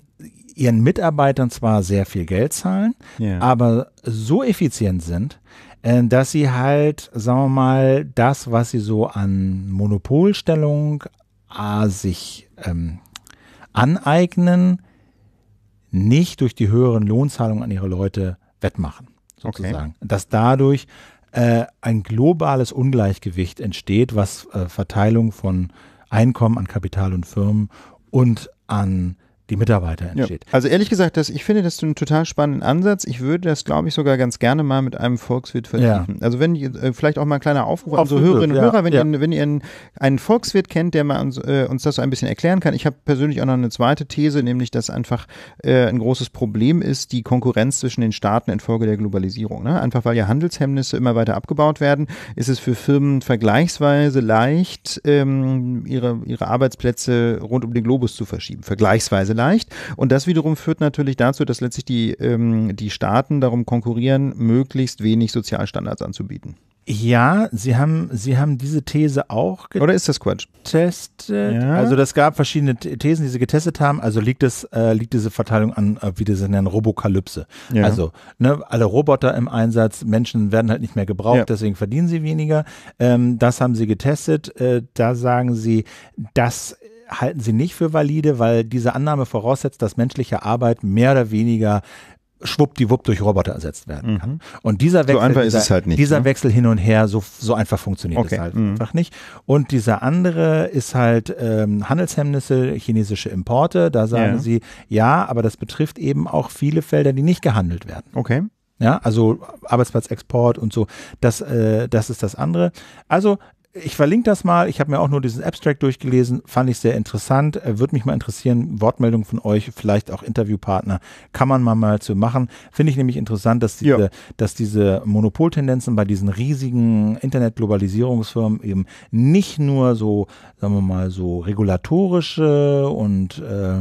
ihren Mitarbeitern zwar sehr viel Geld zahlen, ja. aber so effizient sind, äh, dass sie halt, sagen wir mal, das, was sie so an Monopolstellung A, sich ähm, aneignen, nicht durch die höheren Lohnzahlungen an ihre Leute wettmachen sozusagen. Okay. Dass dadurch äh, ein globales Ungleichgewicht entsteht, was äh, Verteilung von Einkommen an Kapital und Firmen und an die Mitarbeiter entsteht. Ja. Also ehrlich gesagt, das, ich finde das einen total spannenden Ansatz. Ich würde das, glaube ich, sogar ganz gerne mal mit einem Volkswirt vertiefen. Ja. Also wenn äh, vielleicht auch mal ein kleiner Aufruf an so Hörerinnen und ja. Hörer, wenn, ihr, wenn ihr einen, einen, Volkswirt kennt, der mal uns, äh, uns, das so ein bisschen erklären kann. Ich habe persönlich auch noch eine zweite These, nämlich, dass einfach äh, ein großes Problem ist die Konkurrenz zwischen den Staaten infolge der Globalisierung. Ne? Einfach weil ja Handelshemmnisse immer weiter abgebaut werden, ist es für Firmen vergleichsweise leicht, ähm, ihre, ihre Arbeitsplätze rund um den Globus zu verschieben. Vergleichsweise leicht. Und das wiederum führt natürlich dazu, dass letztlich die, ähm, die Staaten darum konkurrieren, möglichst wenig Sozialstandards anzubieten. Ja, sie haben, sie haben diese These auch getestet. Oder ist das Quatsch? Getestet. Ja. Also das gab verschiedene Thesen, die sie getestet haben. Also liegt es, äh, liegt diese Verteilung an, äh, wie sie nennen, Robokalypse. Ja. Also, ne, alle Roboter im Einsatz, Menschen werden halt nicht mehr gebraucht, ja. deswegen verdienen sie weniger. Ähm, das haben sie getestet. Äh, da sagen sie, das halten sie nicht für valide, weil diese Annahme voraussetzt, dass menschliche Arbeit mehr oder weniger schwuppdiwupp durch Roboter ersetzt werden kann. Mhm. Und dieser Wechsel, so dieser, halt nicht, dieser ne? Wechsel hin und her, so, so einfach funktioniert okay. es halt mhm. einfach nicht. Und dieser andere ist halt ähm, Handelshemmnisse, chinesische Importe. Da sagen ja. sie, ja, aber das betrifft eben auch viele Felder, die nicht gehandelt werden. Okay. Ja, also Arbeitsplatzexport und so. Das, äh, das ist das andere. Also ich verlinke das mal. Ich habe mir auch nur diesen Abstract durchgelesen, fand ich sehr interessant. Äh, würde mich mal interessieren, Wortmeldung von euch, vielleicht auch Interviewpartner, kann man mal, mal zu machen. Finde ich nämlich interessant, dass diese, ja. dass diese Monopoltendenzen bei diesen riesigen Internet-Globalisierungsfirmen eben nicht nur so, sagen wir mal, so regulatorische und äh,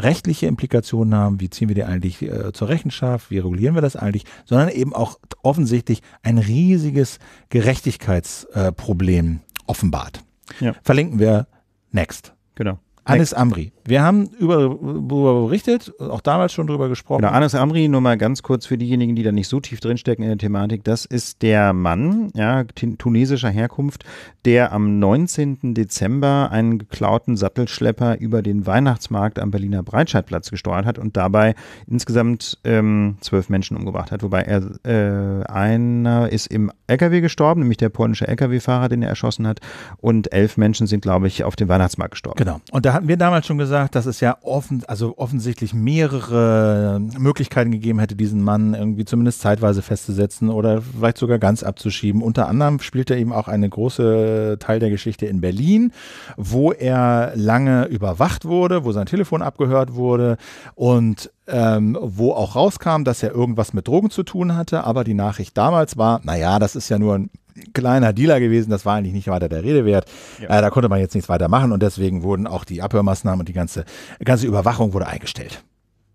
rechtliche Implikationen haben, wie ziehen wir die eigentlich äh, zur Rechenschaft, wie regulieren wir das eigentlich, sondern eben auch offensichtlich ein riesiges Gerechtigkeitsproblem. Äh, offenbart. Ja. Verlinken wir next. Genau. Anis Amri. Wir haben über, darüber berichtet, auch damals schon darüber gesprochen. Genau, Anas Amri, nur mal ganz kurz für diejenigen, die da nicht so tief drinstecken in der Thematik, das ist der Mann, ja, tunesischer Herkunft, der am 19. Dezember einen geklauten Sattelschlepper über den Weihnachtsmarkt am Berliner Breitscheidplatz gesteuert hat und dabei insgesamt ähm, zwölf Menschen umgebracht hat, wobei er äh, einer ist im LKW gestorben, nämlich der polnische LKW-Fahrer, den er erschossen hat, und elf Menschen sind, glaube ich, auf dem Weihnachtsmarkt gestorben. Genau. Und da hatten wir damals schon gesagt, gesagt, dass es ja offen, also offensichtlich mehrere äh, Möglichkeiten gegeben hätte, diesen Mann irgendwie zumindest zeitweise festzusetzen oder vielleicht sogar ganz abzuschieben. Unter anderem spielt er eben auch einen großen äh, Teil der Geschichte in Berlin, wo er lange überwacht wurde, wo sein Telefon abgehört wurde und ähm, wo auch rauskam, dass er irgendwas mit Drogen zu tun hatte. Aber die Nachricht damals war, naja, das ist ja nur ein kleiner Dealer gewesen, das war eigentlich nicht weiter der Rede wert. Ja. Äh, da konnte man jetzt nichts weiter machen und deswegen wurden auch die Abhörmaßnahmen und die ganze, ganze Überwachung wurde eingestellt.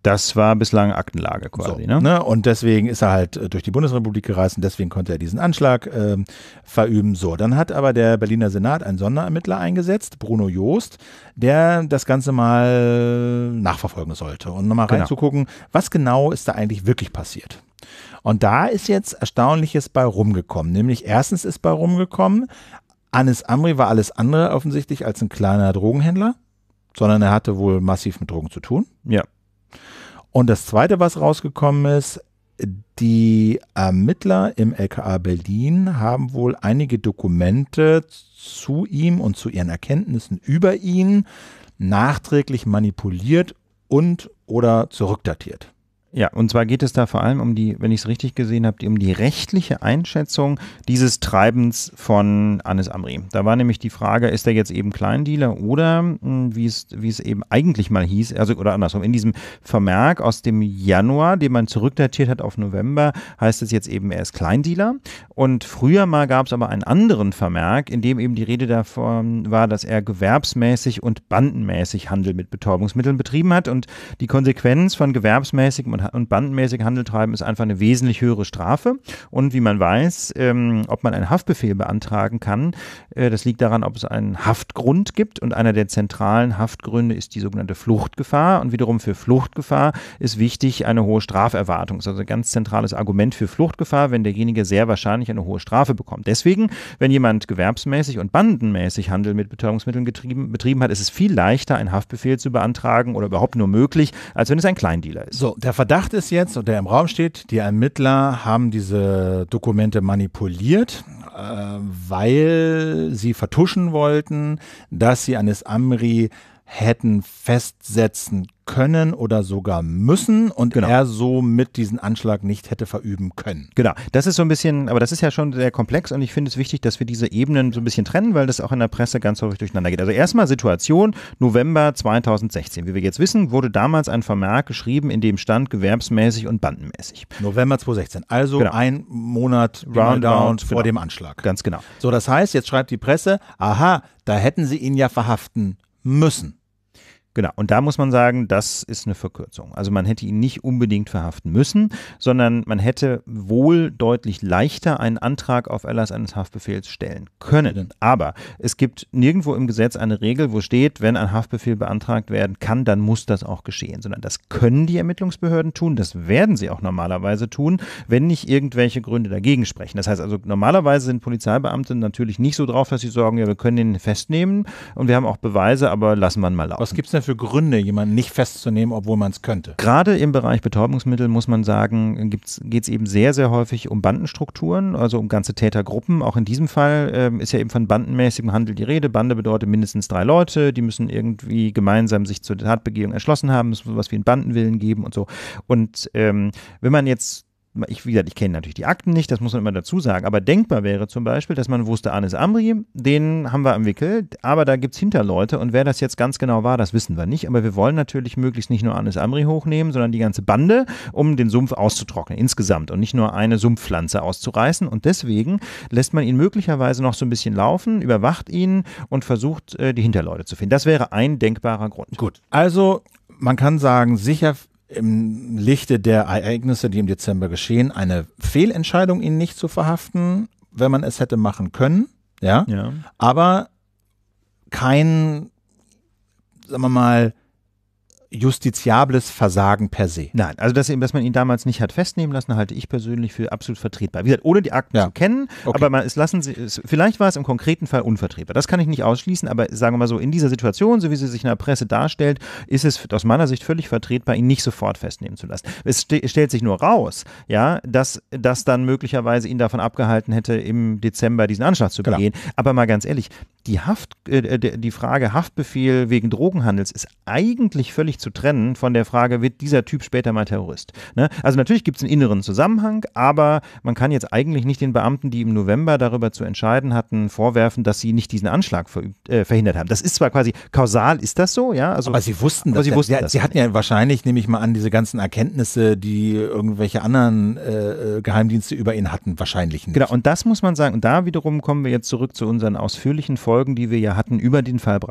Das war bislang Aktenlage quasi. So, ne? ne? Und deswegen ist er halt äh, durch die Bundesrepublik gereist und deswegen konnte er diesen Anschlag äh, verüben. So, dann hat aber der Berliner Senat einen Sonderermittler eingesetzt, Bruno Joost, der das Ganze mal nachverfolgen sollte und nochmal genau. reinzugucken, was genau ist da eigentlich wirklich passiert. Und da ist jetzt Erstaunliches bei rumgekommen. Nämlich erstens ist bei rumgekommen, Anis Amri war alles andere offensichtlich als ein kleiner Drogenhändler, sondern er hatte wohl massiv mit Drogen zu tun. Ja, und das Zweite, was rausgekommen ist, die Ermittler im LKA Berlin haben wohl einige Dokumente zu ihm und zu ihren Erkenntnissen über ihn nachträglich manipuliert und oder zurückdatiert. Ja, und zwar geht es da vor allem um die, wenn ich es richtig gesehen habe, um die rechtliche Einschätzung dieses Treibens von Anis Amri. Da war nämlich die Frage, ist er jetzt eben Kleindealer oder hm, wie es, wie es eben eigentlich mal hieß, also oder andersrum, in diesem Vermerk aus dem Januar, den man zurückdatiert hat auf November, heißt es jetzt eben, er ist Kleindealer. Und früher mal gab es aber einen anderen Vermerk, in dem eben die Rede davon war, dass er gewerbsmäßig und bandenmäßig Handel mit Betäubungsmitteln betrieben hat. Und die Konsequenz von gewerbsmäßig und und, und bandenmäßig Handel treiben ist einfach eine wesentlich höhere Strafe. Und wie man weiß, ähm, ob man einen Haftbefehl beantragen kann, äh, das liegt daran, ob es einen Haftgrund gibt. Und einer der zentralen Haftgründe ist die sogenannte Fluchtgefahr. Und wiederum für Fluchtgefahr ist wichtig eine hohe Straferwartung. Das ist also ein ganz zentrales Argument für Fluchtgefahr, wenn derjenige sehr wahrscheinlich eine hohe Strafe bekommt. Deswegen, wenn jemand gewerbsmäßig und bandenmäßig Handel mit Betäubungsmitteln getrieben, betrieben hat, ist es viel leichter, einen Haftbefehl zu beantragen oder überhaupt nur möglich, als wenn es ein Kleindealer ist. So, der Verdacht Verdacht ist jetzt, und der im Raum steht, die Ermittler haben diese Dokumente manipuliert, äh, weil sie vertuschen wollten, dass sie Anis Amri hätten festsetzen können oder sogar müssen und genau. er so mit diesen Anschlag nicht hätte verüben können. Genau, das ist so ein bisschen, aber das ist ja schon sehr komplex und ich finde es wichtig, dass wir diese Ebenen so ein bisschen trennen, weil das auch in der Presse ganz häufig durcheinander geht. Also erstmal Situation November 2016. Wie wir jetzt wissen, wurde damals ein Vermerk geschrieben, in dem stand gewerbsmäßig und bandenmäßig. November 2016, also genau. ein Monat Roundout vor genau. dem Anschlag. Ganz genau. So, das heißt, jetzt schreibt die Presse, aha, da hätten sie ihn ja verhaften müssen. Genau, und da muss man sagen, das ist eine Verkürzung. Also man hätte ihn nicht unbedingt verhaften müssen, sondern man hätte wohl deutlich leichter einen Antrag auf Erlass eines Haftbefehls stellen können. Aber es gibt nirgendwo im Gesetz eine Regel, wo steht, wenn ein Haftbefehl beantragt werden kann, dann muss das auch geschehen, sondern das können die Ermittlungsbehörden tun, das werden sie auch normalerweise tun, wenn nicht irgendwelche Gründe dagegen sprechen. Das heißt also, normalerweise sind Polizeibeamte natürlich nicht so drauf, dass sie sagen, ja, wir können den festnehmen und wir haben auch Beweise, aber lassen wir ihn mal laufen. Was gibt's dafür Gründe, jemanden nicht festzunehmen, obwohl man es könnte? Gerade im Bereich Betäubungsmittel muss man sagen, geht es eben sehr, sehr häufig um Bandenstrukturen, also um ganze Tätergruppen. Auch in diesem Fall ähm, ist ja eben von bandenmäßigem Handel die Rede. Bande bedeutet mindestens drei Leute, die müssen irgendwie gemeinsam sich zur Tatbegehung erschlossen haben, müssen muss was wie einen Bandenwillen geben und so. Und ähm, wenn man jetzt ich, wie gesagt, ich kenne natürlich die Akten nicht, das muss man immer dazu sagen, aber denkbar wäre zum Beispiel, dass man wusste, Anis Amri, den haben wir am Wickel, aber da gibt es Hinterleute und wer das jetzt ganz genau war, das wissen wir nicht, aber wir wollen natürlich möglichst nicht nur Anis Amri hochnehmen, sondern die ganze Bande, um den Sumpf auszutrocknen insgesamt und nicht nur eine Sumpfpflanze auszureißen und deswegen lässt man ihn möglicherweise noch so ein bisschen laufen, überwacht ihn und versucht, äh, die Hinterleute zu finden. Das wäre ein denkbarer Grund. Gut, also man kann sagen, sicher im Lichte der Ereignisse, die im Dezember geschehen, eine Fehlentscheidung, ihn nicht zu verhaften, wenn man es hätte machen können. Ja. ja. Aber kein, sagen wir mal, justiziables Versagen per se. Nein, also dass, dass man ihn damals nicht hat festnehmen lassen, halte ich persönlich für absolut vertretbar. Wie gesagt, ohne die Akten ja. zu kennen, okay. aber man, es lassen sie, es, vielleicht war es im konkreten Fall unvertretbar. Das kann ich nicht ausschließen, aber sagen wir mal so, in dieser Situation, so wie sie sich in der Presse darstellt, ist es aus meiner Sicht völlig vertretbar, ihn nicht sofort festnehmen zu lassen. Es st stellt sich nur raus, ja, dass das dann möglicherweise ihn davon abgehalten hätte, im Dezember diesen Anschlag zu genau. begehen. Klar. Aber mal ganz ehrlich, die, Haft, äh, die Frage Haftbefehl wegen Drogenhandels ist eigentlich völlig zu trennen von der Frage, wird dieser Typ später mal Terrorist? Ne? Also natürlich gibt es einen inneren Zusammenhang, aber man kann jetzt eigentlich nicht den Beamten, die im November darüber zu entscheiden hatten, vorwerfen, dass sie nicht diesen Anschlag verübt, äh, verhindert haben. Das ist zwar quasi kausal, ist das so? Ja? Also, aber sie wussten, aber sie, wussten sie, sie hatten ja wahrscheinlich, nehme ich mal an, diese ganzen Erkenntnisse, die irgendwelche anderen äh, äh, Geheimdienste über ihn hatten, wahrscheinlich nicht. Genau, und das muss man sagen. Und da wiederum kommen wir jetzt zurück zu unseren ausführlichen Vorstellungen Folgen, die wir ja hatten über den Fall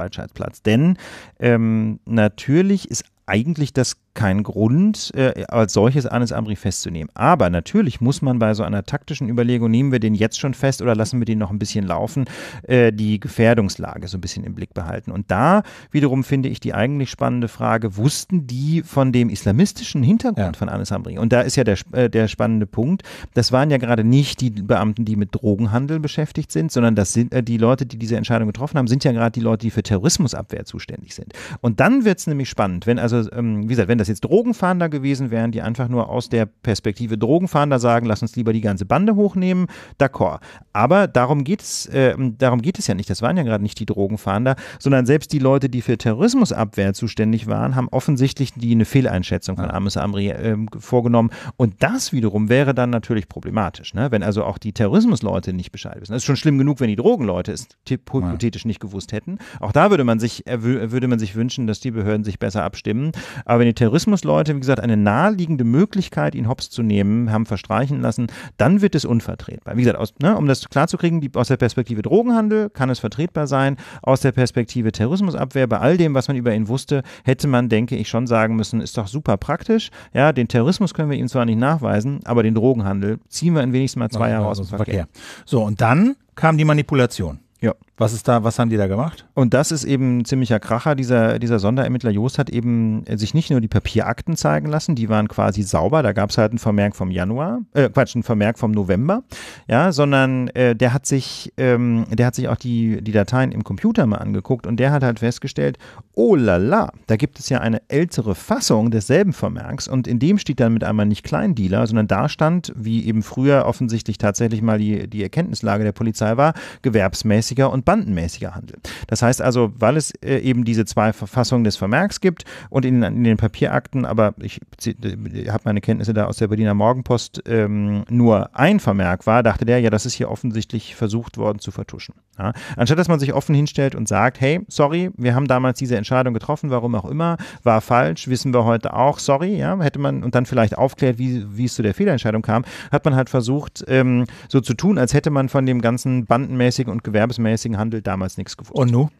Denn ähm, natürlich ist eigentlich das kein Grund, äh, als solches Anis Amri festzunehmen. Aber natürlich muss man bei so einer taktischen Überlegung, nehmen wir den jetzt schon fest oder lassen wir den noch ein bisschen laufen, äh, die Gefährdungslage so ein bisschen im Blick behalten. Und da wiederum finde ich die eigentlich spannende Frage, wussten die von dem islamistischen Hintergrund ja. von Anis Amri? Und da ist ja der, äh, der spannende Punkt, das waren ja gerade nicht die Beamten, die mit Drogenhandel beschäftigt sind, sondern das sind äh, die Leute, die diese Entscheidung getroffen haben, sind ja gerade die Leute, die für Terrorismusabwehr zuständig sind. Und dann wird es nämlich spannend, wenn also ähm, wie gesagt, wenn das jetzt Drogenfahnder gewesen wären, die einfach nur aus der Perspektive Drogenfahnder sagen, lass uns lieber die ganze Bande hochnehmen, d'accord. Aber darum geht es, äh, darum geht es ja nicht. Das waren ja gerade nicht die Drogenfahnder, sondern selbst die Leute, die für Terrorismusabwehr zuständig waren, haben offensichtlich die eine Fehleinschätzung von Ames Amri äh, vorgenommen. Und das wiederum wäre dann natürlich problematisch, ne? wenn also auch die Terrorismusleute nicht Bescheid wissen. Das ist schon schlimm genug, wenn die Drogenleute es hypothetisch nicht gewusst hätten. Auch da würde man sich, äh, würde man sich wünschen, dass die Behörden sich besser abstimmen. Aber wenn die Terrorismusleute, wie gesagt, eine naheliegende Möglichkeit, ihn hops zu nehmen, haben verstreichen lassen, dann wird es unvertretbar. Wie gesagt, aus, ne, um das klarzukriegen, aus der Perspektive Drogenhandel kann es vertretbar sein, aus der Perspektive Terrorismusabwehr, bei all dem, was man über ihn wusste, hätte man, denke ich, schon sagen müssen, ist doch super praktisch. Ja, den Terrorismus können wir ihm zwar nicht nachweisen, aber den Drogenhandel ziehen wir in wenigstens mal zwei Jahre also aus dem Verkehr. Verkehr. So, und dann kam die Manipulation. Ja. Was ist da, was haben die da gemacht? Und das ist eben ein ziemlicher Kracher. Dieser, dieser Sonderermittler Joost hat eben äh, sich nicht nur die Papierakten zeigen lassen, die waren quasi sauber, da gab es halt ein Vermerk vom Januar, äh, Quatsch, ein Vermerk vom November, ja, sondern äh, der hat sich, ähm, der hat sich auch die, die Dateien im Computer mal angeguckt und der hat halt festgestellt, oh la la, da gibt es ja eine ältere Fassung desselben Vermerks und in dem steht dann mit einmal nicht Kleindealer, sondern da stand, wie eben früher offensichtlich tatsächlich mal die, die Erkenntnislage der Polizei war, gewerbsmäßig gewerksmäßiger und bandenmäßiger Handel. Das heißt also, weil es äh, eben diese zwei Verfassungen des Vermerks gibt und in, in den Papierakten, aber ich äh, habe meine Kenntnisse da aus der Berliner Morgenpost, ähm, nur ein Vermerk war, dachte der, ja, das ist hier offensichtlich versucht worden zu vertuschen. Ja? Anstatt dass man sich offen hinstellt und sagt, hey, sorry, wir haben damals diese Entscheidung getroffen, warum auch immer, war falsch, wissen wir heute auch, sorry, ja, hätte man und dann vielleicht aufklärt, wie, wie es zu der Fehlerentscheidung kam, hat man halt versucht, ähm, so zu tun, als hätte man von dem ganzen bandenmäßigen und gewerbes verhältnismäßigen Handel damals nichts gefunden. Und nun?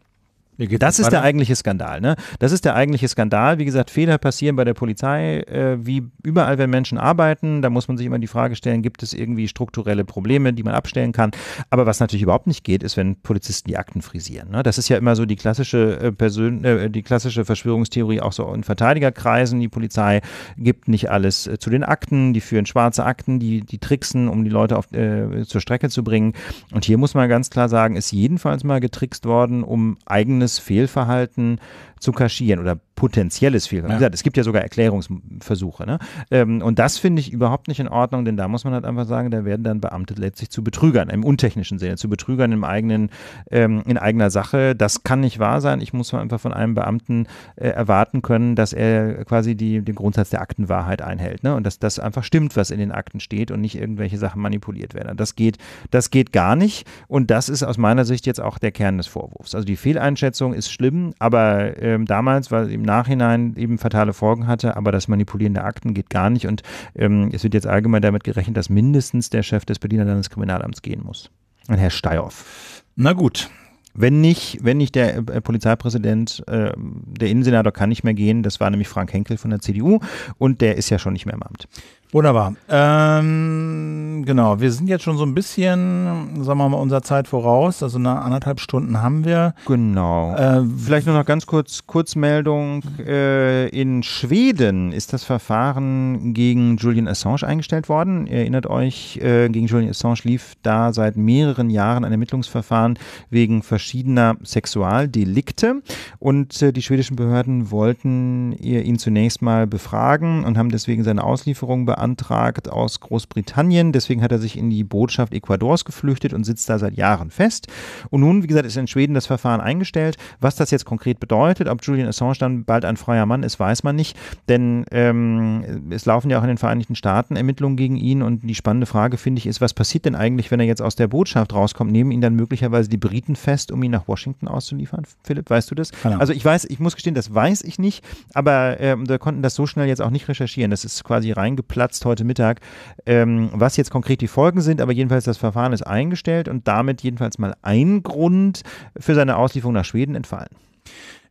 das ist der eigentliche Skandal. Ne? Das ist der eigentliche Skandal. Wie gesagt, Fehler passieren bei der Polizei, äh, wie überall, wenn Menschen arbeiten. Da muss man sich immer die Frage stellen, gibt es irgendwie strukturelle Probleme, die man abstellen kann. Aber was natürlich überhaupt nicht geht, ist, wenn Polizisten die Akten frisieren. Ne? Das ist ja immer so die klassische, äh, Persön äh, die klassische Verschwörungstheorie, auch so in Verteidigerkreisen. Die Polizei gibt nicht alles äh, zu den Akten. Die führen schwarze Akten, die, die tricksen, um die Leute auf, äh, zur Strecke zu bringen. Und hier muss man ganz klar sagen, ist jedenfalls mal getrickst worden, um eigenes Fehlverhalten zu kaschieren oder potenzielles Fehlverhalten. Ja. Wie gesagt, es gibt ja sogar Erklärungsversuche. Ne? Ähm, und das finde ich überhaupt nicht in Ordnung, denn da muss man halt einfach sagen, da werden dann Beamte letztlich zu Betrügern, im untechnischen Sinne, zu Betrügern im eigenen, ähm, in eigener Sache. Das kann nicht wahr sein. Ich muss einfach von einem Beamten äh, erwarten können, dass er quasi die, den Grundsatz der Aktenwahrheit einhält. Ne? Und dass das einfach stimmt, was in den Akten steht und nicht irgendwelche Sachen manipuliert werden. Das geht, das geht gar nicht. Und das ist aus meiner Sicht jetzt auch der Kern des Vorwurfs. Also die Fehleinschätzung ist schlimm, aber äh, ähm, damals, weil im Nachhinein eben fatale Folgen hatte, aber das Manipulieren der Akten geht gar nicht und ähm, es wird jetzt allgemein damit gerechnet, dass mindestens der Chef des Berliner Landeskriminalamts gehen muss. Und Herr Steyhoff. Na gut, wenn nicht, wenn nicht der äh, Polizeipräsident, äh, der Innensenator kann nicht mehr gehen, das war nämlich Frank Henkel von der CDU und der ist ja schon nicht mehr im Amt. Wunderbar. Ähm, genau, wir sind jetzt schon so ein bisschen, sagen wir mal, unserer Zeit voraus. Also eine anderthalb Stunden haben wir. Genau. Äh, Vielleicht nur noch ganz kurz, Kurzmeldung. Äh, in Schweden ist das Verfahren gegen Julian Assange eingestellt worden. Ihr erinnert euch, äh, gegen Julian Assange lief da seit mehreren Jahren ein Ermittlungsverfahren wegen verschiedener Sexualdelikte. Und äh, die schwedischen Behörden wollten äh, ihn zunächst mal befragen und haben deswegen seine Auslieferung beantragt beantragt aus Großbritannien. Deswegen hat er sich in die Botschaft Ecuadors geflüchtet und sitzt da seit Jahren fest. Und nun, wie gesagt, ist in Schweden das Verfahren eingestellt. Was das jetzt konkret bedeutet, ob Julian Assange dann bald ein freier Mann ist, weiß man nicht. Denn ähm, es laufen ja auch in den Vereinigten Staaten Ermittlungen gegen ihn. Und die spannende Frage, finde ich, ist, was passiert denn eigentlich, wenn er jetzt aus der Botschaft rauskommt? Nehmen ihn dann möglicherweise die Briten fest, um ihn nach Washington auszuliefern? Philipp, weißt du das? Genau. Also ich weiß, ich muss gestehen, das weiß ich nicht. Aber ähm, wir konnten das so schnell jetzt auch nicht recherchieren. Das ist quasi reingeplatzt geplatzt heute Mittag. Ähm, was jetzt konkret die Folgen sind, aber jedenfalls das Verfahren ist eingestellt und damit jedenfalls mal ein Grund für seine Auslieferung nach Schweden entfallen.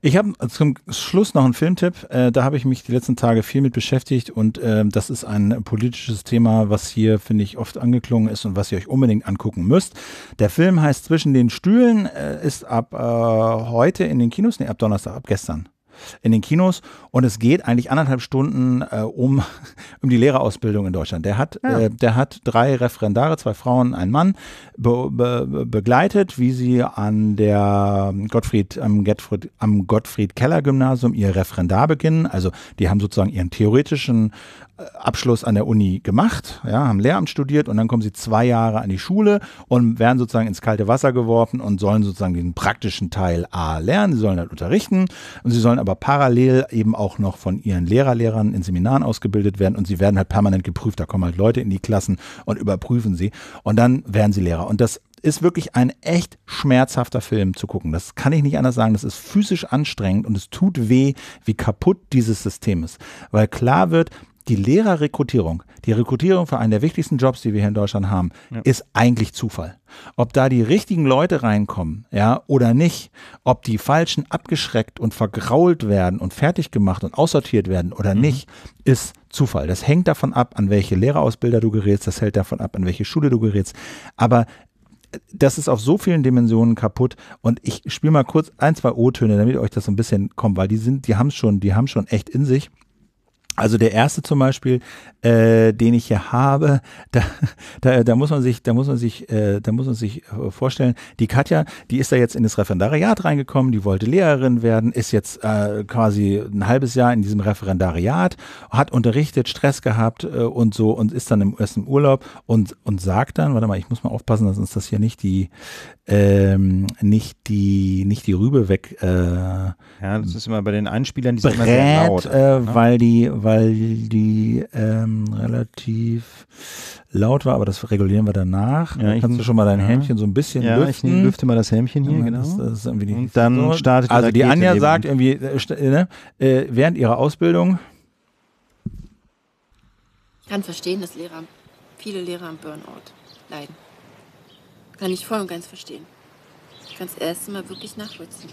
Ich habe zum Schluss noch einen Filmtipp. Äh, da habe ich mich die letzten Tage viel mit beschäftigt und äh, das ist ein politisches Thema, was hier, finde ich, oft angeklungen ist und was ihr euch unbedingt angucken müsst. Der Film heißt Zwischen den Stühlen, äh, ist ab äh, heute in den Kinos, nee, ab Donnerstag, ab gestern in den Kinos. Und es geht eigentlich anderthalb Stunden äh, um, (laughs) um die Lehrerausbildung in Deutschland. Der hat, ja. äh, der hat drei Referendare, zwei Frauen, einen Mann, be be begleitet, wie sie an der ähm, Gottfried, am, Gottfried, am Gottfried Keller Gymnasium ihr Referendar beginnen. Also die haben sozusagen ihren theoretischen Abschluss an der Uni gemacht, ja, haben Lehramt studiert und dann kommen sie zwei Jahre an die Schule und werden sozusagen ins kalte Wasser geworfen und sollen sozusagen den praktischen Teil A lernen. Sie sollen halt unterrichten und sie sollen aber parallel eben auch noch von ihren Lehrerlehrern in Seminaren ausgebildet werden und sie werden halt permanent geprüft. Da kommen halt Leute in die Klassen und überprüfen sie und dann werden sie Lehrer. Und das ist wirklich ein echt schmerzhafter Film zu gucken. Das kann ich nicht anders sagen. Das ist physisch anstrengend und es tut weh, wie kaputt dieses System ist. Weil klar wird, die Lehrerrekrutierung, die Rekrutierung für einen der wichtigsten Jobs, die wir hier in Deutschland haben, ja. ist eigentlich Zufall. Ob da die richtigen Leute reinkommen, ja, oder nicht, ob die Falschen abgeschreckt und vergrault werden und fertig gemacht und aussortiert werden oder mhm. nicht, ist Zufall. Das hängt davon ab, an welche Lehrerausbilder du gerätst, das hält davon ab, an welche Schule du gerätst. Aber äh, das ist auf so vielen Dimensionen kaputt und ich spiele mal kurz ein, zwei O-Töne, damit euch das so ein bisschen kommt, weil die sind, die haben schon, die haben schon echt in sich. Also der erste zum Beispiel, äh, den ich hier habe, (laughs) da, da, da muss man sich, da muss man sich, äh, da muss man sich äh, vorstellen, die Katja, die ist da jetzt in das Referendariat reingekommen, die wollte Lehrerin werden, ist jetzt äh, quasi ein halbes Jahr in diesem Referendariat, hat unterrichtet, Stress gehabt äh, und so und ist dann im ersten Urlaub und und sagt dann, warte mal, ich muss mal aufpassen, dass uns das hier nicht die ähm, nicht die nicht die Rübe weg. Äh, ja, das ist immer bei den Einspielern, die sind brät, immer sehr laut, äh, ne? weil die weil die ähm, relativ laut war, aber das regulieren wir danach. Ja, Kannst du schon mal dein ja. Hemdchen so ein bisschen ja, lüften? ich lüfte mal das Hemdchen hier, genau. Das, das Und dann startet die Also die Rakete Anja sagt irgendwie, äh, äh, ne, äh, während ihrer Ausbildung kann verstehen, dass Lehrer, viele Lehrer am Burnout leiden. Kann ich voll und ganz verstehen. Ich kann das erste Mal wirklich nachvollziehen.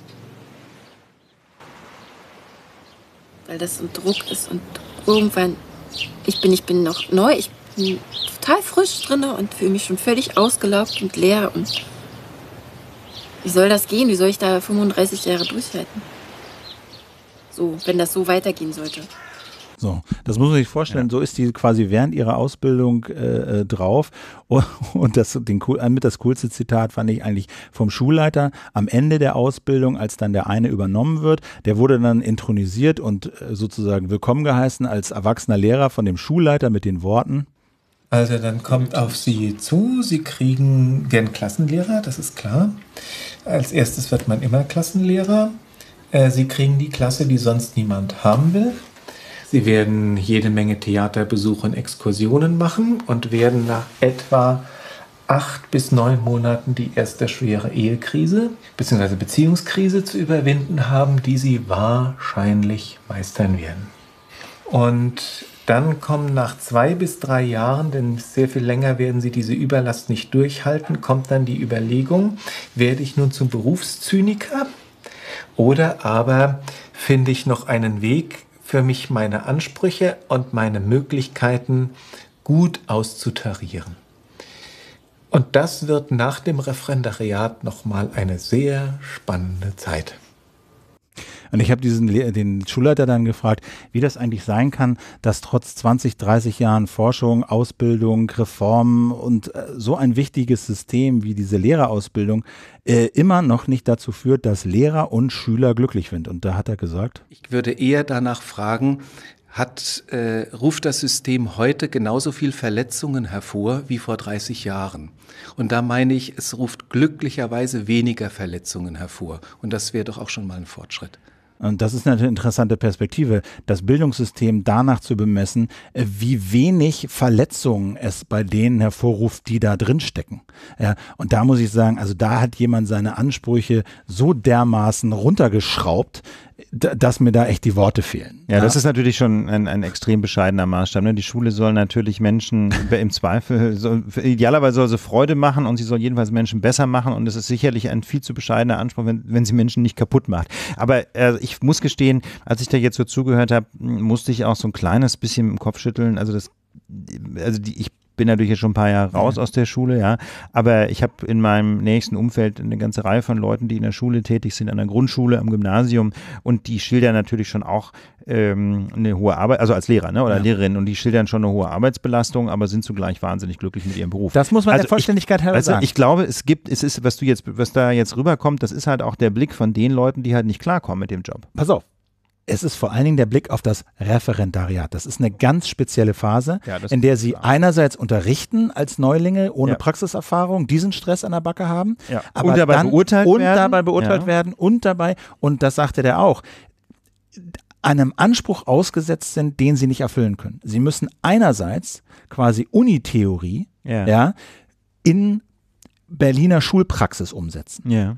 weil das ein Druck ist und irgendwann, ich bin, ich bin noch neu, ich bin total frisch drin und fühle mich schon völlig ausgelaugt und leer und wie soll das gehen? Wie soll ich da 35 Jahre durchhalten? So, wenn das so weitergehen sollte. So, das muss man sich vorstellen. Ja. So ist die quasi während ihrer Ausbildung äh, äh drauf. Und das, den, mit das coolste Zitat fand ich eigentlich vom Schulleiter am Ende der Ausbildung, als dann der eine übernommen wird. Der wurde dann intronisiert und äh, sozusagen willkommen geheißen als erwachsener Lehrer von dem Schulleiter mit den Worten. Also dann kommt auf Sie zu, Sie kriegen den Klassenlehrer, das ist klar. Als erstes wird man immer Klassenlehrer. Äh, Sie kriegen die Klasse, die sonst niemand haben will. Sie werden jede Menge Theaterbesuche und Exkursionen machen und werden nach etwa acht bis neun Monaten die erste schwere Ehekrise bzw. Beziehungskrise zu überwinden haben, die sie wahrscheinlich meistern werden. Und dann kommen nach zwei bis drei Jahren, denn sehr viel länger werden sie diese Überlast nicht durchhalten, kommt dann die Überlegung, werde ich nun zum Berufszyniker oder aber finde ich noch einen Weg, für mich meine Ansprüche und meine Möglichkeiten gut auszutarieren. Und das wird nach dem Referendariat nochmal eine sehr spannende Zeit. Und ich habe diesen den Schulleiter dann gefragt, wie das eigentlich sein kann, dass trotz 20, 30 Jahren Forschung, Ausbildung, Reformen und äh, so ein wichtiges System wie diese Lehrerausbildung äh, immer noch nicht dazu führt, dass Lehrer und Schüler glücklich sind. Und da hat er gesagt, ich würde eher danach fragen, hat, äh, ruft das System heute genauso viel Verletzungen hervor wie vor 30 Jahren. Und da meine ich, es ruft glücklicherweise weniger Verletzungen hervor. Und das wäre doch auch schon mal ein Fortschritt. Und das ist eine interessante Perspektive, das Bildungssystem danach zu bemessen, äh, wie wenig Verletzungen es bei denen hervorruft, die da drinstecken. Ja, und da muss ich sagen, also da hat jemand seine Ansprüche so dermaßen runtergeschraubt, dass mir da echt die Worte fehlen. Ja, ja. das ist natürlich schon ein, ein extrem bescheidener Maßstab. Ne? Die Schule soll natürlich Menschen (laughs) im Zweifel, soll, idealerweise soll sie Freude machen und sie soll jedenfalls Menschen besser machen und es ist sicherlich ein viel zu bescheidener Anspruch, wenn, wenn sie Menschen nicht kaputt macht. Aber äh, ich muss gestehen, als ich da jetzt so zugehört habe, musste ich auch so ein kleines bisschen im Kopf schütteln. Also das also die, ich bin natürlich jetzt schon ein paar Jahre raus aus der Schule, ja. Aber ich habe in meinem nächsten Umfeld eine ganze Reihe von Leuten, die in der Schule tätig sind, an der Grundschule, am Gymnasium und die schildern natürlich schon auch ähm, eine hohe Arbeit, also als Lehrer ne, oder ja. Lehrerin und die schildern schon eine hohe Arbeitsbelastung, aber sind zugleich wahnsinnig glücklich mit ihrem Beruf. Das muss man also der Vollständigkeit ich, halber also sagen. Ich glaube, es gibt, es ist, was du jetzt, was da jetzt rüberkommt, das ist halt auch der Blick von den Leuten, die halt nicht klarkommen mit dem Job. Pass auf, es ist vor allen Dingen der Blick auf das Referendariat. Das ist eine ganz spezielle Phase, ja, in der Sie klar. einerseits unterrichten als Neulinge ohne ja. Praxiserfahrung, diesen Stress an der Backe haben, ja. aber und dabei dann, beurteilt, und werden. Dabei beurteilt werden und dabei, und das sagte der auch, einem Anspruch ausgesetzt sind, den Sie nicht erfüllen können. Sie müssen einerseits quasi Unitheorie ja. in Berliner Schulpraxis umsetzen. Ja.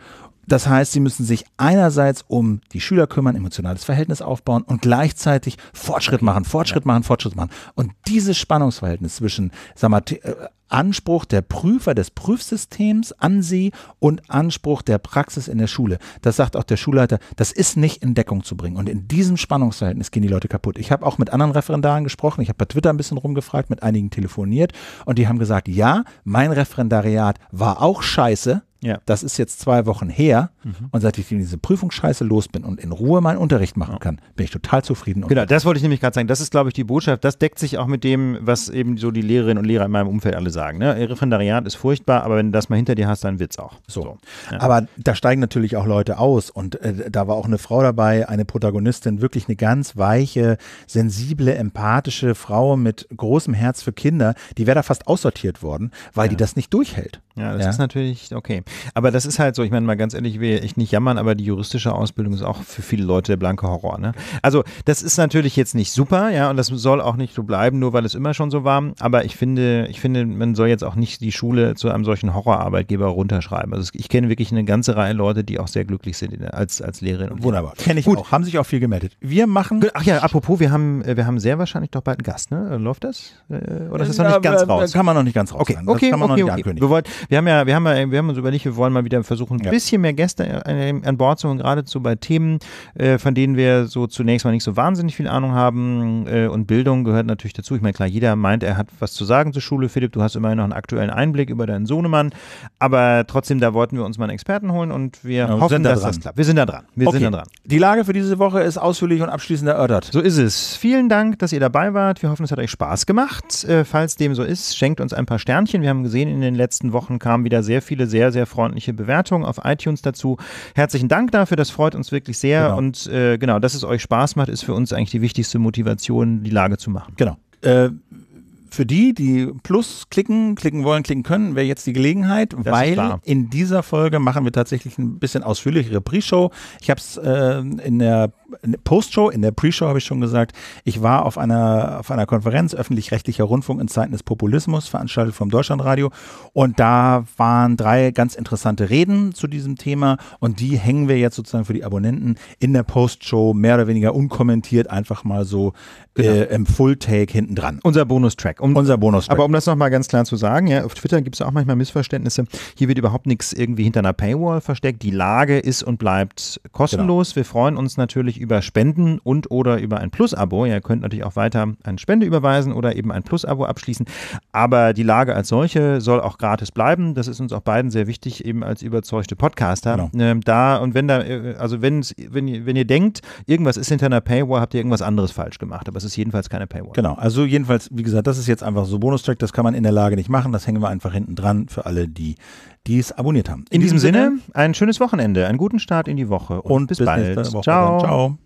Das heißt, sie müssen sich einerseits um die Schüler kümmern, emotionales Verhältnis aufbauen und gleichzeitig Fortschritt machen, Fortschritt machen, Fortschritt machen. Und dieses Spannungsverhältnis zwischen sag mal, äh, Anspruch der Prüfer des Prüfsystems an sie und Anspruch der Praxis in der Schule. Das sagt auch der Schulleiter, das ist nicht in Deckung zu bringen. Und in diesem Spannungsverhältnis gehen die Leute kaputt. Ich habe auch mit anderen Referendaren gesprochen, ich habe bei Twitter ein bisschen rumgefragt, mit einigen telefoniert und die haben gesagt, ja, mein Referendariat war auch scheiße, ja. Das ist jetzt zwei Wochen her mhm. und seit ich in diese Prüfungsscheiße los bin und in Ruhe meinen Unterricht machen ja. kann, bin ich total zufrieden. genau, das wollte ich nämlich gerade sagen. Das ist, glaube ich, die Botschaft. Das deckt sich auch mit dem, was eben so die Lehrerinnen und Lehrer in meinem Umfeld alle sagen sagen. Ne? Referendariat ist furchtbar, aber wenn du das mal hinter dir hast, dann wird es auch. So. so. Ja. Aber da steigen natürlich auch Leute aus und äh, da war auch eine Frau dabei, eine Protagonistin, wirklich eine ganz weiche, sensible, empathische Frau mit großem Herz für Kinder, die wäre da fast aussortiert worden, weil ja. die das nicht durchhält. Ja, das ja. ist natürlich okay. Aber das ist halt so, ich meine mal ganz ehrlich, ich will ich nicht jammern, aber die juristische Ausbildung ist auch für viele Leute der blanke Horror. Ne? Also das ist natürlich jetzt nicht super, ja, und das soll auch nicht so bleiben, nur weil es immer schon so war. Aber ich finde, ich finde, man man soll jetzt auch nicht die Schule zu einem solchen Horrorarbeitgeber runterschreiben. Also ich kenne wirklich eine ganze Reihe Leute, die auch sehr glücklich sind als, als Lehrerin. Und Wunderbar. Kenne ich Gut. auch. Haben sich auch viel gemeldet. Wir machen. Ach ja, apropos, wir haben, äh, wir haben sehr wahrscheinlich doch bald einen Gast, ne? Läuft das? Äh, oder ist das noch nicht ganz raus? Kann man noch nicht ganz raus. Okay, sein. okay, okay, okay. Ankündigen. Wir, wollen, wir haben ja, wir haben wir haben uns überlegt, wir wollen mal wieder versuchen, ein ja. bisschen mehr Gäste äh, an, an Bord zu holen, geradezu bei Themen, von denen wir so zunächst mal nicht so wahnsinnig viel Ahnung haben. und Bildung gehört natürlich dazu. Ich meine, klar, jeder meint, er hat was zu sagen zur Schule. Philipp, du hast immerhin noch einen aktuellen Einblick über deinen Sohnemann. Aber trotzdem, da wollten wir uns mal einen Experten holen und wir ja, hoffen, da dass dran. das klappt. Wir sind da dran. Wir okay. sind da dran. Die Lage für diese Woche ist ausführlich und abschließend erörtert. So ist es. Vielen Dank, dass ihr dabei wart. Wir hoffen, es hat euch Spaß gemacht. Äh, falls dem so ist, schenkt uns ein paar Sternchen. Wir haben gesehen, in den letzten Wochen kamen wieder sehr viele sehr, sehr freundliche Bewertungen auf iTunes dazu. Herzlichen Dank dafür. Das freut uns wirklich sehr. Genau. Und äh, genau, dass es euch Spaß macht, ist für uns eigentlich die wichtigste Motivation, die Lage zu machen. Genau. Äh, für die, die Plus klicken, klicken wollen, klicken können, wäre jetzt die Gelegenheit, das weil in dieser Folge machen wir tatsächlich ein bisschen ausführlichere Pre-Show. Ich habe es äh, in der Postshow, in der Pre-Show habe ich schon gesagt, ich war auf einer, auf einer Konferenz öffentlich-rechtlicher Rundfunk in Zeiten des Populismus, veranstaltet vom Deutschlandradio. Und da waren drei ganz interessante Reden zu diesem Thema. Und die hängen wir jetzt sozusagen für die Abonnenten in der Postshow mehr oder weniger unkommentiert einfach mal so äh, genau. äh, im Full-Take hinten dran. Unser Bonustrack. Um, Unser Bonustrack. Aber um das nochmal ganz klar zu sagen, ja, auf Twitter gibt es auch manchmal Missverständnisse. Hier wird überhaupt nichts irgendwie hinter einer Paywall versteckt. Die Lage ist und bleibt kostenlos. Genau. Wir freuen uns natürlich natürlich über Spenden und oder über ein Plus-Abo. Ihr könnt natürlich auch weiter eine Spende überweisen oder eben ein Plus-Abo abschließen. Aber die Lage als solche soll auch gratis bleiben. Das ist uns auch beiden sehr wichtig, eben als überzeugte Podcaster. Genau. Ähm, da und wenn da, äh, also wenn, wenn, wenn ihr denkt, irgendwas ist hinter einer Paywall, habt ihr irgendwas anderes falsch gemacht. Aber es ist jedenfalls keine Paywall. Genau. Also jedenfalls, wie gesagt, das ist jetzt einfach so Bonustrack. Das kann man in der Lage nicht machen. Das hängen wir einfach hinten dran für alle, die die es abonniert haben. In, in diesem Sinne, Sinne, ein schönes Wochenende, einen guten Start in die Woche und, und bis, bis bald. Ciao. Ciao.